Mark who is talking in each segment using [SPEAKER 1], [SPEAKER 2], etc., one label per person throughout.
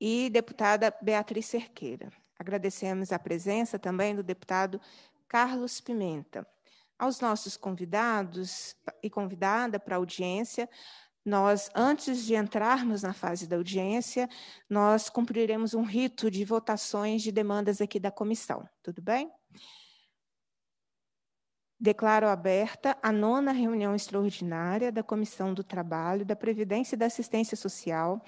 [SPEAKER 1] e deputada Beatriz Cerqueira. Agradecemos a presença também do deputado Carlos Pimenta. Aos nossos convidados e convidada para a audiência, nós, antes de entrarmos na fase da audiência, nós cumpriremos um rito de votações de demandas aqui da comissão, tudo bem? Declaro aberta a nona reunião extraordinária da Comissão do Trabalho, da Previdência e da Assistência Social,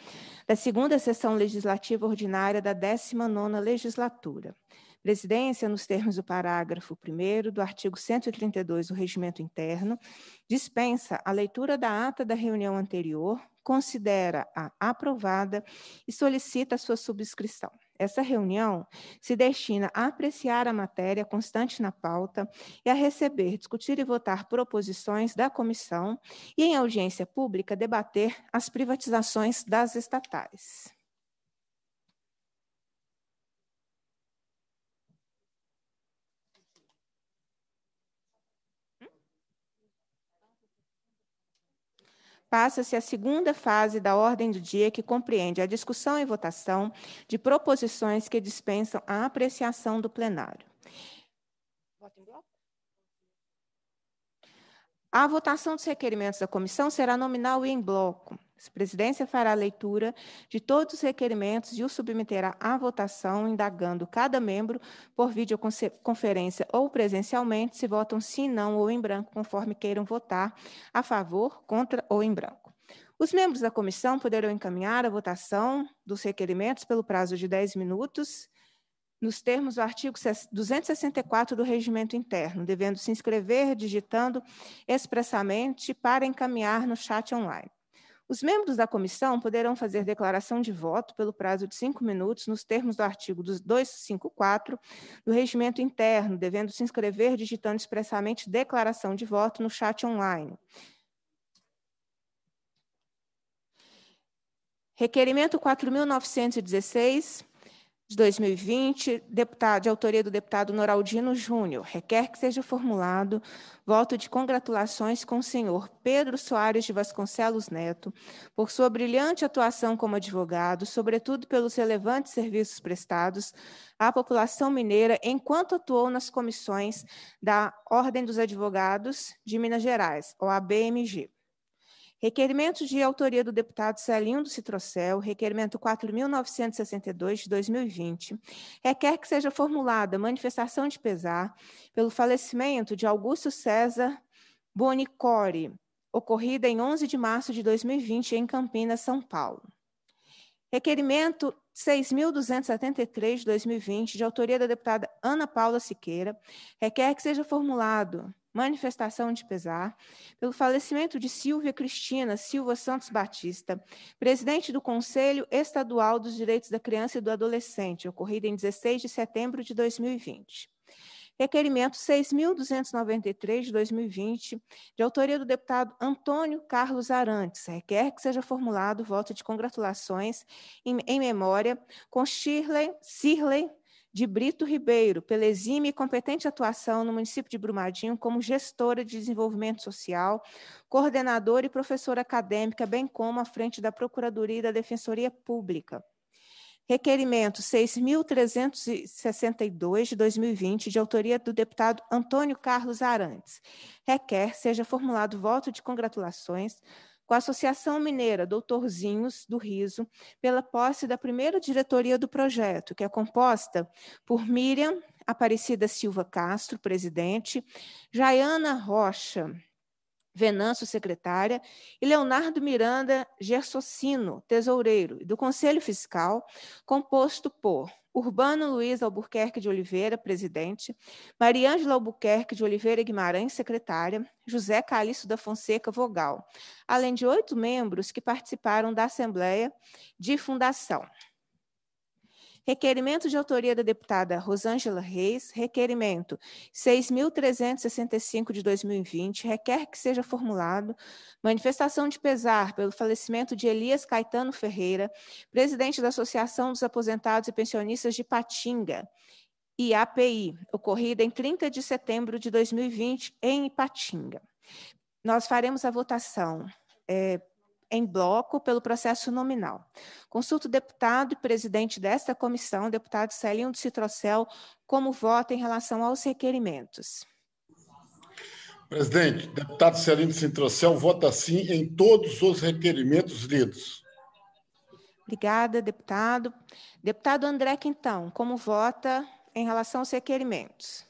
[SPEAKER 1] da segunda sessão legislativa ordinária da 19ª legislatura. Presidência, nos termos do parágrafo 1 do artigo 132 do Regimento Interno, dispensa a leitura da ata da reunião anterior, considera-a aprovada e solicita a sua subscrição. Essa reunião se destina a apreciar a matéria constante na pauta e a receber, discutir e votar proposições da comissão e, em audiência pública, debater as privatizações das estatais. passa-se a segunda fase da ordem do dia, que compreende a discussão e votação de proposições que dispensam a apreciação do plenário. A votação dos requerimentos da comissão será nominal e em bloco. A presidência fará a leitura de todos os requerimentos e os submeterá à votação, indagando cada membro por videoconferência ou presencialmente se votam sim, não ou em branco, conforme queiram votar, a favor, contra ou em branco. Os membros da comissão poderão encaminhar a votação dos requerimentos pelo prazo de 10 minutos nos termos do artigo 264 do Regimento Interno, devendo se inscrever digitando expressamente para encaminhar no chat online. Os membros da comissão poderão fazer declaração de voto pelo prazo de cinco minutos, nos termos do artigo 254 do Regimento Interno, devendo se inscrever digitando expressamente declaração de voto no chat online. Requerimento 4.916, de 2020, deputado, de autoria do deputado Noraldino Júnior, requer que seja formulado voto de congratulações com o senhor Pedro Soares de Vasconcelos Neto por sua brilhante atuação como advogado, sobretudo pelos relevantes serviços prestados à população mineira enquanto atuou nas comissões da Ordem dos Advogados de Minas Gerais, OABMG Requerimento de autoria do deputado Celindo Citrocel, requerimento 4.962 de 2020, requer que seja formulada manifestação de pesar pelo falecimento de Augusto César Bonicore, ocorrida em 11 de março de 2020 em Campinas, São Paulo. Requerimento 6.273 de 2020, de autoria da deputada Ana Paula Siqueira, requer que seja formulado manifestação de pesar pelo falecimento de Silvia Cristina Silva Santos Batista, presidente do Conselho Estadual dos Direitos da Criança e do Adolescente, ocorrido em 16 de setembro de 2020. Requerimento 6.293 de 2020, de autoria do deputado Antônio Carlos Arantes, requer que seja formulado voto de congratulações em, em memória com Shirley, Sirley de Brito Ribeiro, pela exime e competente atuação no município de Brumadinho como gestora de desenvolvimento social, coordenadora e professora acadêmica, bem como à frente da Procuradoria e da Defensoria Pública. Requerimento 6.362 de 2020, de autoria do deputado Antônio Carlos Arantes. Requer seja formulado voto de congratulações com a Associação Mineira Doutorzinhos do Riso, pela posse da primeira diretoria do projeto, que é composta por Miriam Aparecida Silva Castro, presidente, Jaiana Rocha, Venâncio, secretária, e Leonardo Miranda Gersocino, tesoureiro, do Conselho Fiscal, composto por Urbano Luiz Albuquerque de Oliveira, presidente, Maria Ângela Albuquerque de Oliveira Guimarães, secretária, José Calixto da Fonseca, vogal, além de oito membros que participaram da Assembleia de Fundação. Requerimento de autoria da deputada Rosângela Reis, requerimento 6.365 de 2020, requer que seja formulado manifestação de pesar pelo falecimento de Elias Caetano Ferreira, presidente da Associação dos Aposentados e Pensionistas de Patinga, IAPI, ocorrida em 30 de setembro de 2020 em Ipatinga. Nós faremos a votação é, em bloco pelo processo nominal. Consulto o deputado e presidente desta comissão, deputado Celinho de Citrocel, como vota em relação aos requerimentos.
[SPEAKER 2] Presidente, deputado Celinho de Citrocel vota sim em todos os requerimentos lidos.
[SPEAKER 1] Obrigada, deputado. Deputado André Quintão, como vota em relação aos requerimentos?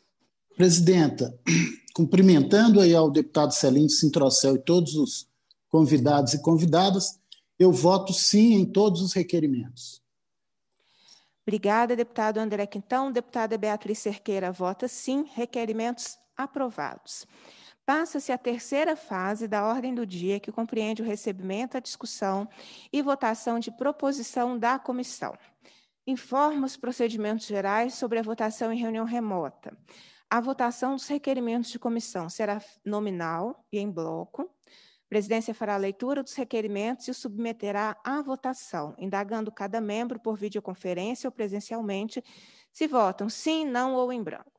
[SPEAKER 3] Presidenta, cumprimentando aí ao deputado Celinho de Citrocel e todos os convidados e convidadas. Eu voto sim em todos os requerimentos.
[SPEAKER 1] Obrigada, deputado André Quintão. Deputada Beatriz Cerqueira vota sim. Requerimentos aprovados. Passa-se a terceira fase da ordem do dia, que compreende o recebimento, a discussão e votação de proposição da comissão. Informa os procedimentos gerais sobre a votação em reunião remota. A votação dos requerimentos de comissão será nominal e em bloco presidência fará a leitura dos requerimentos e os submeterá à votação, indagando cada membro por videoconferência ou presencialmente se votam sim, não ou em branco.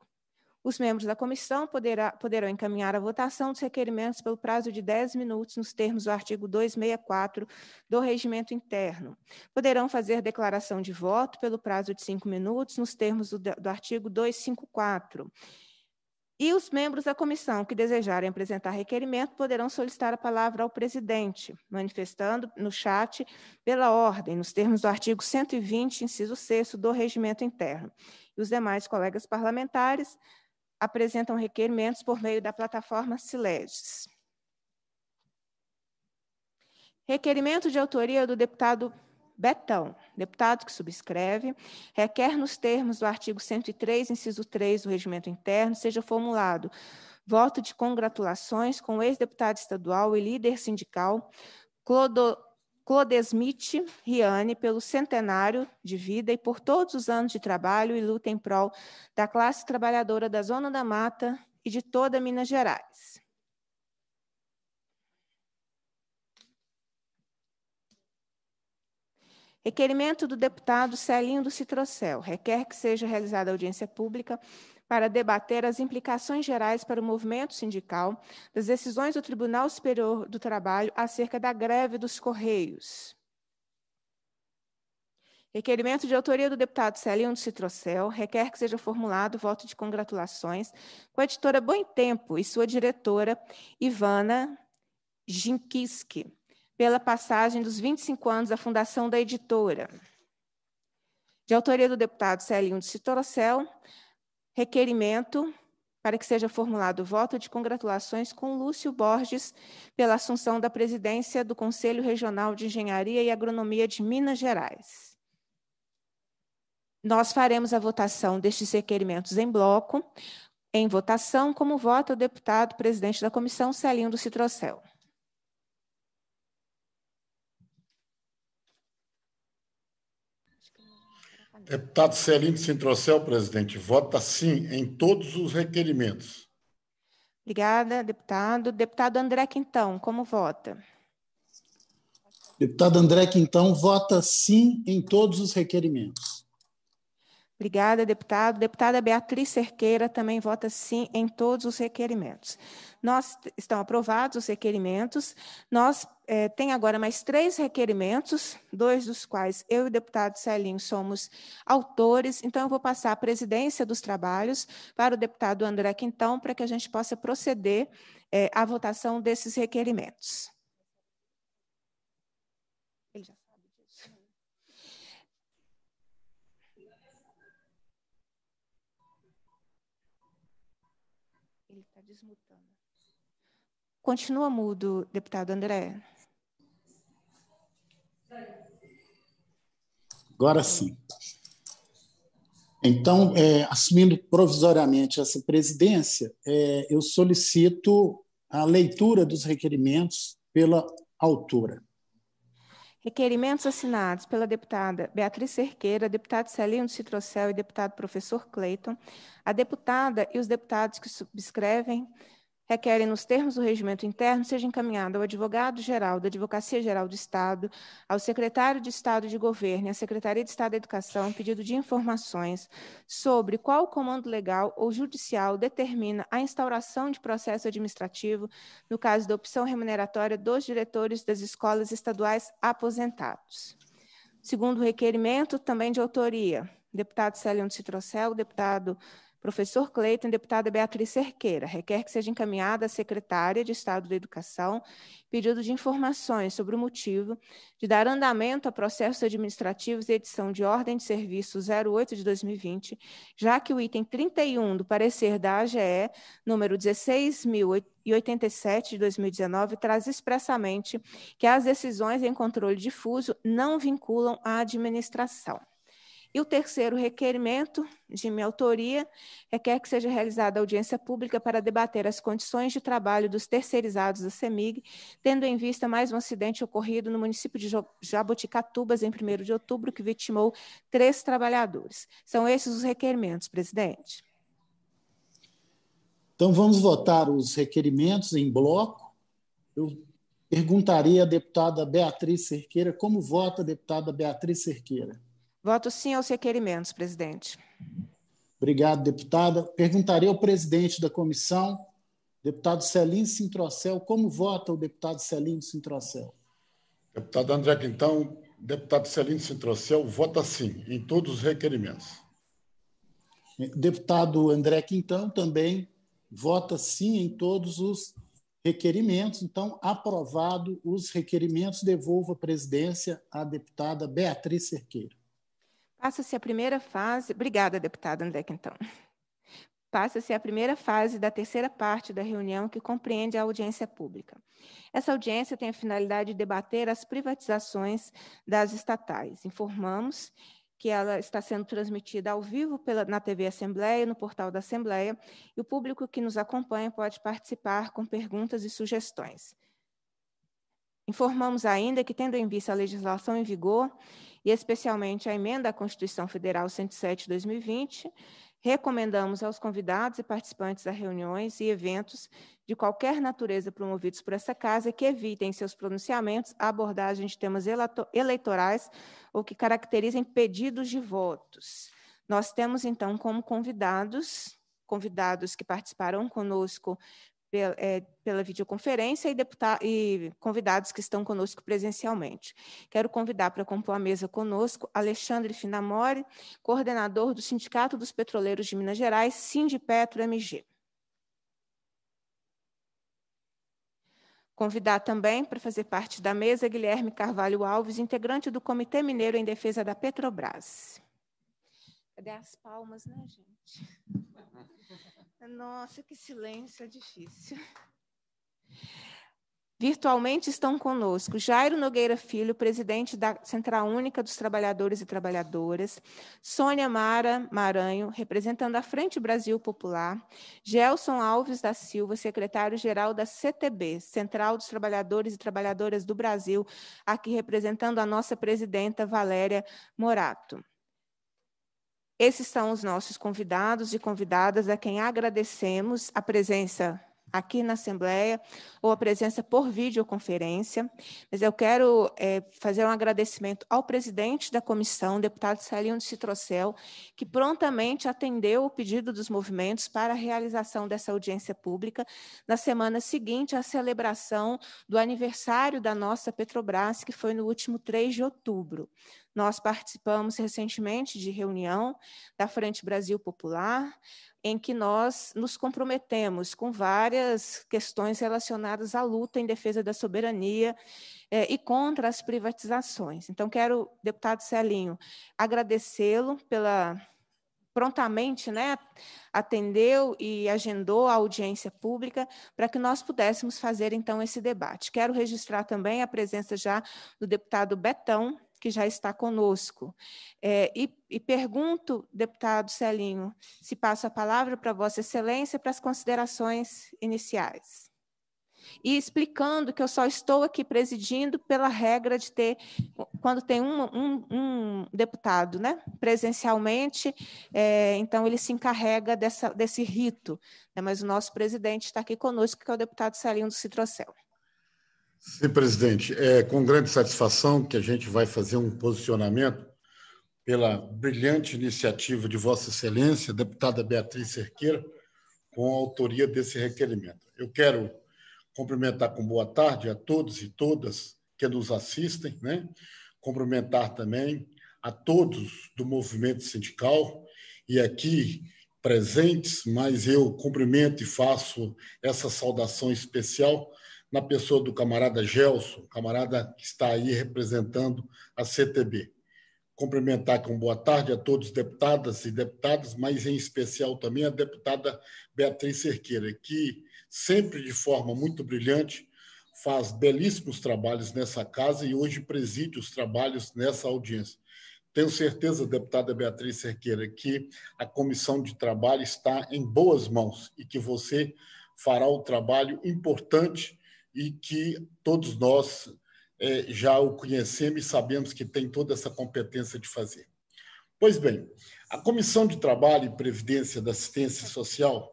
[SPEAKER 1] Os membros da comissão poderá, poderão encaminhar a votação dos requerimentos pelo prazo de 10 minutos, nos termos do artigo 264 do Regimento Interno. Poderão fazer declaração de voto pelo prazo de 5 minutos, nos termos do, do artigo 254. E os membros da comissão que desejarem apresentar requerimento poderão solicitar a palavra ao presidente, manifestando no chat pela ordem, nos termos do artigo 120, inciso 6 do regimento interno. E os demais colegas parlamentares apresentam requerimentos por meio da plataforma Sileges. Requerimento de autoria do deputado Betão, deputado que subscreve, requer nos termos do artigo 103, inciso 3 do regimento interno, seja formulado voto de congratulações com o ex-deputado estadual e líder sindical Clodo, Clodesmite Riane pelo centenário de vida e por todos os anos de trabalho e luta em prol da classe trabalhadora da Zona da Mata e de toda Minas Gerais. Requerimento do deputado Celinho do Citrocel. Requer que seja realizada audiência pública para debater as implicações gerais para o movimento sindical das decisões do Tribunal Superior do Trabalho acerca da greve dos Correios. Requerimento de autoria do deputado Celinho do Citrocel requer que seja formulado voto de congratulações com a editora Bom Tempo e sua diretora, Ivana Ginkiski pela passagem dos 25 anos da fundação da editora. De autoria do deputado Celinho de Citorocel, requerimento para que seja formulado o voto de congratulações com Lúcio Borges pela assunção da presidência do Conselho Regional de Engenharia e Agronomia de Minas Gerais. Nós faremos a votação destes requerimentos em bloco. Em votação, como vota o deputado presidente da comissão, Celinho do Citrocel.
[SPEAKER 2] Deputado Celino Sintrocel, presidente, vota sim em todos os requerimentos.
[SPEAKER 1] Obrigada, deputado. Deputado André Quintão, como vota?
[SPEAKER 3] Deputado André Quintão vota
[SPEAKER 1] sim
[SPEAKER 3] em todos os requerimentos.
[SPEAKER 1] Obrigada, deputado. Deputada Beatriz Cerqueira também vota sim em todos os requerimentos. Nós estão aprovados os requerimentos. Nós eh, tem agora mais três requerimentos, dois dos quais eu e o deputado Celinho somos autores. Então, eu vou passar a presidência dos trabalhos para o deputado André Quintão, para que a gente possa proceder eh, à votação desses requerimentos. Continua mudo, deputado André.
[SPEAKER 3] Agora sim. Então, é, assumindo provisoriamente essa presidência, é, eu solicito a leitura dos requerimentos pela autora.
[SPEAKER 1] Requerimentos assinados pela deputada Beatriz Cerqueira, deputado Celino Citrocel e deputado professor Cleiton, a deputada e os deputados que subscrevem requerem, nos termos do regimento interno, seja encaminhada ao advogado-geral da Advocacia Geral do Estado, ao secretário de Estado de Governo e à Secretaria de Estado da Educação pedido de informações sobre qual comando legal ou judicial determina a instauração de processo administrativo no caso da opção remuneratória dos diretores das escolas estaduais aposentados. Segundo requerimento, também de autoria, deputado Célio Citrocel, deputado Professor Cleiton, deputada Beatriz Cerqueira, requer que seja encaminhada à secretária de Estado da Educação pedido de informações sobre o motivo de dar andamento a processos administrativos e edição de ordem de serviço 08 de 2020, já que o item 31 do parecer da AGE, número 16.087 de 2019, traz expressamente que as decisões em controle difuso não vinculam a administração. E o terceiro requerimento, de minha autoria, requer é é que seja realizada audiência pública para debater as condições de trabalho dos terceirizados da CEMIG, tendo em vista mais um acidente ocorrido no município de Jaboticatubas, em 1 de outubro, que vitimou três trabalhadores. São esses os requerimentos, presidente.
[SPEAKER 3] Então, vamos votar os requerimentos em bloco. Eu perguntaria à deputada Beatriz Cerqueira como vota a deputada Beatriz Cerqueira.
[SPEAKER 1] Voto sim aos requerimentos, presidente.
[SPEAKER 3] Obrigado, deputada. Perguntarei ao presidente da comissão, deputado Celino Sintrocel, como vota o deputado Celino Sintrocel?
[SPEAKER 2] Deputado André Quintão, deputado Celino
[SPEAKER 3] Sintrocel vota sim em todos os requerimentos. Deputado André Quintão também vota sim em todos os requerimentos. Então, aprovado os requerimentos, devolvo a presidência à deputada Beatriz Cerqueira.
[SPEAKER 1] Passa-se a primeira fase. Obrigada, deputada André Quintão. Passa-se a primeira fase da terceira parte da reunião, que compreende a audiência pública. Essa audiência tem a finalidade de debater as privatizações das estatais. Informamos que ela está sendo transmitida ao vivo pela, na TV Assembleia, no portal da Assembleia, e o público que nos acompanha pode participar com perguntas e sugestões. Informamos ainda que, tendo em vista a legislação em vigor, e especialmente a emenda à Constituição Federal 107/2020, recomendamos aos convidados e participantes a reuniões e eventos de qualquer natureza promovidos por essa casa que evitem seus pronunciamentos a abordagem de temas eleitorais ou que caracterizem pedidos de votos. Nós temos então como convidados convidados que participaram conosco pela, é, pela videoconferência e, e, convidados que estão conosco presencialmente. Quero convidar para compor a mesa conosco Alexandre Finamori, coordenador do Sindicato dos Petroleiros de Minas Gerais, Petro MG. Convidar também para fazer parte da mesa Guilherme Carvalho Alves, integrante do Comitê Mineiro em Defesa da Petrobras. Cadê as palmas, né, gente? Nossa, que silêncio, é difícil. Virtualmente estão conosco Jairo Nogueira Filho, presidente da Central Única dos Trabalhadores e Trabalhadoras, Sônia Mara Maranho, representando a Frente Brasil Popular, Gelson Alves da Silva, secretário-geral da CTB, Central dos Trabalhadores e Trabalhadoras do Brasil, aqui representando a nossa presidenta Valéria Morato. Esses são os nossos convidados e convidadas a quem agradecemos a presença aqui na Assembleia ou a presença por videoconferência, mas eu quero é, fazer um agradecimento ao presidente da comissão, deputado Celinho de Citrocel, que prontamente atendeu o pedido dos movimentos para a realização dessa audiência pública na semana seguinte à celebração do aniversário da nossa Petrobras, que foi no último 3 de outubro. Nós participamos recentemente de reunião da Frente Brasil Popular, em que nós nos comprometemos com várias questões relacionadas à luta em defesa da soberania eh, e contra as privatizações. Então, quero, deputado Celinho, agradecê-lo pela prontamente né, atendeu e agendou a audiência pública para que nós pudéssemos fazer então esse debate. Quero registrar também a presença já do deputado Betão, que já está conosco. É, e, e, pergunto, deputado Celinho, se passo a palavra para Vossa Excelência para as considerações iniciais. E explicando que eu só estou aqui presidindo pela regra de ter, quando tem um, um, um deputado né, presencialmente, é, então ele se encarrega dessa, desse rito. Né, mas o nosso presidente está aqui conosco, que é o deputado Celinho do Citrocel.
[SPEAKER 2] Sim, presidente. É com grande satisfação que a gente vai fazer um posicionamento pela brilhante iniciativa de Vossa Excelência, deputada Beatriz Cerqueira, com a autoria desse requerimento. Eu quero cumprimentar com boa tarde a todos e todas que nos assistem, né? cumprimentar também a todos do movimento sindical e aqui presentes, mas eu cumprimento e faço essa saudação especial na pessoa do camarada Gelson, camarada que está aí representando a CTB. Cumprimentar com boa tarde a todos deputadas e deputados, mas em especial também a deputada Beatriz Cerqueira, que sempre de forma muito brilhante faz belíssimos trabalhos nessa casa e hoje preside os trabalhos nessa audiência. Tenho certeza, deputada Beatriz Cerqueira, que a comissão de trabalho está em boas mãos e que você fará o um trabalho importante e que todos nós é, já o conhecemos e sabemos que tem toda essa competência de fazer. Pois bem, a Comissão de Trabalho e Previdência da Assistência Social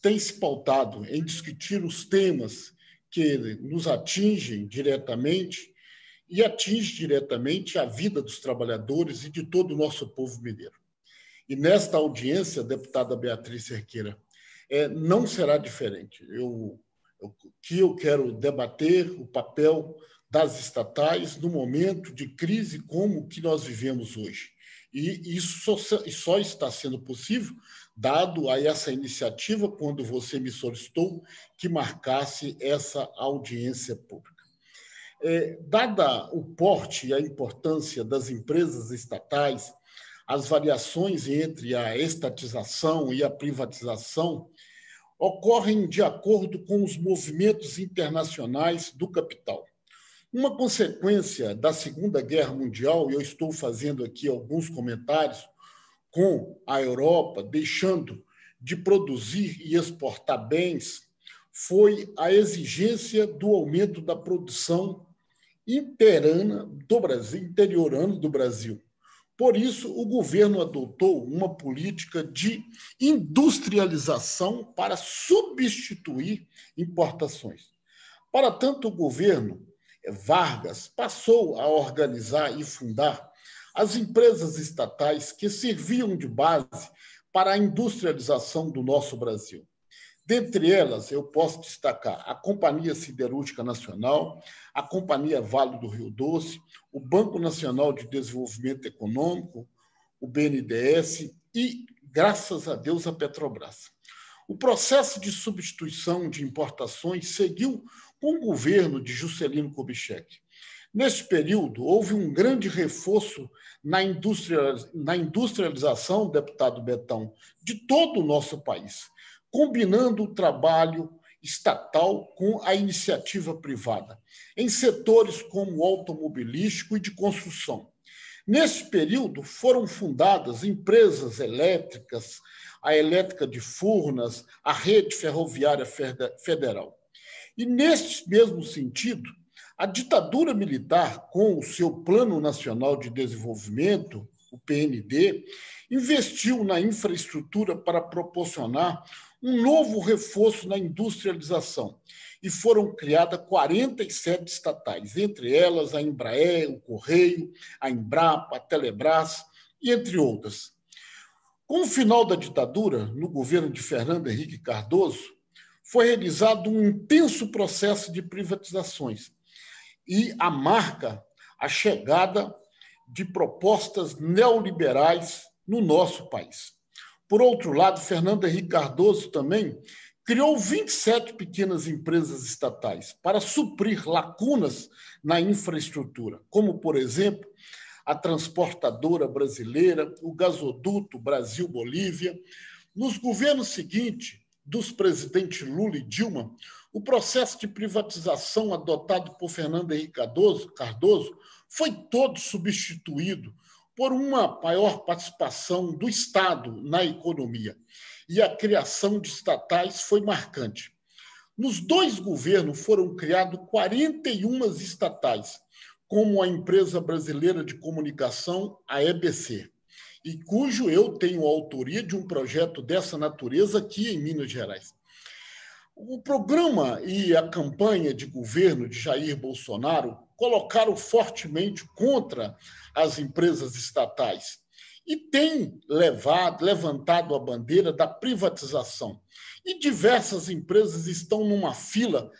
[SPEAKER 2] tem se pautado em discutir os temas que nos atingem diretamente e atinge diretamente a vida dos trabalhadores e de todo o nosso povo mineiro. E nesta audiência, deputada Beatriz Cerqueira, é, não será diferente. Eu que eu quero debater o papel das estatais no momento de crise como o que nós vivemos hoje. E isso só está sendo possível dado a essa iniciativa quando você me solicitou que marcasse essa audiência pública. É, dada o porte e a importância das empresas estatais, as variações entre a estatização e a privatização ocorrem de acordo com os movimentos internacionais do capital. Uma consequência da Segunda Guerra Mundial, e eu estou fazendo aqui alguns comentários com a Europa deixando de produzir e exportar bens, foi a exigência do aumento da produção interana do Brasil, interiorano do Brasil. Por isso, o governo adotou uma política de industrialização para substituir importações. Para tanto, o governo eh, Vargas passou a organizar e fundar as empresas estatais que serviam de base para a industrialização do nosso Brasil. Dentre elas, eu posso destacar a Companhia Siderúrgica Nacional, a Companhia Vale do Rio Doce, o Banco Nacional de Desenvolvimento Econômico, o BNDES e, graças a Deus, a Petrobras. O processo de substituição de importações seguiu com o governo de Juscelino Kubitschek. Neste período, houve um grande reforço na, indústria, na industrialização, deputado Betão, de todo o nosso país combinando o trabalho estatal com a iniciativa privada, em setores como o automobilístico e de construção. Nesse período, foram fundadas empresas elétricas, a Elétrica de Furnas, a Rede Ferroviária Federal. E, neste mesmo sentido, a ditadura militar, com o seu Plano Nacional de Desenvolvimento, o PND, investiu na infraestrutura para proporcionar um novo reforço na industrialização e foram criadas 47 estatais, entre elas a Embraer, o Correio, a Embrapa, a Telebrás e entre outras. Com o final da ditadura, no governo de Fernando Henrique Cardoso, foi realizado um intenso processo de privatizações e a marca a chegada de propostas neoliberais no nosso país. Por outro lado, Fernando Henrique Cardoso também criou 27 pequenas empresas estatais para suprir lacunas na infraestrutura, como, por exemplo, a transportadora brasileira, o gasoduto Brasil-Bolívia. Nos governos seguintes, dos presidentes Lula e Dilma, o processo de privatização adotado por Fernando Henrique Cardoso, Cardoso foi todo substituído por uma maior participação do Estado na economia. E a criação de estatais foi marcante. Nos dois governos foram criados 41 estatais, como a Empresa Brasileira de Comunicação, a EBC, e cujo eu tenho a autoria de um projeto dessa natureza aqui em Minas Gerais. O programa e a campanha de governo de Jair Bolsonaro colocaram fortemente contra as empresas estatais e tem levado, levantado a bandeira da privatização. E diversas empresas estão numa fila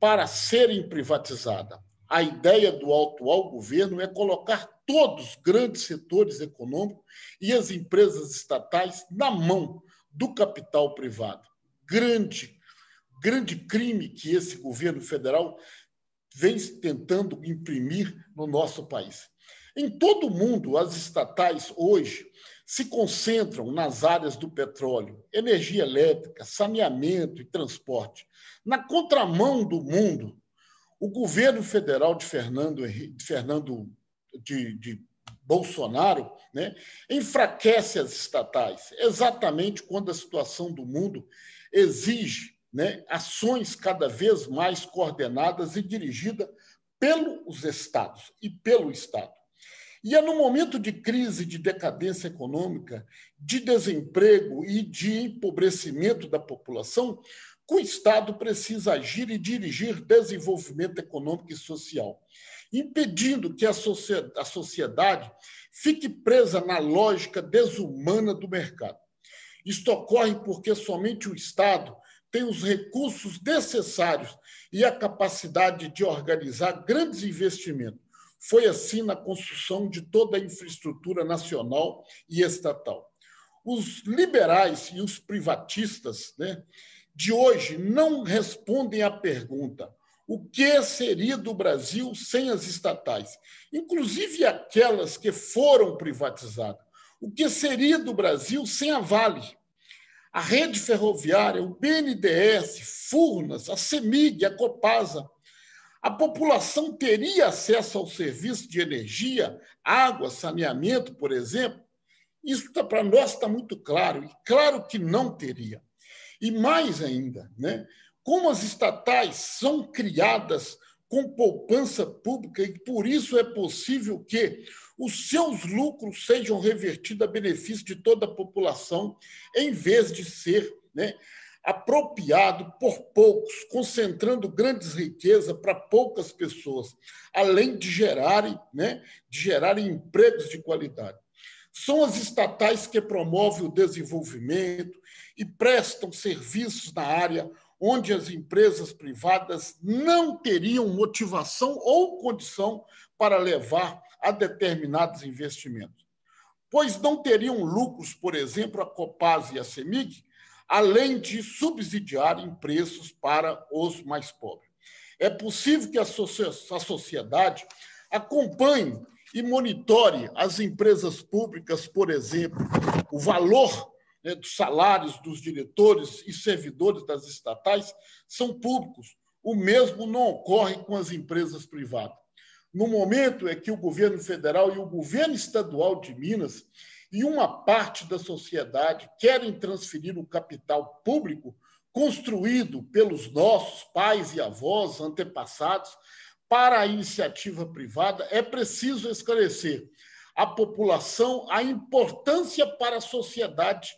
[SPEAKER 2] para serem privatizadas. A ideia do atual governo é colocar todos os grandes setores econômicos e as empresas estatais na mão do capital privado. Grande grande crime que esse governo federal vem tentando imprimir no nosso país. Em todo o mundo, as estatais hoje se concentram nas áreas do petróleo, energia elétrica, saneamento e transporte. Na contramão do mundo, o governo federal de Fernando, de, Fernando, de, de Bolsonaro né, enfraquece as estatais, exatamente quando a situação do mundo exige né, ações cada vez mais coordenadas e dirigidas pelos estados e pelo Estado. E é no momento de crise, de decadência econômica, de desemprego e de empobrecimento da população, que o Estado precisa agir e dirigir desenvolvimento econômico e social, impedindo que a sociedade fique presa na lógica desumana do mercado. Isto ocorre porque somente o Estado tem os recursos necessários e a capacidade de organizar grandes investimentos. Foi assim na construção de toda a infraestrutura nacional e estatal. Os liberais e os privatistas né, de hoje não respondem à pergunta: o que é seria do Brasil sem as estatais, inclusive aquelas que foram privatizadas? O que seria do Brasil sem a Vale? a rede ferroviária, o BNDES, Furnas, a CEMIG, a Copasa, a população teria acesso ao serviço de energia, água, saneamento, por exemplo? Isso tá, para nós está muito claro, e claro que não teria. E mais ainda, né? como as estatais são criadas com poupança pública, e por isso é possível que os seus lucros sejam revertidos a benefício de toda a população, em vez de ser né, apropriado por poucos, concentrando grandes riquezas para poucas pessoas, além de gerarem, né, de gerarem empregos de qualidade. São as estatais que promovem o desenvolvimento e prestam serviços na área onde as empresas privadas não teriam motivação ou condição para levar a determinados investimentos, pois não teriam lucros, por exemplo, a Copasa e a CEMIG, além de subsidiarem preços para os mais pobres. É possível que a, sociedade acompanhe e monitore as empresas públicas, por exemplo, o valor né, dos salários dos diretores e servidores das estatais são públicos. O mesmo não ocorre com as empresas privadas no momento em é que o governo federal e o governo estadual de Minas e uma parte da sociedade querem transferir o capital público construído pelos nossos pais e avós, antepassados, para a iniciativa privada, é preciso esclarecer à população a importância para a sociedade,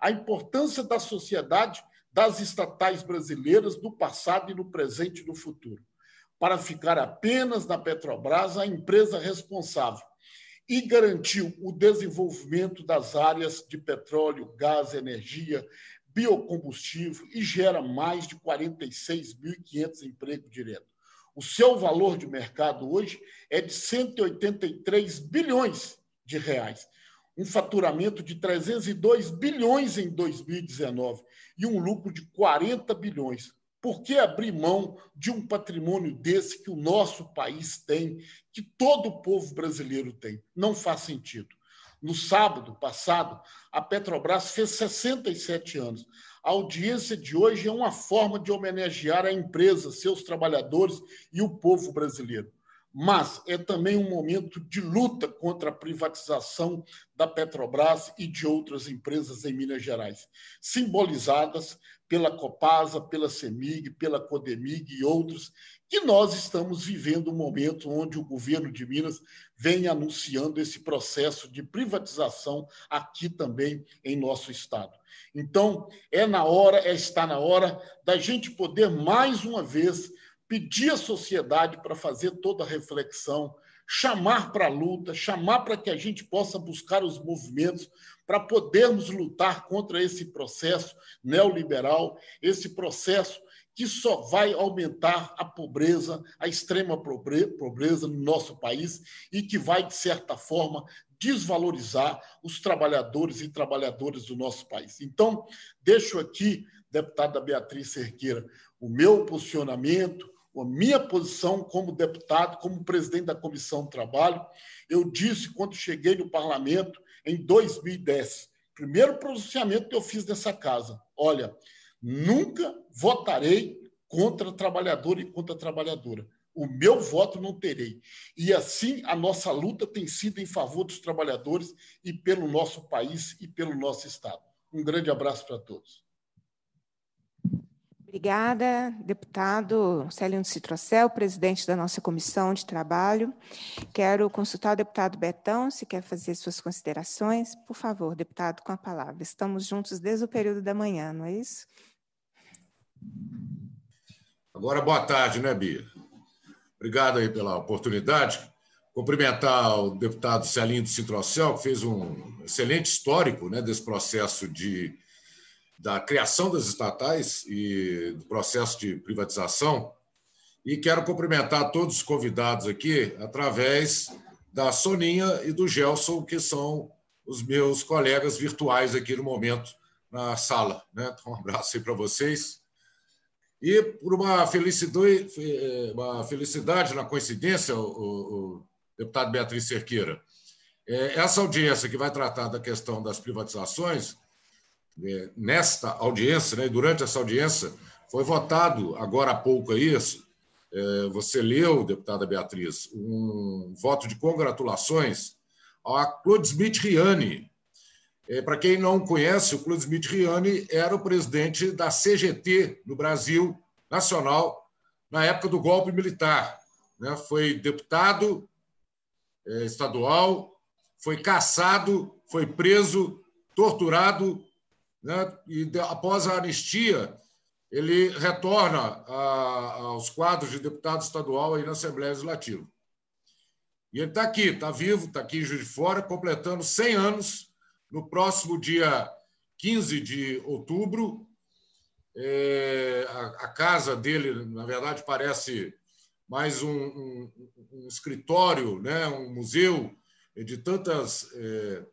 [SPEAKER 2] a importância da sociedade das estatais brasileiras do passado e no presente e no futuro para ficar apenas na Petrobras a empresa responsável e garantiu o desenvolvimento das áreas de petróleo, gás, energia, biocombustível e gera mais de 46.500 empregos diretos. O seu valor de mercado hoje é de 183 bilhões de reais, um faturamento de 302 bilhões em 2019 e um lucro de 40 bilhões. Por que abrir mão de um patrimônio desse que o nosso país tem, que todo o povo brasileiro tem? Não faz sentido. No sábado passado, a Petrobras fez 67 anos. A audiência de hoje é uma forma de homenagear a empresa, seus trabalhadores e o povo brasileiro mas é também um momento de luta contra a privatização da Petrobras e de outras empresas em Minas Gerais, simbolizadas pela Copasa, pela CEMIG, pela Codemig e outros. E nós estamos vivendo um momento onde o governo de Minas vem anunciando esse processo de privatização aqui também em nosso estado. Então, é na hora, é está na hora da gente poder mais uma vez pedir à sociedade para fazer toda a reflexão, chamar para a luta, chamar para que a gente possa buscar os movimentos para podermos lutar contra esse processo neoliberal, esse processo que só vai aumentar a pobreza, a extrema pobreza no nosso país e que vai, de certa forma, desvalorizar os trabalhadores e trabalhadoras do nosso país. Então, deixo aqui, deputada Beatriz Cerqueira, o meu posicionamento, a minha posição como deputado, como presidente da Comissão do Trabalho, eu disse quando cheguei no parlamento, em 2010, primeiro pronunciamento que eu fiz nessa casa: olha, nunca votarei contra trabalhador e contra trabalhadora. O meu voto não terei. E assim a nossa luta tem sido em favor dos trabalhadores e pelo nosso país e pelo nosso Estado. Um grande abraço para todos.
[SPEAKER 1] Obrigada, deputado Célio Citrocel, presidente da nossa comissão de trabalho. Quero consultar o deputado Betão, se quer fazer suas considerações. Por favor, deputado, com a palavra. Estamos juntos desde o período da manhã, não é isso?
[SPEAKER 4] Agora, boa tarde, né, Bia? Obrigado aí pela oportunidade. Cumprimentar o deputado Celinho de Citrocel, que fez um excelente histórico né, desse processo de da criação das estatais e do processo de privatização. E quero cumprimentar todos os convidados aqui através da Soninha e do Gelson, que são os meus colegas virtuais aqui no momento na sala. Né? Então, um abraço aí para vocês. E por uma eh, felicidade, uma felicidade na coincidência, o, o deputado Beatriz Cerqueira, eh, essa audiência que vai tratar da questão das privatizações é, nesta audiência, né, durante essa audiência, foi votado agora há pouco aí, é é, você leu, deputada Beatriz, um voto de congratulações a Claude Smith Riani. Para quem não conhece, o Claude Smith Riani era o presidente da CGT no Brasil Nacional na época do golpe militar. Né? Foi deputado estadual, foi caçado, foi preso, torturado né? e após a anistia, ele retorna a, aos quadros de deputado estadual aí na Assembleia Legislativa. E ele está aqui, está vivo, está aqui em Juiz de Fora, completando 100 anos no próximo dia 15 de outubro. É, a, a, casa dele, na verdade, parece mais um, um, um escritório, né? um museu de tantas é,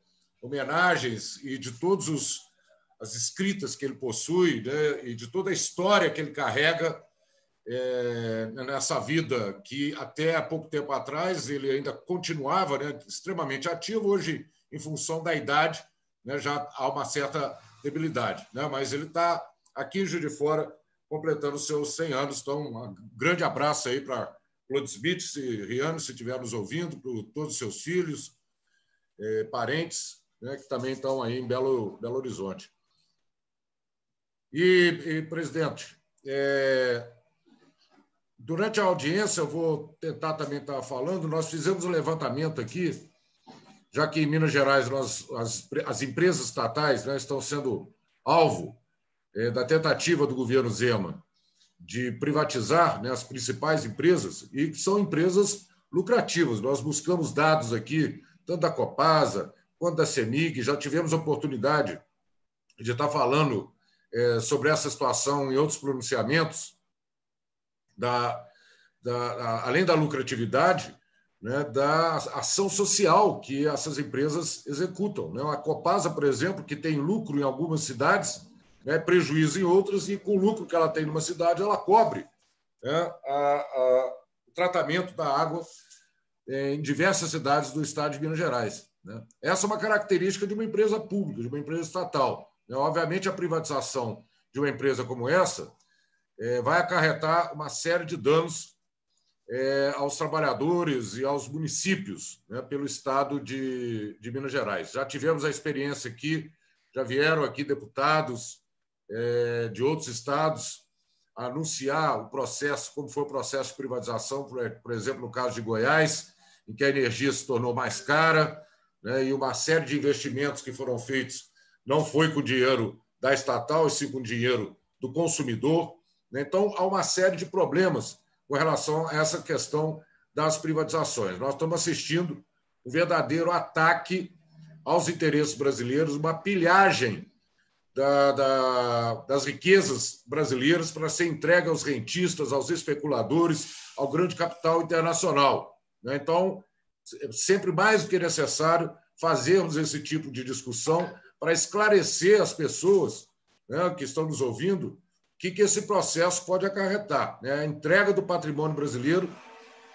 [SPEAKER 4] homenagens e de todos os as escritas que ele possui né, e de toda a história que ele carrega é, nessa vida que até há pouco tempo atrás ele ainda continuava né, extremamente ativo, hoje, em função da idade, né, já há uma certa debilidade. Né, mas ele está aqui em Juiz de Fora completando seus 100 anos. Então, um grande abraço aí para Claude Smith e Riano, se estiver nos ouvindo, para todos os seus filhos, é, parentes, né, que também estão aí em Belo, Belo Horizonte. E, e presidente, é, durante a audiência, eu vou tentar também estar falando, nós fizemos um levantamento aqui, já que em Minas Gerais nós, as, as empresas estatais né, estão sendo alvo é, da tentativa do governo Zema de privatizar né, as principais empresas, e que são empresas lucrativas. Nós buscamos dados aqui, tanto da Copasa quanto da CEMIG, já tivemos oportunidade de estar falando é, sobre essa situação em outros pronunciamentos, da, da, além da lucratividade, né, da ação social que essas empresas executam. Né? A Copasa, por exemplo, que tem lucro em algumas cidades, né, prejuízo em outras, e com o lucro que ela tem numa cidade, ela cobre né, a, a, o tratamento da água é, em diversas cidades do estado de Minas Gerais. Né? Essa é uma característica de uma empresa pública, de uma empresa estatal. Né? Obviamente, a privatização de uma empresa como essa é, vai acarretar uma série de danos é, aos trabalhadores e aos municípios né, pelo estado de, de, Minas Gerais. Já tivemos a experiência aqui, já vieram aqui deputados é, de outros estados anunciar o processo, como foi o processo de privatização, por, por exemplo, no caso de Goiás, em que a energia se tornou mais cara né, e uma série de investimentos que foram feitos não foi com dinheiro da estatal, e sim com dinheiro do consumidor. Né? Então, há uma série de problemas com relação a essa questão das privatizações. Nós estamos assistindo um verdadeiro ataque aos interesses brasileiros, uma pilhagem da, da, das riquezas brasileiras para ser entregue aos rentistas, aos especuladores, ao grande capital internacional. Né? Então, sempre mais do que necessário fazermos esse tipo de discussão para esclarecer as pessoas né, que estão nos ouvindo o que, que esse processo pode acarretar. Né? A entrega do patrimônio brasileiro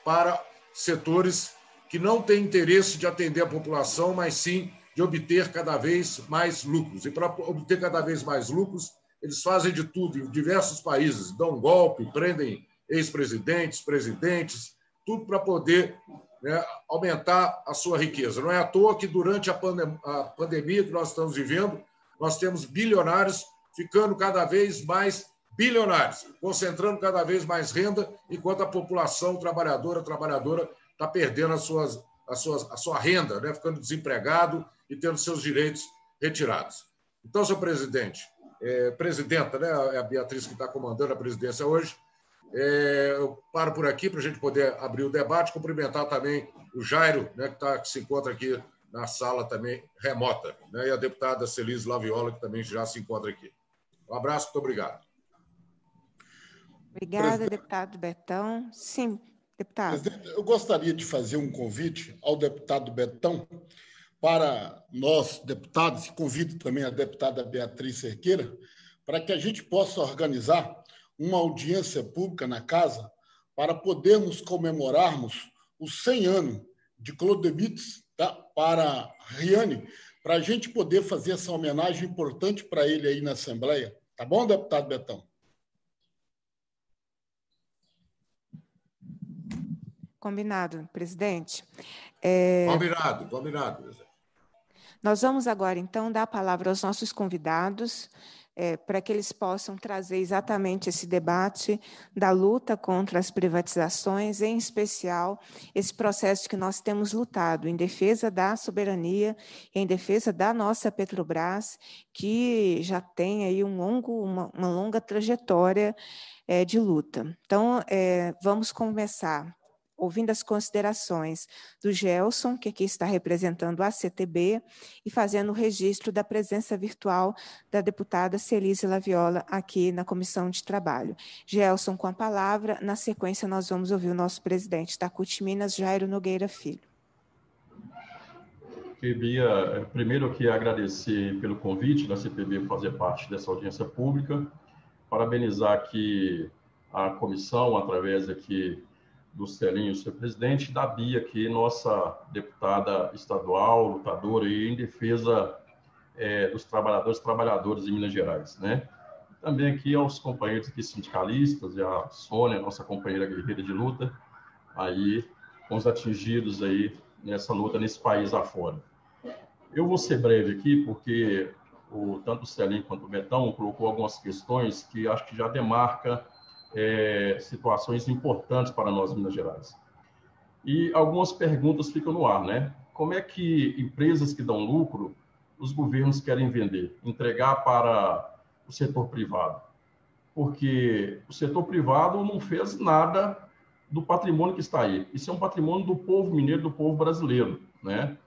[SPEAKER 4] para setores que não têm interesse de atender a população, mas sim de obter cada vez mais lucros. E para obter cada vez mais lucros, eles fazem de tudo em diversos países, dão golpe, prendem ex-presidentes, presidentes, tudo para poder né, aumentar a sua riqueza. Não é à toa que, durante a, pandem a pandemia que nós estamos vivendo, nós temos bilionários ficando cada vez mais bilionários, concentrando cada vez mais renda, enquanto a população trabalhadora, trabalhadora, está perdendo as suas, as suas, a sua renda, né? ficando desempregado e tendo seus direitos retirados. Então, senhor presidente, é, presidenta, né, é a Beatriz que está comandando a presidência hoje, é, eu paro por aqui para a gente poder abrir o debate, cumprimentar também o Jairo, né, que, tá, que se encontra aqui na sala também remota, né, e a deputada Celise Laviola, que também já se encontra aqui. Um abraço, muito
[SPEAKER 2] obrigado.
[SPEAKER 1] Obrigada, deputado Betão. Sim, deputado.
[SPEAKER 2] Presidente, eu gostaria de fazer um convite ao deputado Betão para nós, deputados, e convido também a deputada Beatriz Cerqueira, para que a gente possa organizar uma audiência pública na casa para podermos comemorarmos os 100 anos de Clodomites tá? para Riane, para a gente poder fazer essa homenagem importante para ele aí na Assembleia. Tá bom, deputado Betão?
[SPEAKER 1] Combinado, presidente. É... Combinado,
[SPEAKER 2] combinado.
[SPEAKER 1] Nós vamos agora, então, dar a palavra aos nossos convidados é, para que eles possam trazer exatamente esse debate da luta contra as privatizações, em especial esse processo que nós temos lutado em defesa da soberania, em defesa da nossa Petrobras, que já tem aí um longo, uma, uma longa trajetória é, de luta. Então, é, vamos começar ouvindo as considerações do Gelson, que aqui está representando a CTB, e fazendo o registro da presença virtual da deputada Celise Laviola aqui na Comissão de Trabalho. Gelson, com a palavra, na sequência nós vamos ouvir o nosso presidente da CUT Minas, Jairo Nogueira Filho.
[SPEAKER 5] Eu queria, eh, primeiro, que agradecer pelo convite da CTB fazer parte dessa audiência pública, parabenizar aqui a comissão, através aqui do Celinho, seu presidente, da Bia, que é nossa deputada estadual, lutadora e em defesa é, dos trabalhadores e trabalhadoras de Minas Gerais, né? Também aqui aos companheiros aqui sindicalistas, e a Sônia, nossa companheira guerreira de luta, aí com os atingidos aí nessa luta nesse país afora. Eu vou ser breve aqui, porque o, tanto o Celinho quanto o Betão colocou algumas questões que acho que já demarca é, situações importantes para nós, Minas Gerais. E algumas perguntas ficam no ar, né? Como é que empresas que dão lucro os governos querem vender, entregar para o setor privado? Porque o setor privado não fez nada do patrimônio que está aí. Isso é um patrimônio do povo mineiro, do povo brasileiro, né?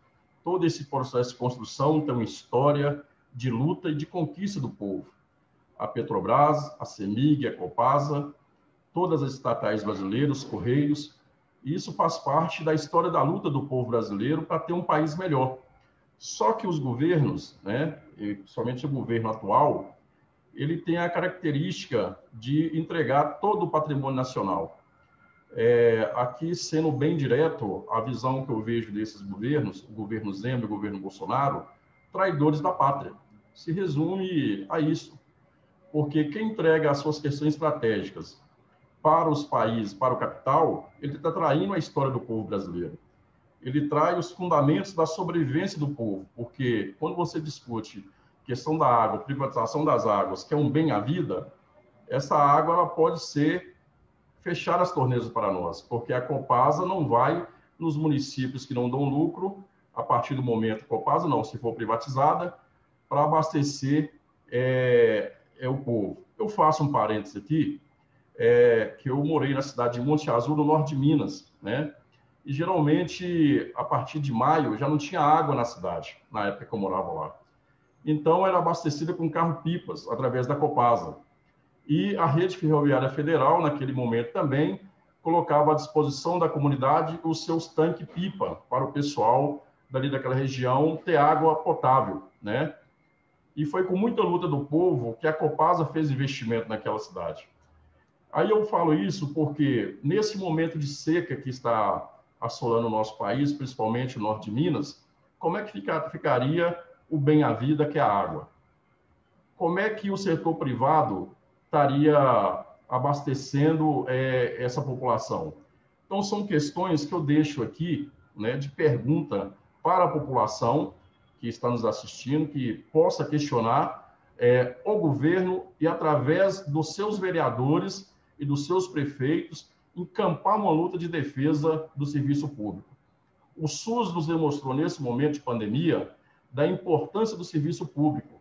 [SPEAKER 5] Todo esse processo de construção tem uma história de luta e de conquista do povo. A Petrobras, a CEMIG, a Copasa todas as estatais brasileiras, Correios. Isso faz parte da história da luta do povo brasileiro para ter um país melhor. Só que os governos, né, somente o governo atual, ele tem a característica de entregar todo o patrimônio nacional. É, aqui, sendo bem direto, a visão que eu vejo desses governos, o governo Zema e o governo Bolsonaro, traidores da pátria. Se resume a isso. Porque quem entrega as suas questões estratégicas para os países, para o capital, ele está traindo a história do povo brasileiro. Ele trai os fundamentos da sobrevivência do povo, porque quando você discute questão da água, privatização das águas, que é um bem à vida, essa água ela pode ser fechar as torneiras para nós, porque a Copasa não vai nos municípios que não dão lucro, a partir do momento, Copasa não, se for privatizada, para abastecer é, é o povo. Eu faço um parênteses aqui, é, que eu morei na cidade de Monte Azul, no norte de Minas, né? E geralmente, a partir de maio, já não tinha água na cidade, na época que eu morava lá. Então, era abastecida com carro-pipas, através da Copasa. E a Rede Ferroviária Federal, naquele momento também, colocava à disposição da comunidade os seus tanque-pipa para o pessoal dali daquela região ter água potável, né? E foi com muita luta do povo que a Copasa fez investimento naquela cidade. Aí eu falo isso porque, nesse momento de seca que está assolando o nosso país, principalmente o norte de Minas, como é que fica, ficaria o bem à vida, que é a água? Como é que o setor privado estaria abastecendo é, essa população? Então, são questões que eu deixo aqui né, de pergunta para a população que está nos assistindo, que possa questionar é, o governo e, através dos seus vereadores, e dos seus prefeitos encampar uma luta de defesa do serviço público. O SUS nos demonstrou, nesse momento de pandemia, da importância do serviço público.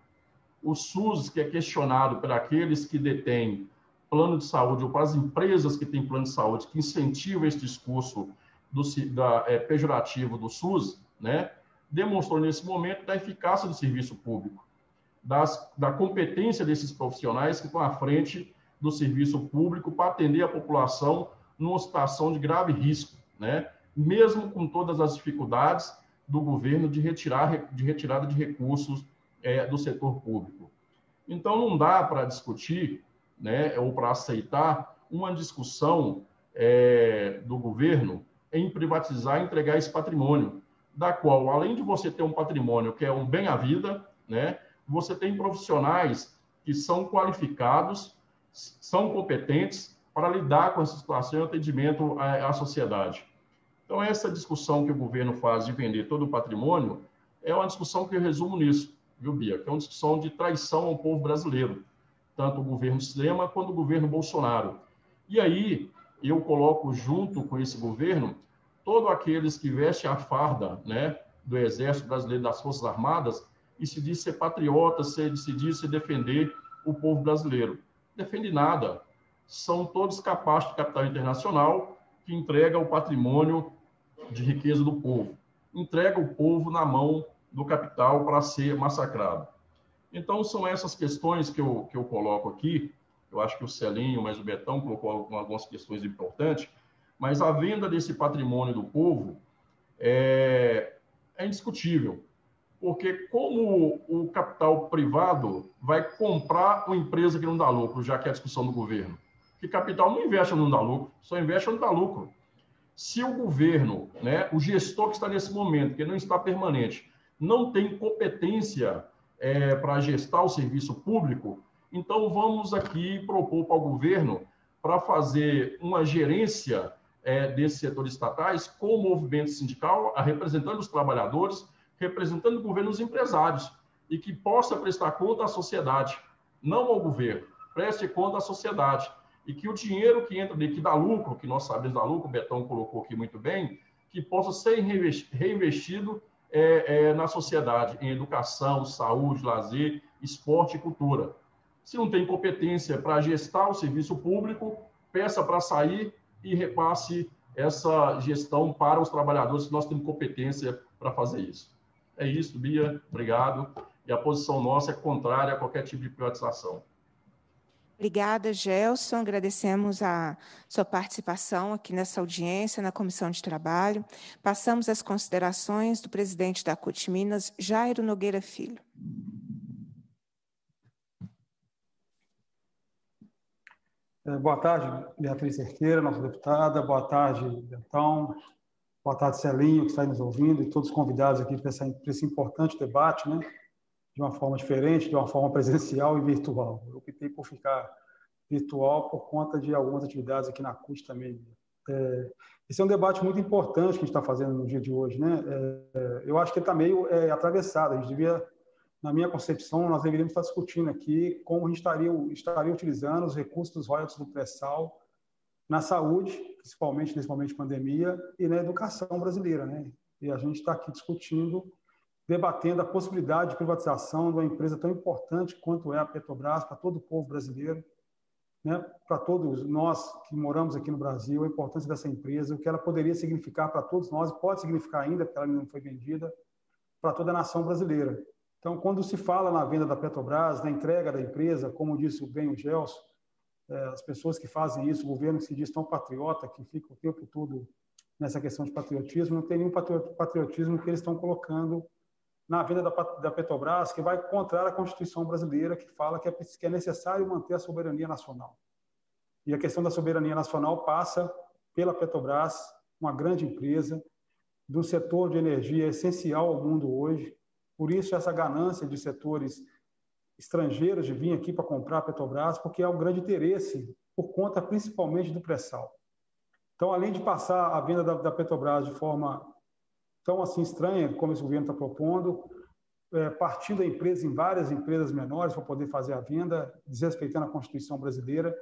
[SPEAKER 5] O SUS, que é questionado por aqueles que detêm plano de saúde ou para as empresas que têm plano de saúde, que incentivam esse discurso do, da, é, pejorativo do SUS, né, demonstrou nesse momento da eficácia do serviço público, das, da competência desses profissionais que estão à frente do serviço público para atender a população numa situação de grave risco, né? mesmo com todas as dificuldades do governo de, retirar, de retirada de recursos é, do setor público. Então, não dá para discutir né, ou para aceitar uma discussão é, do governo em privatizar e entregar esse patrimônio, da qual, além de você ter um patrimônio que é um bem à vida, né, você tem profissionais que são qualificados são competentes para lidar com essa situação e atendimento à, à sociedade. Então, essa discussão que o governo faz de vender todo o patrimônio é uma discussão que eu resumo nisso, viu, Bia? Que é uma discussão de traição ao povo brasileiro, tanto o governo Sistema quanto o governo Bolsonaro. E aí, eu coloco junto com esse governo todos aqueles que vestem a farda né, do Exército Brasileiro, das Forças Armadas, e se diz ser patriota, se, se diz se defender o povo brasileiro defende nada. São todos capazes de capital internacional que entrega o patrimônio de riqueza do povo. Entrega o povo na mão do capital para ser massacrado. Então, são essas questões que eu, que eu coloco aqui. Eu acho que o Celinho, mas o Betão colocou algumas questões importantes. Mas a venda desse patrimônio do povo é, é indiscutível porque como o capital privado vai comprar uma empresa que não dá lucro, já que é a discussão do governo? Que capital não investe no não dá lucro, só investe no dá lucro. Se o governo, né, o gestor que está nesse momento, que não está permanente, não tem competência é, para gestar o serviço público, então vamos aqui propor para o governo para fazer uma gerência é, desses setores estatais com o movimento sindical, a representando os trabalhadores, representando o governo os empresários e que possa prestar conta à sociedade, não ao governo. Preste conta à sociedade e que o dinheiro que entra ali, que dá lucro, que nós sabemos dá lucro, o Betão colocou aqui muito bem, que possa ser reinvestido é, é, na sociedade, em educação, saúde, lazer, esporte e cultura. Se não tem competência para gestar o serviço público, peça para sair e repasse essa gestão para os trabalhadores, se nós temos competência para fazer isso. É isso, Bia, obrigado. E a posição nossa é contrária a qualquer tipo de privatização.
[SPEAKER 1] Obrigada, Gelson. Agradecemos a sua participação aqui nessa audiência na Comissão de Trabalho. Passamos às considerações do presidente da CUT Minas, Jairo Nogueira Filho.
[SPEAKER 6] É, boa tarde, Beatriz Cerqueira, nossa deputada. Boa tarde, Bentão, Boa tarde, Celinho, que está nos ouvindo, e todos os convidados aqui para esse importante debate, né? de uma forma diferente, de uma forma presencial e virtual. Eu optei por ficar virtual por conta de algumas atividades aqui na CUT também. É, esse é um debate muito importante que a gente está fazendo no dia de hoje. Né? É, eu acho que está meio é, atravessado. A gente devia, na minha concepção, nós deveríamos estar discutindo aqui como a gente estaria, estaria utilizando os recursos dos royalties do pré-sal na saúde, principalmente nesse momento de pandemia, e na educação brasileira. Né? E a gente está aqui discutindo, debatendo a possibilidade de privatização de uma empresa tão importante quanto é a Petrobras para todo o povo brasileiro, né? para todos nós que moramos aqui no Brasil, a importância dessa empresa, o que ela poderia significar para todos nós, e pode significar ainda, porque ela não foi vendida, para toda a nação brasileira. Então, quando se fala na venda da Petrobras, na entrega da empresa, como disse bem o Gelson, eh, as pessoas que fazem isso, governos que se diz tão patriota, que ficam o tempo todo nessa questão de patriotismo, não tem nenhum patriotismo que eles estão colocando na venda da, da Petrobras, que vai contra a Constituição brasileira, que fala que é, que é necessário manter a soberania nacional. E a questão da soberania nacional passa pela Petrobras, uma grande empresa, do setor de energia essencial ao mundo hoje. Por isso, essa ganância de setores estrangeiras de vir aqui para comprar a Petrobras, porque há um grande interesse por conta principalmente do pré-sal. Então, além de passar a venda da, da, Petrobras de forma tão assim estranha, como esse governo está propondo, é, partindo a empresa em várias empresas menores para poder fazer a venda, desrespeitando a Constituição brasileira,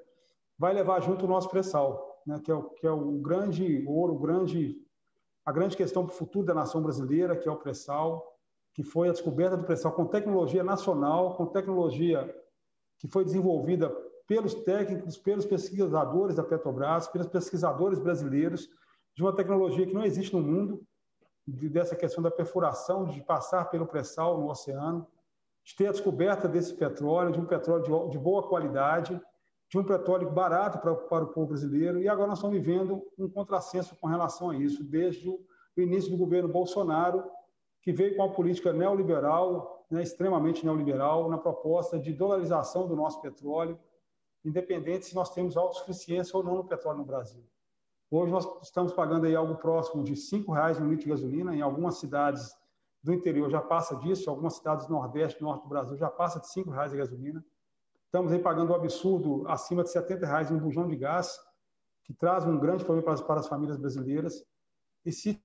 [SPEAKER 6] vai levar junto o nosso pré-sal, né, que é o, que é o grande ouro, grande, a grande questão para o futuro da nação brasileira, que é o pré-sal, que foi a descoberta do pré-sal com tecnologia nacional, com tecnologia que foi desenvolvida pelos técnicos, pelos pesquisadores da Petrobras, pelos pesquisadores brasileiros, de uma tecnologia que não existe no mundo, dessa questão da perfuração, de passar pelo pré-sal no oceano, de ter a descoberta desse petróleo, de um petróleo de boa qualidade, de um petróleo barato para, para o povo brasileiro, e agora nós estamos vivendo um contrassenso com relação a isso, desde o início do governo Bolsonaro, que veio com a política neoliberal, né, extremamente neoliberal, na proposta de dolarização do nosso petróleo, independente se nós temos autossuficiência ou não no petróleo no Brasil. Hoje nós estamos pagando aí algo próximo de R$ 5,00 no litro de gasolina, em algumas cidades do interior já passa disso, algumas cidades do Nordeste, Norte do Brasil já passa de R$ 5,00 a gasolina. Estamos aí pagando um absurdo acima de R$ 70,00 um bujão de gás, que traz um grande problema para as, para as famílias brasileiras. E se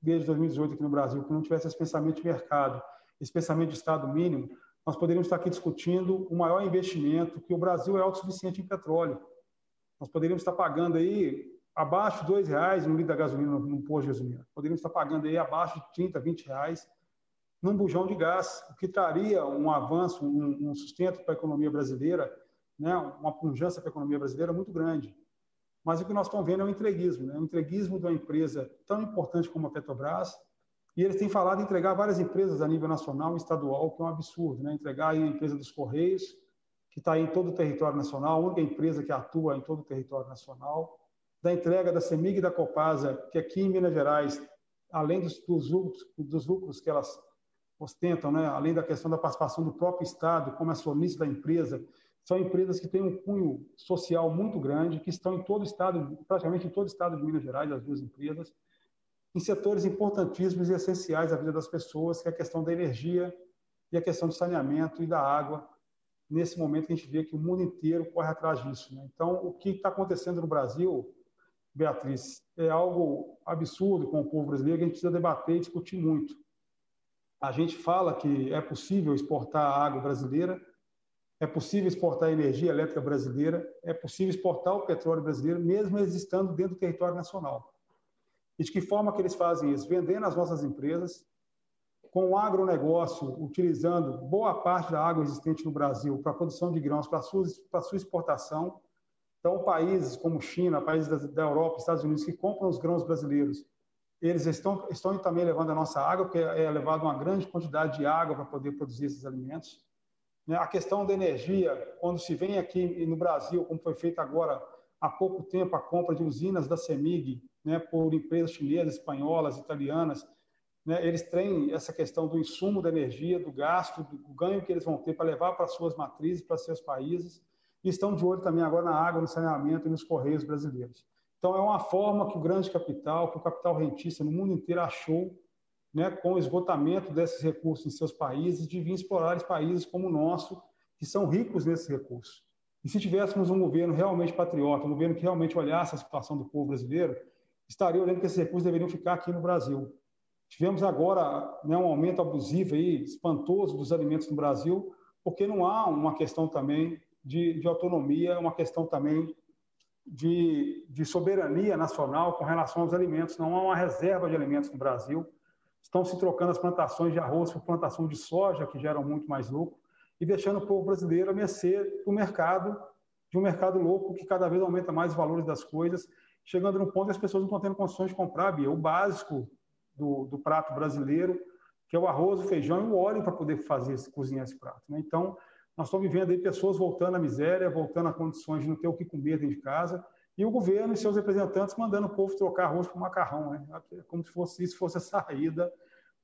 [SPEAKER 6] desde 2018 aqui no Brasil, que não tivesse esse pensamento de mercado, esse pensamento de Estado mínimo, nós poderíamos estar aqui discutindo o maior investimento, que o Brasil é autossuficiente em petróleo. Nós poderíamos estar pagando aí abaixo de R$ reais no litro da gasolina, no posto de gasolina. Poderíamos estar pagando aí abaixo de 30, 20 reais num bujão de gás, o que traria um avanço, um, um sustento para a economia brasileira, né, uma pujança para a economia brasileira muito grande. Mas o que nós estamos vendo é o entreguismo, né? o entreguismo de uma empresa tão importante como a Petrobras, e eles têm falado em entregar várias empresas a nível nacional e estadual, que é um absurdo, né? entregar a empresa dos Correios, que está em todo o território nacional, a única empresa que atua em todo o território nacional, da entrega da CEMIG e da Copasa, que aqui em Minas Gerais, além dos, dos, lucros, dos lucros que elas ostentam, né? além da questão da participação do próprio Estado como acionista da empresa, são empresas que têm um cunho social muito grande, que estão em todo o estado, praticamente em todo o estado de Minas Gerais, as duas empresas, em setores importantíssimos e essenciais à vida das pessoas, que é a questão da energia e a questão do saneamento e da água. Nesse momento, a gente vê que o mundo inteiro corre atrás disso. Né? Então, o que está acontecendo no Brasil, Beatriz, é algo absurdo com o povo brasileiro que a gente precisa debater e discutir muito. A gente fala que é possível exportar a água brasileira, é possível exportar a energia elétrica brasileira, é possível exportar o petróleo brasileiro, mesmo existindo dentro do território nacional. E de que forma que eles fazem isso? Vendendo as nossas empresas, com o agronegócio utilizando boa parte da água existente no Brasil para a produção de grãos, para a sua, sua exportação. Então, países como China, países da, Europa, Estados Unidos, que compram os grãos brasileiros, eles estão, estão também levando a nossa água, porque é levado uma grande quantidade de água para poder produzir esses alimentos. Né? A questão da energia, quando se vem aqui no Brasil, como foi feito agora há pouco tempo, a compra de usinas da CEMIG né, por empresas chinesas, espanholas, italianas, né, eles têm essa questão do insumo da energia, do gasto, do ganho que eles vão ter para levar para suas matrizes, para seus países, e estão de olho também agora na água, no saneamento e nos correios brasileiros. Então, é uma forma que o grande capital, que o capital rentista no mundo inteiro achou né, com o esgotamento desses recursos em seus países, de vir explorar países como o nosso, que são ricos nesses recursos. E se tivéssemos um governo realmente patriota, um governo que realmente olhasse a situação do povo brasileiro, estaria olhando que esses recursos deveriam ficar aqui no Brasil. Tivemos agora né, um aumento abusivo e espantoso dos alimentos no Brasil, porque não há uma questão também de, de autonomia, uma questão também de, de, soberania nacional com relação aos alimentos. Não há uma reserva de alimentos no Brasil. Estão se trocando as plantações de arroz por plantação de soja, que geram muito mais lucro, e deixando o povo brasileiro a mercê do mercado, de um mercado louco que cada vez aumenta mais os valores das coisas, chegando no ponto que as pessoas não estão tendo condições de comprar, Bia, o básico do, do prato brasileiro, que é o arroz, o feijão e o óleo para poder fazer cozinhar esse prato. Né? Então, nós estamos vivendo aí pessoas voltando à miséria, voltando a condições de não ter o que comer dentro de casa, e o governo e seus representantes mandando o povo trocar arroz por macarrão, né? como se fosse, isso fosse a saída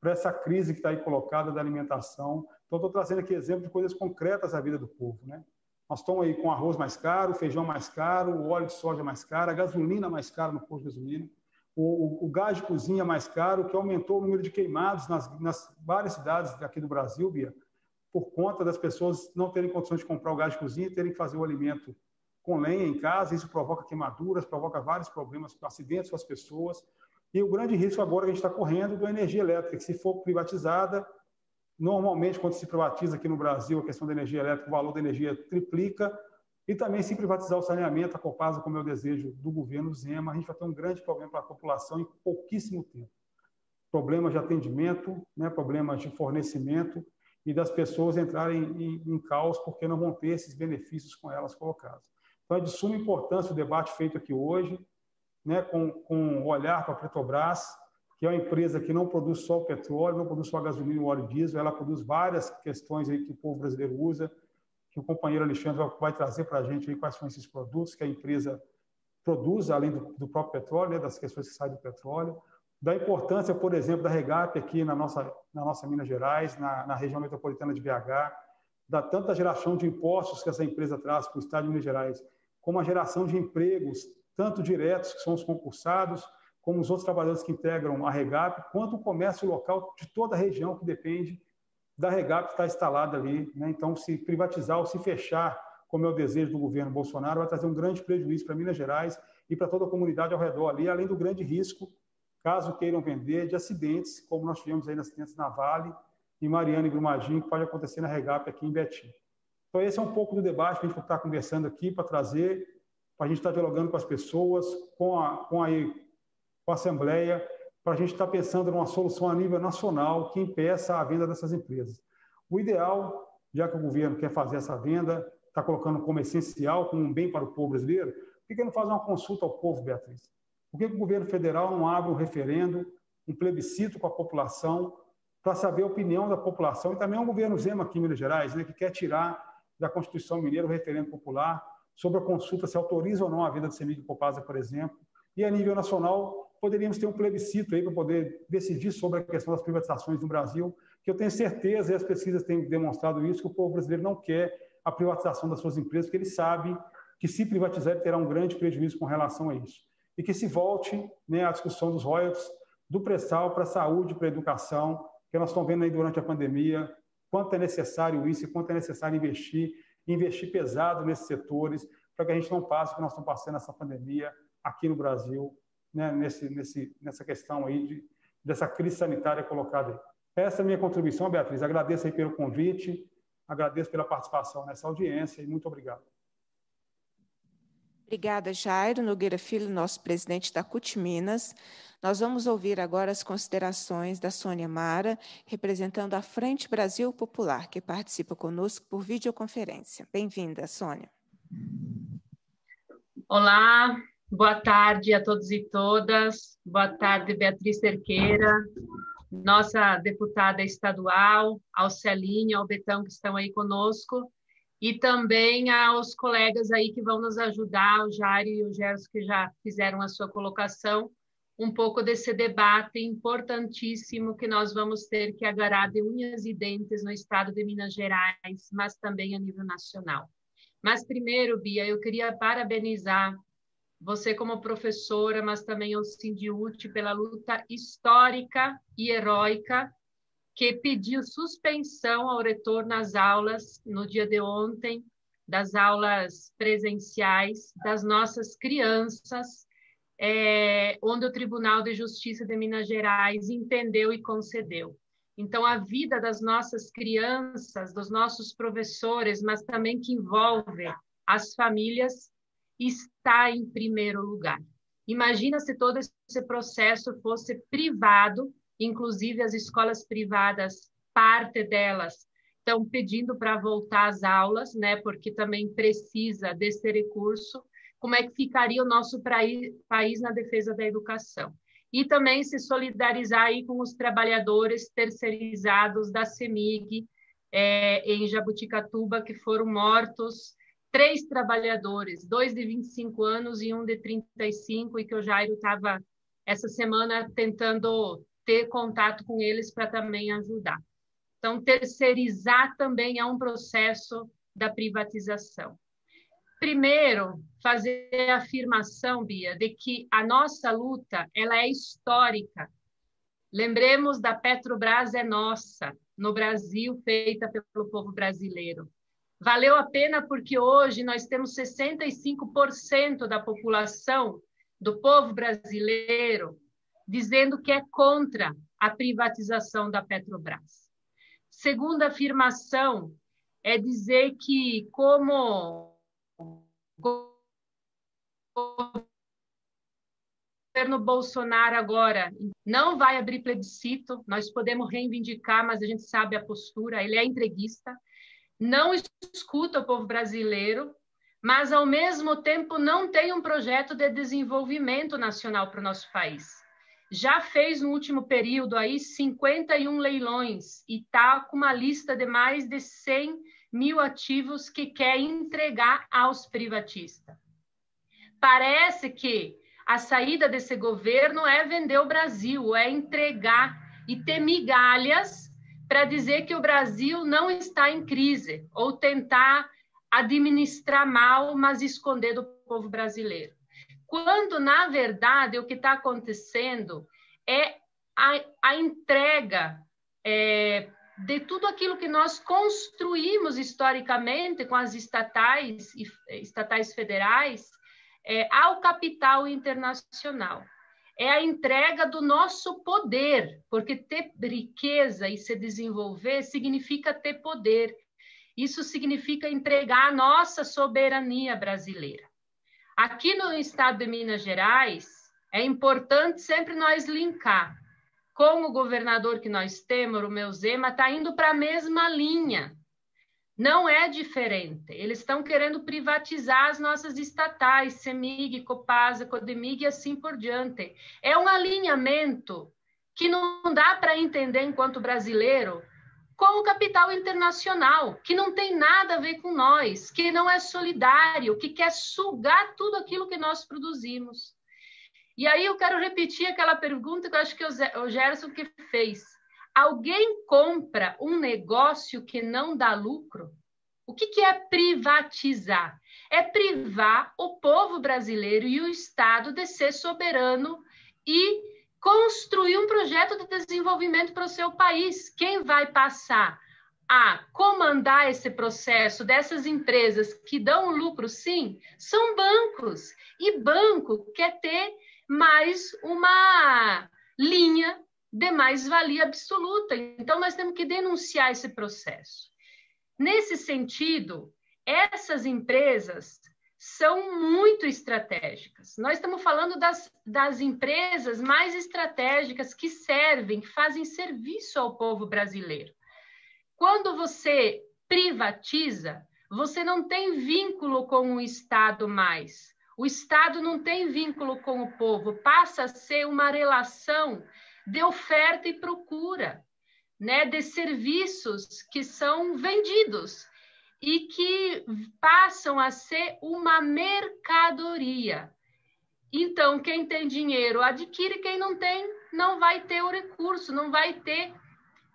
[SPEAKER 6] para essa crise que está aí colocada da alimentação. Então, estou trazendo aqui exemplos de coisas concretas à vida do povo. Né? Nós estamos aí com arroz mais caro, feijão mais caro, o óleo de soja mais caro, a gasolina mais cara no posto de gasolina, o, o, o, gás de cozinha mais caro, que aumentou o número de queimados nas, nas várias cidades aqui do Brasil, Bia, por conta das pessoas não terem condições de comprar o gás de cozinha e terem que fazer o alimento com lenha em casa, isso provoca queimaduras, provoca vários problemas, acidentes com as pessoas. E o grande risco agora é que a gente está correndo da energia elétrica, que se for privatizada, normalmente quando se privatiza aqui no Brasil a questão da energia elétrica, o valor da energia triplica, e também se privatizar o saneamento, a Copasa, como é o desejo do governo Zema, a gente vai ter um grande problema para a população em pouquíssimo tempo. Problemas de atendimento, né, problemas de fornecimento e das pessoas entrarem em, em, em caos porque não vão ter esses benefícios com elas colocadas. Então, é de suma importância o debate feito aqui hoje, né, com, com olhar para a Petrobras, que é uma empresa que não produz só o petróleo, não produz só a gasolina e o óleo diesel, ela produz várias questões aí que o povo brasileiro usa, que o companheiro Alexandre vai, vai trazer para a gente aí quais são esses produtos que a empresa produz, além do, do próprio petróleo, né, das questões que saem do petróleo, da importância, por exemplo, da regap aqui na nossa, na nossa Minas Gerais, na, na região metropolitana de BH, da tanta geração de impostos que essa empresa traz para o Estado de Minas Gerais como a geração de empregos, tanto diretos, que são os concursados, como os outros trabalhadores que integram a REGAP, quanto o comércio local de toda a região que depende da REGAP que está instalada ali. Né? Então, se privatizar ou se fechar, como é o desejo do governo Bolsonaro, vai trazer um grande prejuízo para Minas Gerais e para toda a comunidade ao redor ali, além do grande risco, caso queiram vender, de acidentes, como nós tivemos aí nas acidentes na Vale, em Mariana e Brumadinho, que pode acontecer na REGAP aqui em Betim. Então, esse é um pouco do debate que a gente está conversando aqui para trazer, para a gente estar tá dialogando com as pessoas, com a, com a, com a Assembleia, para a gente estar tá pensando numa solução a nível nacional que impeça a venda dessas empresas. O ideal, já que o governo quer fazer essa venda, está colocando como essencial, como um bem para o povo brasileiro, por que não faz uma consulta ao povo, Beatriz? Por que o governo federal não abre um referendo, um plebiscito com a população, para saber a opinião da população? E também é um governo Zema aqui em Minas Gerais, né, que quer tirar da Constituição Mineira, o referendo popular, sobre a consulta se autoriza ou não a venda de semente de copasa, por exemplo. E a nível nacional, poderíamos ter um plebiscito aí para poder decidir sobre a questão das privatizações no Brasil, que eu tenho certeza, e as pesquisas têm demonstrado isso, que o povo brasileiro não quer a privatização das suas empresas, porque ele sabe que se privatizar ele terá um grande prejuízo com relação a isso. E que se volte né, à discussão dos royalties do pré-sal para a saúde, para a educação, que nós estamos vendo aí durante a pandemia, quanto é necessário isso e quanto é necessário investir, investir pesado nesses setores, para que a gente não passe o que nós estamos passando nessa pandemia aqui no Brasil, né, nesse, nesse, nessa questão aí de, dessa crise sanitária colocada aí. Essa é a minha contribuição, Beatriz. Agradeço aí pelo convite, agradeço pela participação nessa audiência e muito obrigado.
[SPEAKER 1] Obrigada, Jairo Nogueira Filho, nosso presidente da CUT Minas. Nós vamos ouvir agora as considerações da Sônia Mara, representando a Frente Brasil Popular, que participa conosco por videoconferência.
[SPEAKER 7] Bem-vinda, Sônia. Olá, boa tarde a todos e todas. Boa tarde, Beatriz Cerqueira, nossa deputada estadual, ao Celinho, ao Betão, que estão aí conosco e também aos colegas aí que vão nos ajudar, o Jairo e o Gerson, que já fizeram a sua colocação, um pouco desse debate importantíssimo que nós vamos ter que é agarrar de unhas e dentes no estado de Minas Gerais, mas também a nível nacional. Mas primeiro, Bia, eu queria parabenizar você como professora, mas também o Sindiúte pela luta histórica e heróica que pediu suspensão ao retorno às aulas no dia de ontem, das aulas presenciais das nossas crianças, é, onde o Tribunal de Justiça de Minas Gerais entendeu e concedeu. Então, a vida das nossas crianças, dos nossos professores, mas também que envolve as famílias, está em primeiro lugar. Imagina se todo esse processo fosse privado inclusive as escolas privadas, parte delas estão pedindo para voltar às aulas, né, porque também precisa desse recurso. Como é que ficaria o nosso país na defesa da educação? E também se solidarizar aí com os trabalhadores terceirizados da CEMIG é, em Jabuticatuba, que foram mortos três trabalhadores, dois de 25 anos e um de 35, e que o Jairo estava essa semana tentando ter contato com eles para também ajudar. Então, terceirizar também é um processo da privatização. Primeiro, fazer a afirmação, Bia, de que a nossa luta ela é histórica. Lembremos da Petrobras é nossa, no Brasil, feita pelo povo brasileiro. Valeu a pena porque hoje nós temos 65% da população do povo brasileiro dizendo que é contra a privatização da Petrobras. Segunda afirmação é dizer que, como governo Bolsonaro agora não vai abrir plebiscito, nós podemos reivindicar, mas a gente sabe a postura, ele é entreguista, não escuta o povo brasileiro, mas ao mesmo tempo não tem um projeto de desenvolvimento nacional para o nosso país já fez no último período aí 51 leilões e está com uma lista de mais de 100 mil ativos que quer entregar aos privatistas. Parece que a saída desse governo é vender o Brasil, é entregar e ter migalhas para dizer que o Brasil não está em crise ou tentar administrar mal, mas esconder do povo brasileiro quando na verdade o que está acontecendo é a, a entrega é, de tudo aquilo que nós construímos historicamente com as estatais e eh, estatais federais é, ao capital internacional. É a entrega do nosso poder, porque ter riqueza e se desenvolver significa ter poder. Isso significa entregar a nossa soberania brasileira. Aqui no estado de Minas Gerais, é importante sempre nós linkar com o governador que nós temos, o meu Zema, está indo para a mesma linha. Não é diferente. Eles estão querendo privatizar as nossas estatais, CEMIG, Copasa, Codemig e assim por diante. É um alinhamento que não dá para entender enquanto brasileiro, com o capital internacional, que não tem nada a ver com nós, que não é solidário, que quer sugar tudo aquilo que nós produzimos. E aí eu quero repetir aquela pergunta que eu acho que é o Gerson que fez. Alguém compra um negócio que não dá lucro? O que, que é privatizar? É privar o povo brasileiro e o Estado de ser soberano e construir um projeto de desenvolvimento para o seu país. Quem vai passar a comandar esse processo dessas empresas que dão lucro, sim, são bancos. E banco quer ter mais uma linha de mais-valia absoluta. Então, nós temos que denunciar esse processo. Nesse sentido, essas empresas são muito estratégicas. Nós estamos falando das, das empresas mais estratégicas que servem, que fazem serviço ao povo brasileiro. Quando você privatiza, você não tem vínculo com o Estado mais. O Estado não tem vínculo com o povo, passa a ser uma relação de oferta e procura, né, de serviços que são vendidos e que passam a ser uma mercadoria. Então, quem tem dinheiro adquire, quem não tem, não vai ter o recurso, não vai ter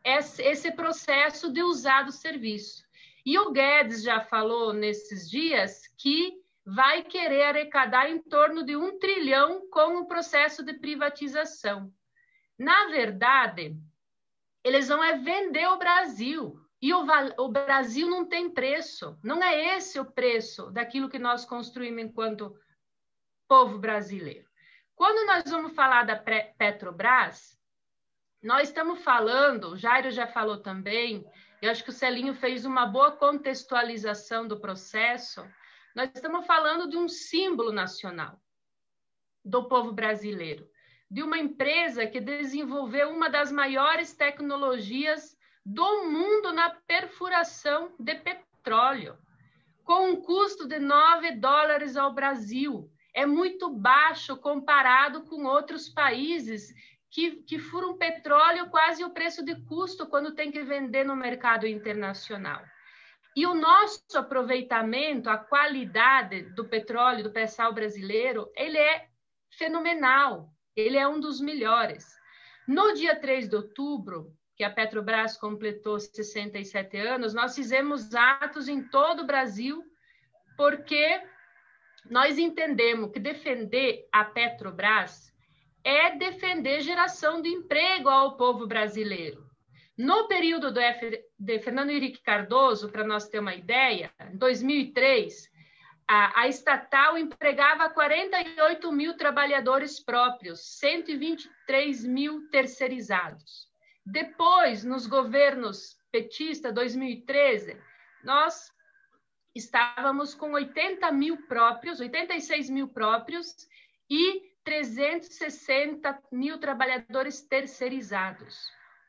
[SPEAKER 7] esse processo de usar do serviço. E o Guedes já falou nesses dias que vai querer arrecadar em torno de um trilhão com o processo de privatização. Na verdade, eles vão é vender o Brasil. E o, o, Brasil não tem preço, não é esse o preço daquilo que nós construímos enquanto povo brasileiro. Quando nós vamos falar da Petrobras, nós estamos falando, o Jairo já falou também, eu acho que o Celinho fez uma boa contextualização do processo, nós estamos falando de um símbolo nacional do povo brasileiro, de uma empresa que desenvolveu uma das maiores tecnologias do mundo na perfuração de petróleo, com um custo de 9 dólares ao Brasil. É muito baixo comparado com outros países que, que furam petróleo quase o preço de custo quando tem que vender no mercado internacional. E o nosso aproveitamento, a qualidade do petróleo, do pré-sal brasileiro, ele é fenomenal, ele é um dos melhores. No dia 3 de outubro, que a Petrobras completou 67 anos, nós fizemos atos em todo o Brasil, porque nós entendemos que defender a Petrobras é defender geração de emprego ao povo brasileiro. No período do F, de Fernando Henrique Cardoso, para nós ter uma ideia, em 2003, a, a, estatal empregava 48 mil trabalhadores próprios, 123 mil terceirizados. Depois, nos governos petista, 2013, nós estávamos com 80 mil próprios, 86 mil próprios e 360 mil trabalhadores terceirizados.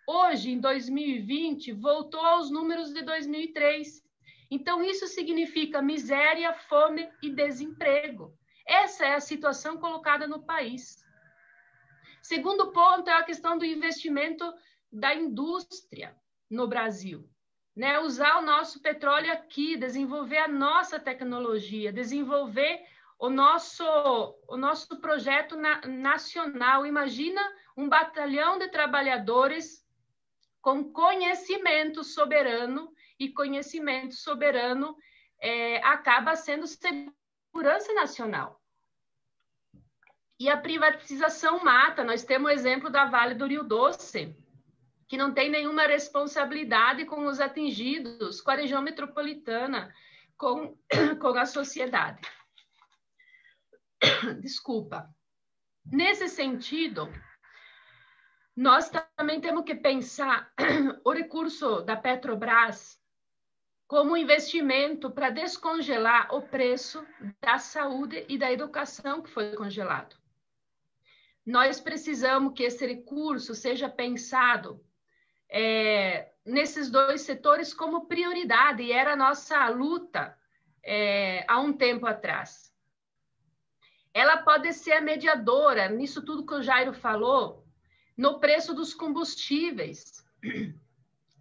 [SPEAKER 7] Hoje, em 2020, voltou aos números de 2003. Então, isso significa miséria, fome e desemprego. Essa é a situação colocada no país. Segundo ponto é a questão do investimento da indústria no Brasil. Né? Usar o nosso petróleo aqui, desenvolver a nossa tecnologia, desenvolver o nosso, o nosso projeto na, nacional. Imagina um batalhão de trabalhadores com conhecimento soberano, e conhecimento soberano é, acaba sendo segurança nacional. E a privatização mata. Nós temos o exemplo da Vale do Rio Doce, que não tem nenhuma responsabilidade com os atingidos, com a região metropolitana, com, com a sociedade. Desculpa. Nesse sentido, nós também temos que pensar o recurso da Petrobras como investimento para descongelar o preço da saúde e da educação que foi congelado. Nós precisamos que esse recurso seja pensado é, nesses dois setores como prioridade, e era a nossa luta é, há um tempo atrás. Ela pode ser a mediadora, nisso tudo que o Jairo falou, no preço dos combustíveis.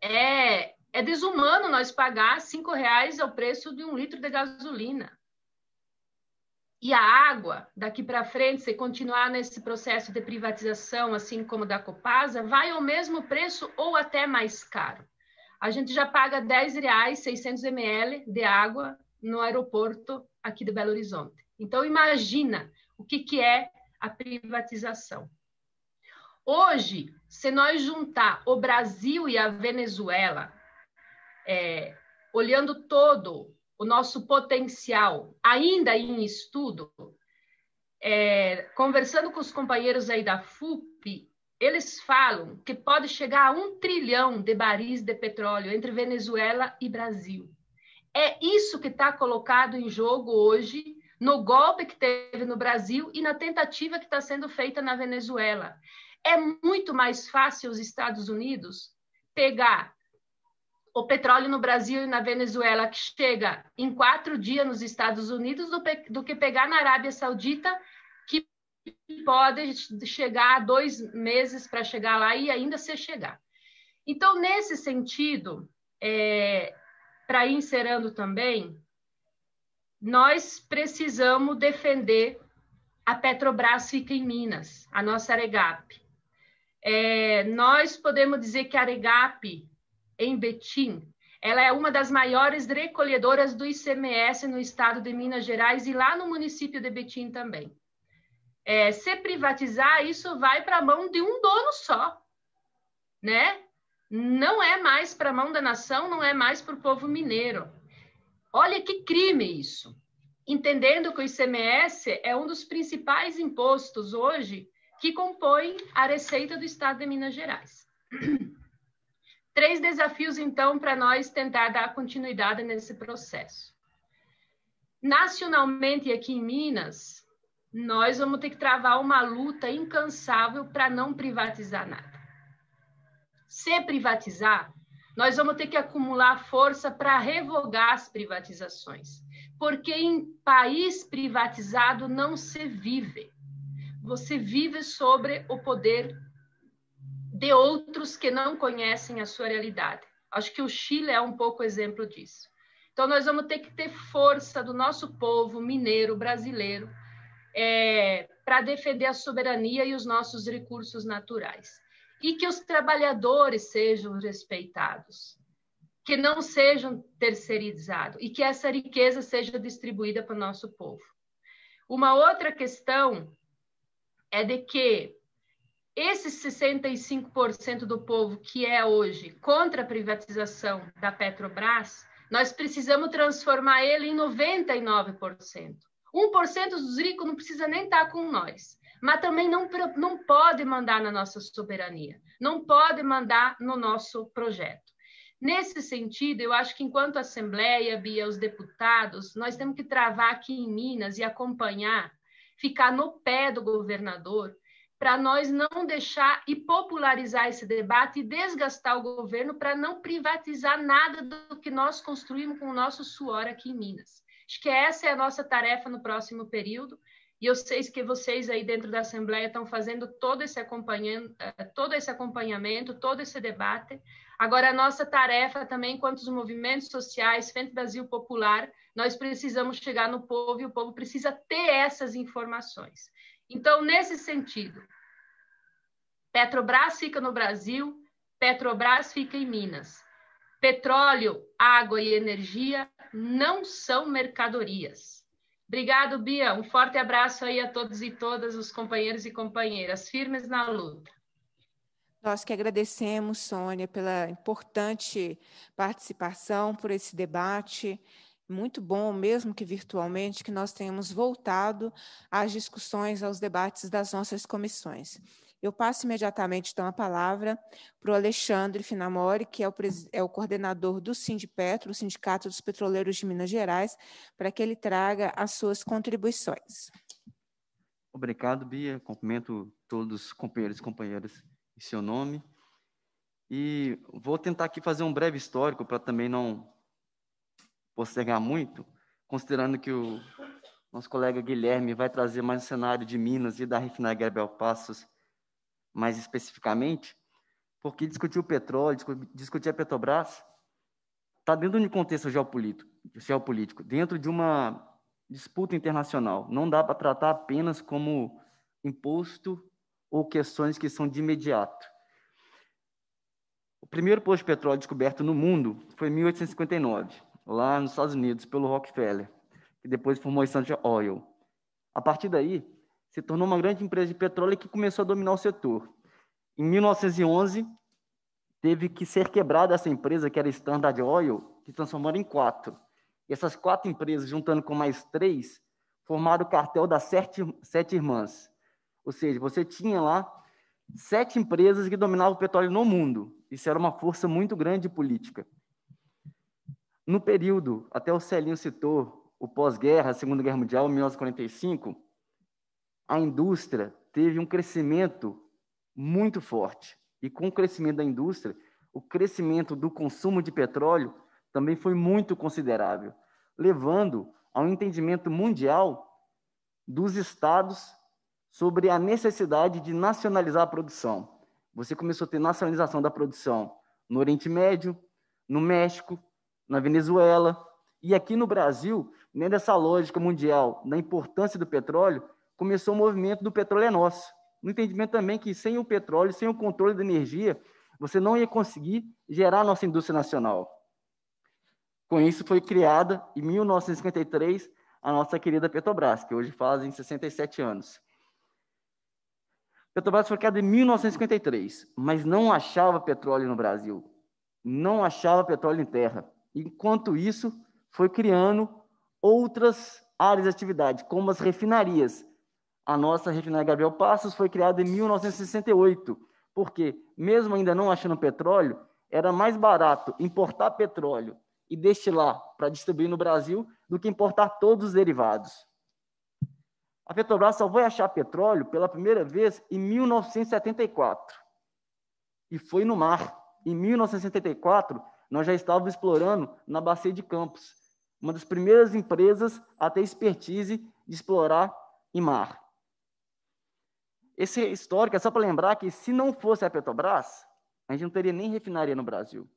[SPEAKER 7] É, é desumano nós pagar cinco reais ao preço de um litro de gasolina. E a água, daqui para frente, se continuar nesse processo de privatização, assim como da Copasa, vai ao mesmo preço ou até mais caro. A gente já paga 10 reais 600 ml de água no aeroporto aqui de Belo Horizonte. Então imagina o que, que é a privatização. Hoje, se nós juntar o Brasil e a Venezuela, é, olhando todo o nosso potencial ainda em estudo, é, conversando com os companheiros aí da FUP, eles falam que pode chegar a um trilhão de baris de petróleo entre Venezuela e Brasil. É isso que está colocado em jogo hoje no golpe que teve no Brasil e na tentativa que está sendo feita na Venezuela. É muito mais fácil os Estados Unidos pegar o petróleo no Brasil e na Venezuela, que chega em quatro dias nos Estados Unidos, do, do que pegar na Arábia Saudita, que pode chegar a dois meses para chegar lá e ainda se chegar. Então, nesse sentido, é, para ir encerrando também, nós precisamos defender a Petrobras fica em Minas, a nossa Aregap. É, nós podemos dizer que a Aregap em Betim. Ela é uma das maiores recolhedoras do ICMS no estado de Minas Gerais e lá no município de Betim também. É, se privatizar, isso vai para a mão de um dono só, né? Não é mais para a mão da nação, não é mais para o povo mineiro. Olha que crime isso. Entendendo que o ICMS é um dos principais impostos hoje que compõem a receita do Estado de Minas Gerais. Três desafios, então, para nós tentar dar continuidade nesse processo. Nacionalmente, aqui em Minas, nós vamos ter que travar uma luta incansável para não privatizar nada. Se privatizar, nós vamos ter que acumular força para revogar as privatizações, porque em país privatizado não se vive. Você vive sobre o poder de outros que não conhecem a sua realidade. Acho que o Chile é um pouco exemplo disso. Então, nós vamos ter que ter força do nosso povo mineiro, brasileiro, é, para defender a soberania e os nossos recursos naturais. E que os trabalhadores sejam respeitados, que não sejam terceirizados e que essa riqueza seja distribuída para o nosso povo. Uma outra questão é de que esse 65% do povo que é hoje contra a privatização da Petrobras, nós precisamos transformar ele em 99%. 1% dos ricos não precisa nem estar tá com nós, mas também não, não pode mandar na nossa soberania, não pode mandar no nosso projeto. Nesse sentido, eu acho que enquanto Assembleia, Bia, os deputados, nós temos que travar aqui em Minas e acompanhar, ficar no pé do governador para nós não deixar e popularizar esse debate e desgastar o governo para não privatizar nada do que nós construímos com o nosso suor aqui em Minas. Acho que essa é a nossa tarefa no próximo período. E eu sei que vocês aí dentro da Assembleia estão fazendo todo esse, acompanhamento, eh, todo esse acompanhamento, todo esse debate. Agora, a nossa tarefa também, quanto os movimentos sociais, Frente Brasil Popular, nós precisamos chegar no povo e o povo precisa ter essas informações. Então, nesse sentido, Petrobras fica no Brasil, Petrobras fica em Minas. Petróleo, água e energia não são mercadorias. Obrigado, Bia. Um forte abraço aí a todos e todas os companheiros e companheiras, firmes na luta.
[SPEAKER 1] Nós que agradecemos, Sônia, pela importante participação, por esse debate muito bom, mesmo que virtualmente, que nós tenhamos voltado às discussões, aos debates das nossas comissões. Eu passo imediatamente, então, a palavra para o Alexandre Finamori, que é o, é o coordenador do Sindipetro, o Sindicato dos Petroleiros de Minas Gerais, para que ele traga as suas contribuições.
[SPEAKER 8] Obrigado, Bia. Cumprimento todos os companheiros e companheiras em seu nome. E vou tentar aqui fazer um breve histórico para também não você ganhar muito, considerando que o nosso colega Guilherme vai trazer mais um cenário de Minas e da refinaria Passos mais especificamente, porque discutir o petróleo, discutir a Petrobras, está dentro de um contexto geopolítico, geopolítico, dentro de uma disputa internacional. Não dá para tratar apenas como imposto ou questões que são de imediato. O primeiro posto de petróleo descoberto no mundo foi em 1859 lá nos Estados Unidos, pelo Rockefeller, que depois formou a Standard Oil. A partir daí, se tornou uma grande empresa de petróleo que começou a dominar o setor. Em 1911, teve que ser quebrada essa empresa, que era Standard Oil, que transformou em quatro. E essas quatro empresas, juntando com mais três, formaram o cartel das sete, sete irmãs. Ou seja, você tinha lá sete empresas que dominavam o petróleo no mundo. Isso era uma força muito grande política. No período, até o Celinho citou, o pós-guerra, a Segunda Guerra Mundial, 1945, a indústria teve um crescimento muito forte. E com o crescimento da indústria, o crescimento do consumo de petróleo também foi muito considerável, levando ao entendimento mundial dos estados sobre a necessidade de nacionalizar a produção. Você começou a ter nacionalização da produção no Oriente Médio, no México, na Venezuela. E aqui no Brasil, dentro dessa lógica mundial da importância do petróleo, começou o movimento do petróleo é nosso. No entendimento também que sem o petróleo, sem o controle da energia, você não ia conseguir gerar a nossa indústria nacional. Com isso, foi criada, em 1953, a nossa querida Petrobras, que hoje fazem 67 anos. Petrobras foi criada em 1953, mas não achava petróleo no Brasil. Não achava petróleo em terra. Enquanto isso, foi criando outras áreas de atividade, como as refinarias. A nossa refinaria Gabriel Passos foi criada em 1968, porque, mesmo ainda não achando petróleo, era mais barato importar petróleo e destilar para distribuir no Brasil do que importar todos os derivados. A Petrobras só vai achar petróleo pela primeira vez em 1974. E foi no mar. Em 1974, nós já estávamos explorando na Bacia de Campos, uma das primeiras empresas a ter expertise de explorar em mar. Esse histórico é só para lembrar que se não fosse a Petrobras, a gente não teria nem refinaria no Brasil.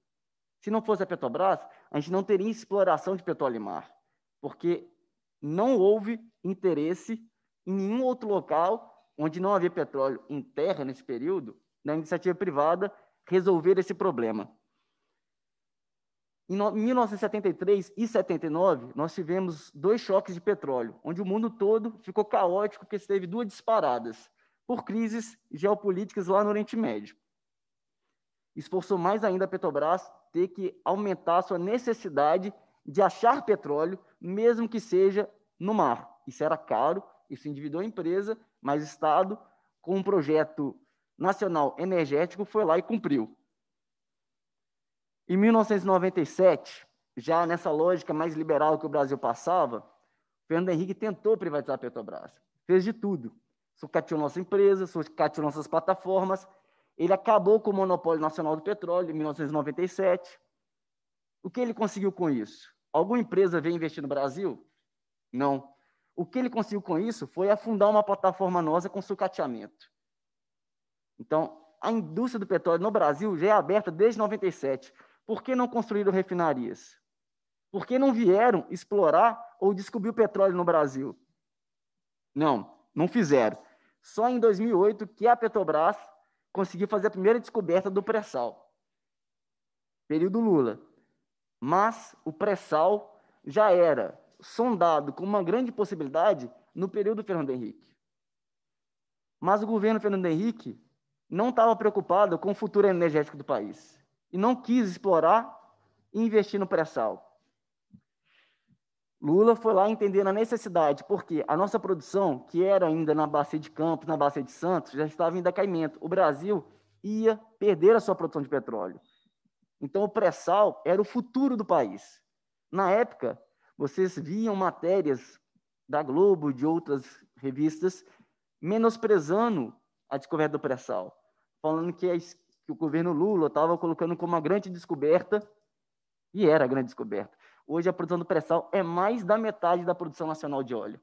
[SPEAKER 8] Se não fosse a Petrobras, a gente não teria exploração de petróleo e mar, porque não houve interesse em nenhum outro local onde não havia petróleo em terra nesse período, na iniciativa privada resolver esse problema. Em 1973 e 79, nós tivemos dois choques de petróleo, onde o mundo todo ficou caótico porque teve duas disparadas por crises geopolíticas lá no Oriente Médio. Isso forçou mais ainda a Petrobras ter que aumentar sua necessidade de achar petróleo, mesmo que seja no mar. Isso era caro, isso endividou a empresa, mas o Estado, com um projeto nacional energético, foi lá e cumpriu. Em 1997, já nessa lógica mais liberal que o Brasil passava, Fernando Henrique tentou privatizar a Petrobras. Fez de tudo. Sucateou nossa empresa, sucateou nossas plataformas. Ele acabou com o monopólio nacional do petróleo em 1997. O que ele conseguiu com isso? Alguma empresa veio investir no Brasil? Não. O que ele conseguiu com isso foi afundar uma plataforma nossa com sucateamento. Então, a indústria do petróleo no Brasil já é aberta desde 97. Por que não construíram refinarias? Por que não vieram explorar ou descobrir o petróleo no Brasil? Não, não fizeram. Só em 2008 que a Petrobras conseguiu fazer a primeira descoberta do pré-sal. Período Lula. Mas o pré-sal já era sondado com uma grande possibilidade no período Fernando Henrique. Mas o governo Fernando Henrique não estava preocupado com o futuro energético do país e não quis explorar e investir no pré-sal. Lula foi lá entendendo a necessidade, porque a nossa produção, que era ainda na Bacia de Campos, na Bacia de Santos, já estava em decaimento. O Brasil ia perder a sua produção de petróleo. Então, o pré-sal era o futuro do país. Na época, vocês viam matérias da Globo, de outras revistas, menosprezando a descoberta do pré-sal, falando que que o governo Lula estava colocando como uma grande descoberta, e era a grande descoberta. Hoje a produção do pré-sal é mais da metade da produção nacional de óleo.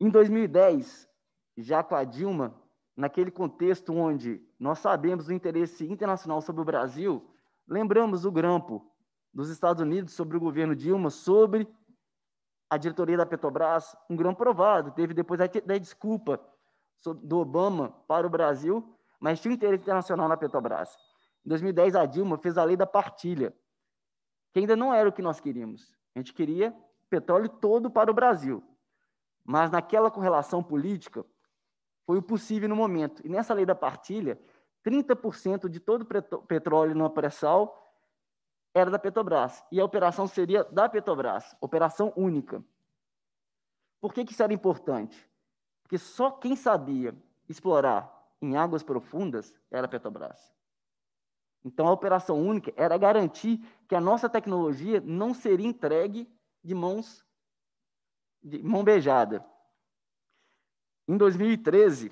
[SPEAKER 8] Em 2010, já com a Dilma, naquele contexto onde nós sabemos o interesse internacional sobre o Brasil, lembramos o grampo dos Estados Unidos sobre o governo Dilma, sobre a diretoria da Petrobras, um grampo provado. Teve depois a desculpa do Obama para o Brasil, mas tinha interesse internacional na Petrobras. Em 2010, a Dilma fez a lei da partilha, que ainda não era o que nós queríamos. A gente queria petróleo todo para o Brasil. Mas naquela correlação política, foi o possível no momento. E nessa lei da partilha, 30% de todo o petróleo no pré-sal era da Petrobras. E a operação seria da Petrobras, operação única. Por que, que isso era importante? Porque só quem sabia explorar em águas profundas era a Petrobras. Então, a operação única era garantir que a nossa tecnologia não seria entregue de mãos de mão beijada. Em 2013,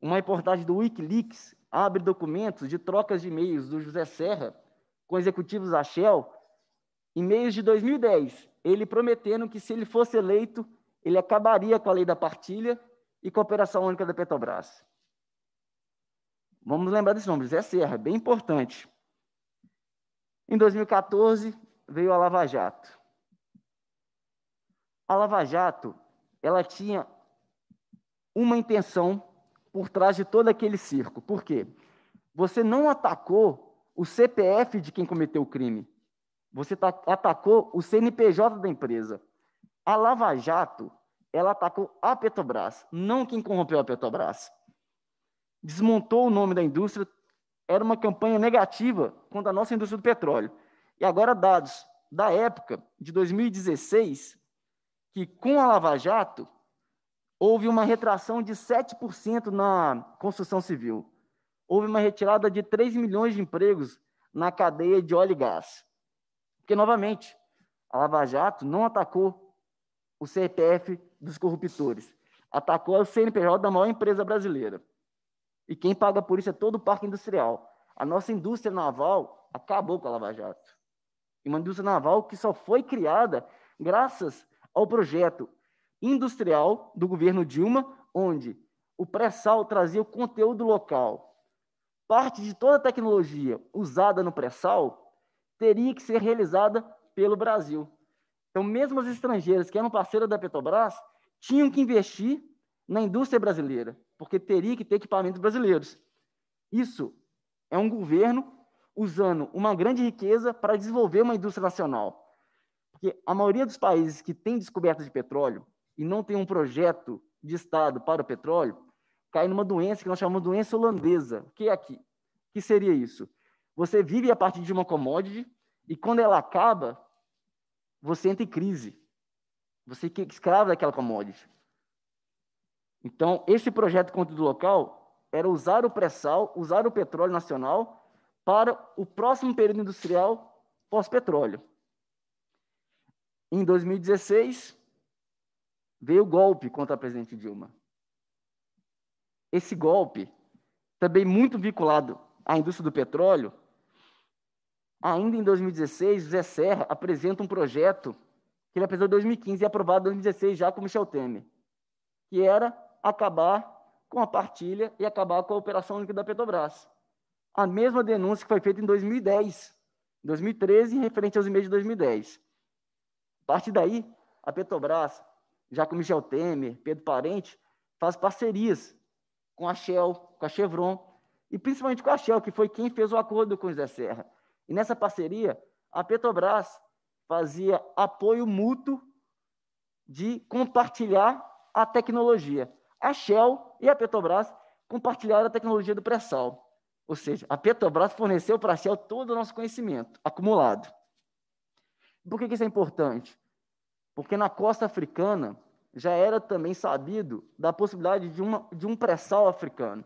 [SPEAKER 8] uma reportagem do Wikileaks abre documentos de trocas de e-mails do José Serra com executivos da Shell em meios de 2010, ele prometendo que se ele fosse eleito, ele acabaria com a lei da partilha e com a operação única da Petrobras. Vamos lembrar desse nome, Zé Serra, bem importante. Em 2014, veio a Lava Jato. A Lava Jato, ela tinha uma intenção por trás de todo aquele circo. Por quê? Você não atacou o CPF de quem cometeu o crime. Você atacou o CNPJ da empresa. A Lava Jato, ela atacou a Petrobras, não quem corrompeu a Petrobras desmontou o nome da indústria, era uma campanha negativa contra a nossa indústria do petróleo. E agora, dados da época de 2016, que com a Lava Jato houve uma retração de 7% na construção civil. Houve uma retirada de 3 milhões de empregos na cadeia de óleo e gás. Porque, novamente, a Lava Jato não atacou o CPF dos corruptores, atacou o CNPJ da maior empresa brasileira. E quem paga por isso é todo o parque industrial. A nossa indústria naval acabou com a Lava Jato. E uma indústria naval que só foi criada graças ao projeto industrial do governo Dilma, onde o pré-sal trazia o conteúdo local. Parte de toda a tecnologia usada no pré-sal teria que ser realizada pelo Brasil. Então, mesmo as estrangeiras que eram parceiras da Petrobras tinham que investir na indústria brasileira porque teria que ter equipamentos brasileiros. Isso é um governo usando uma grande riqueza para desenvolver uma indústria nacional. Porque a maioria dos países que tem descoberta de petróleo e não tem um projeto de Estado para o petróleo, cai numa doença que nós chamamos de doença holandesa. O que é aqui? O que seria isso? Você vive a partir de uma commodity e quando ela acaba, você entra em crise. Você fica escravo daquela commodity. Então, esse projeto contra do Local era usar o pré-sal, usar o petróleo nacional para o próximo período industrial pós-petróleo. Em 2016, veio o golpe contra a presidente Dilma. Esse golpe, também muito vinculado à indústria do petróleo, ainda em 2016, José Serra apresenta um projeto que ele apresentou em 2015 e é aprovado em 2016 já com Michel Temer, que era acabar com a partilha e acabar com a operação única da Petrobras. A mesma denúncia que foi feita em 2010, 2013, referente aos e-mails de 2010. A partir daí, a Petrobras, já com Michel Temer, Pedro Parente, faz parcerias com a Shell, com a Chevron, e principalmente com a Shell, que foi quem fez o acordo com o José Serra. E nessa parceria, a Petrobras fazia apoio mútuo de compartilhar a tecnologia a Shell e a Petrobras compartilharam a tecnologia do pré-sal. Ou seja, a Petrobras forneceu para a Shell todo o nosso conhecimento acumulado. Por que, isso é importante? Porque na costa africana já era também sabido da possibilidade de, uma, de um pré-sal africano.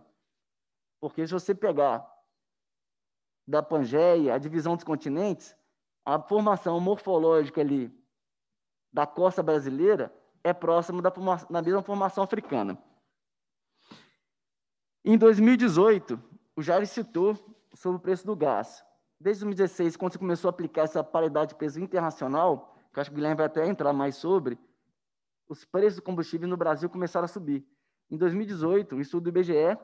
[SPEAKER 8] Porque se você pegar da Pangeia, a divisão dos continentes, a formação morfológica ali da costa brasileira é próxima da, da mesma formação africana. Em 2018, o Jair citou sobre o preço do gás. Desde 2016, quando se começou a aplicar essa paridade de preço internacional, que acho que o Guilherme vai até entrar mais sobre, os preços do combustível no Brasil começaram a subir. Em 2018, um estudo do IBGE,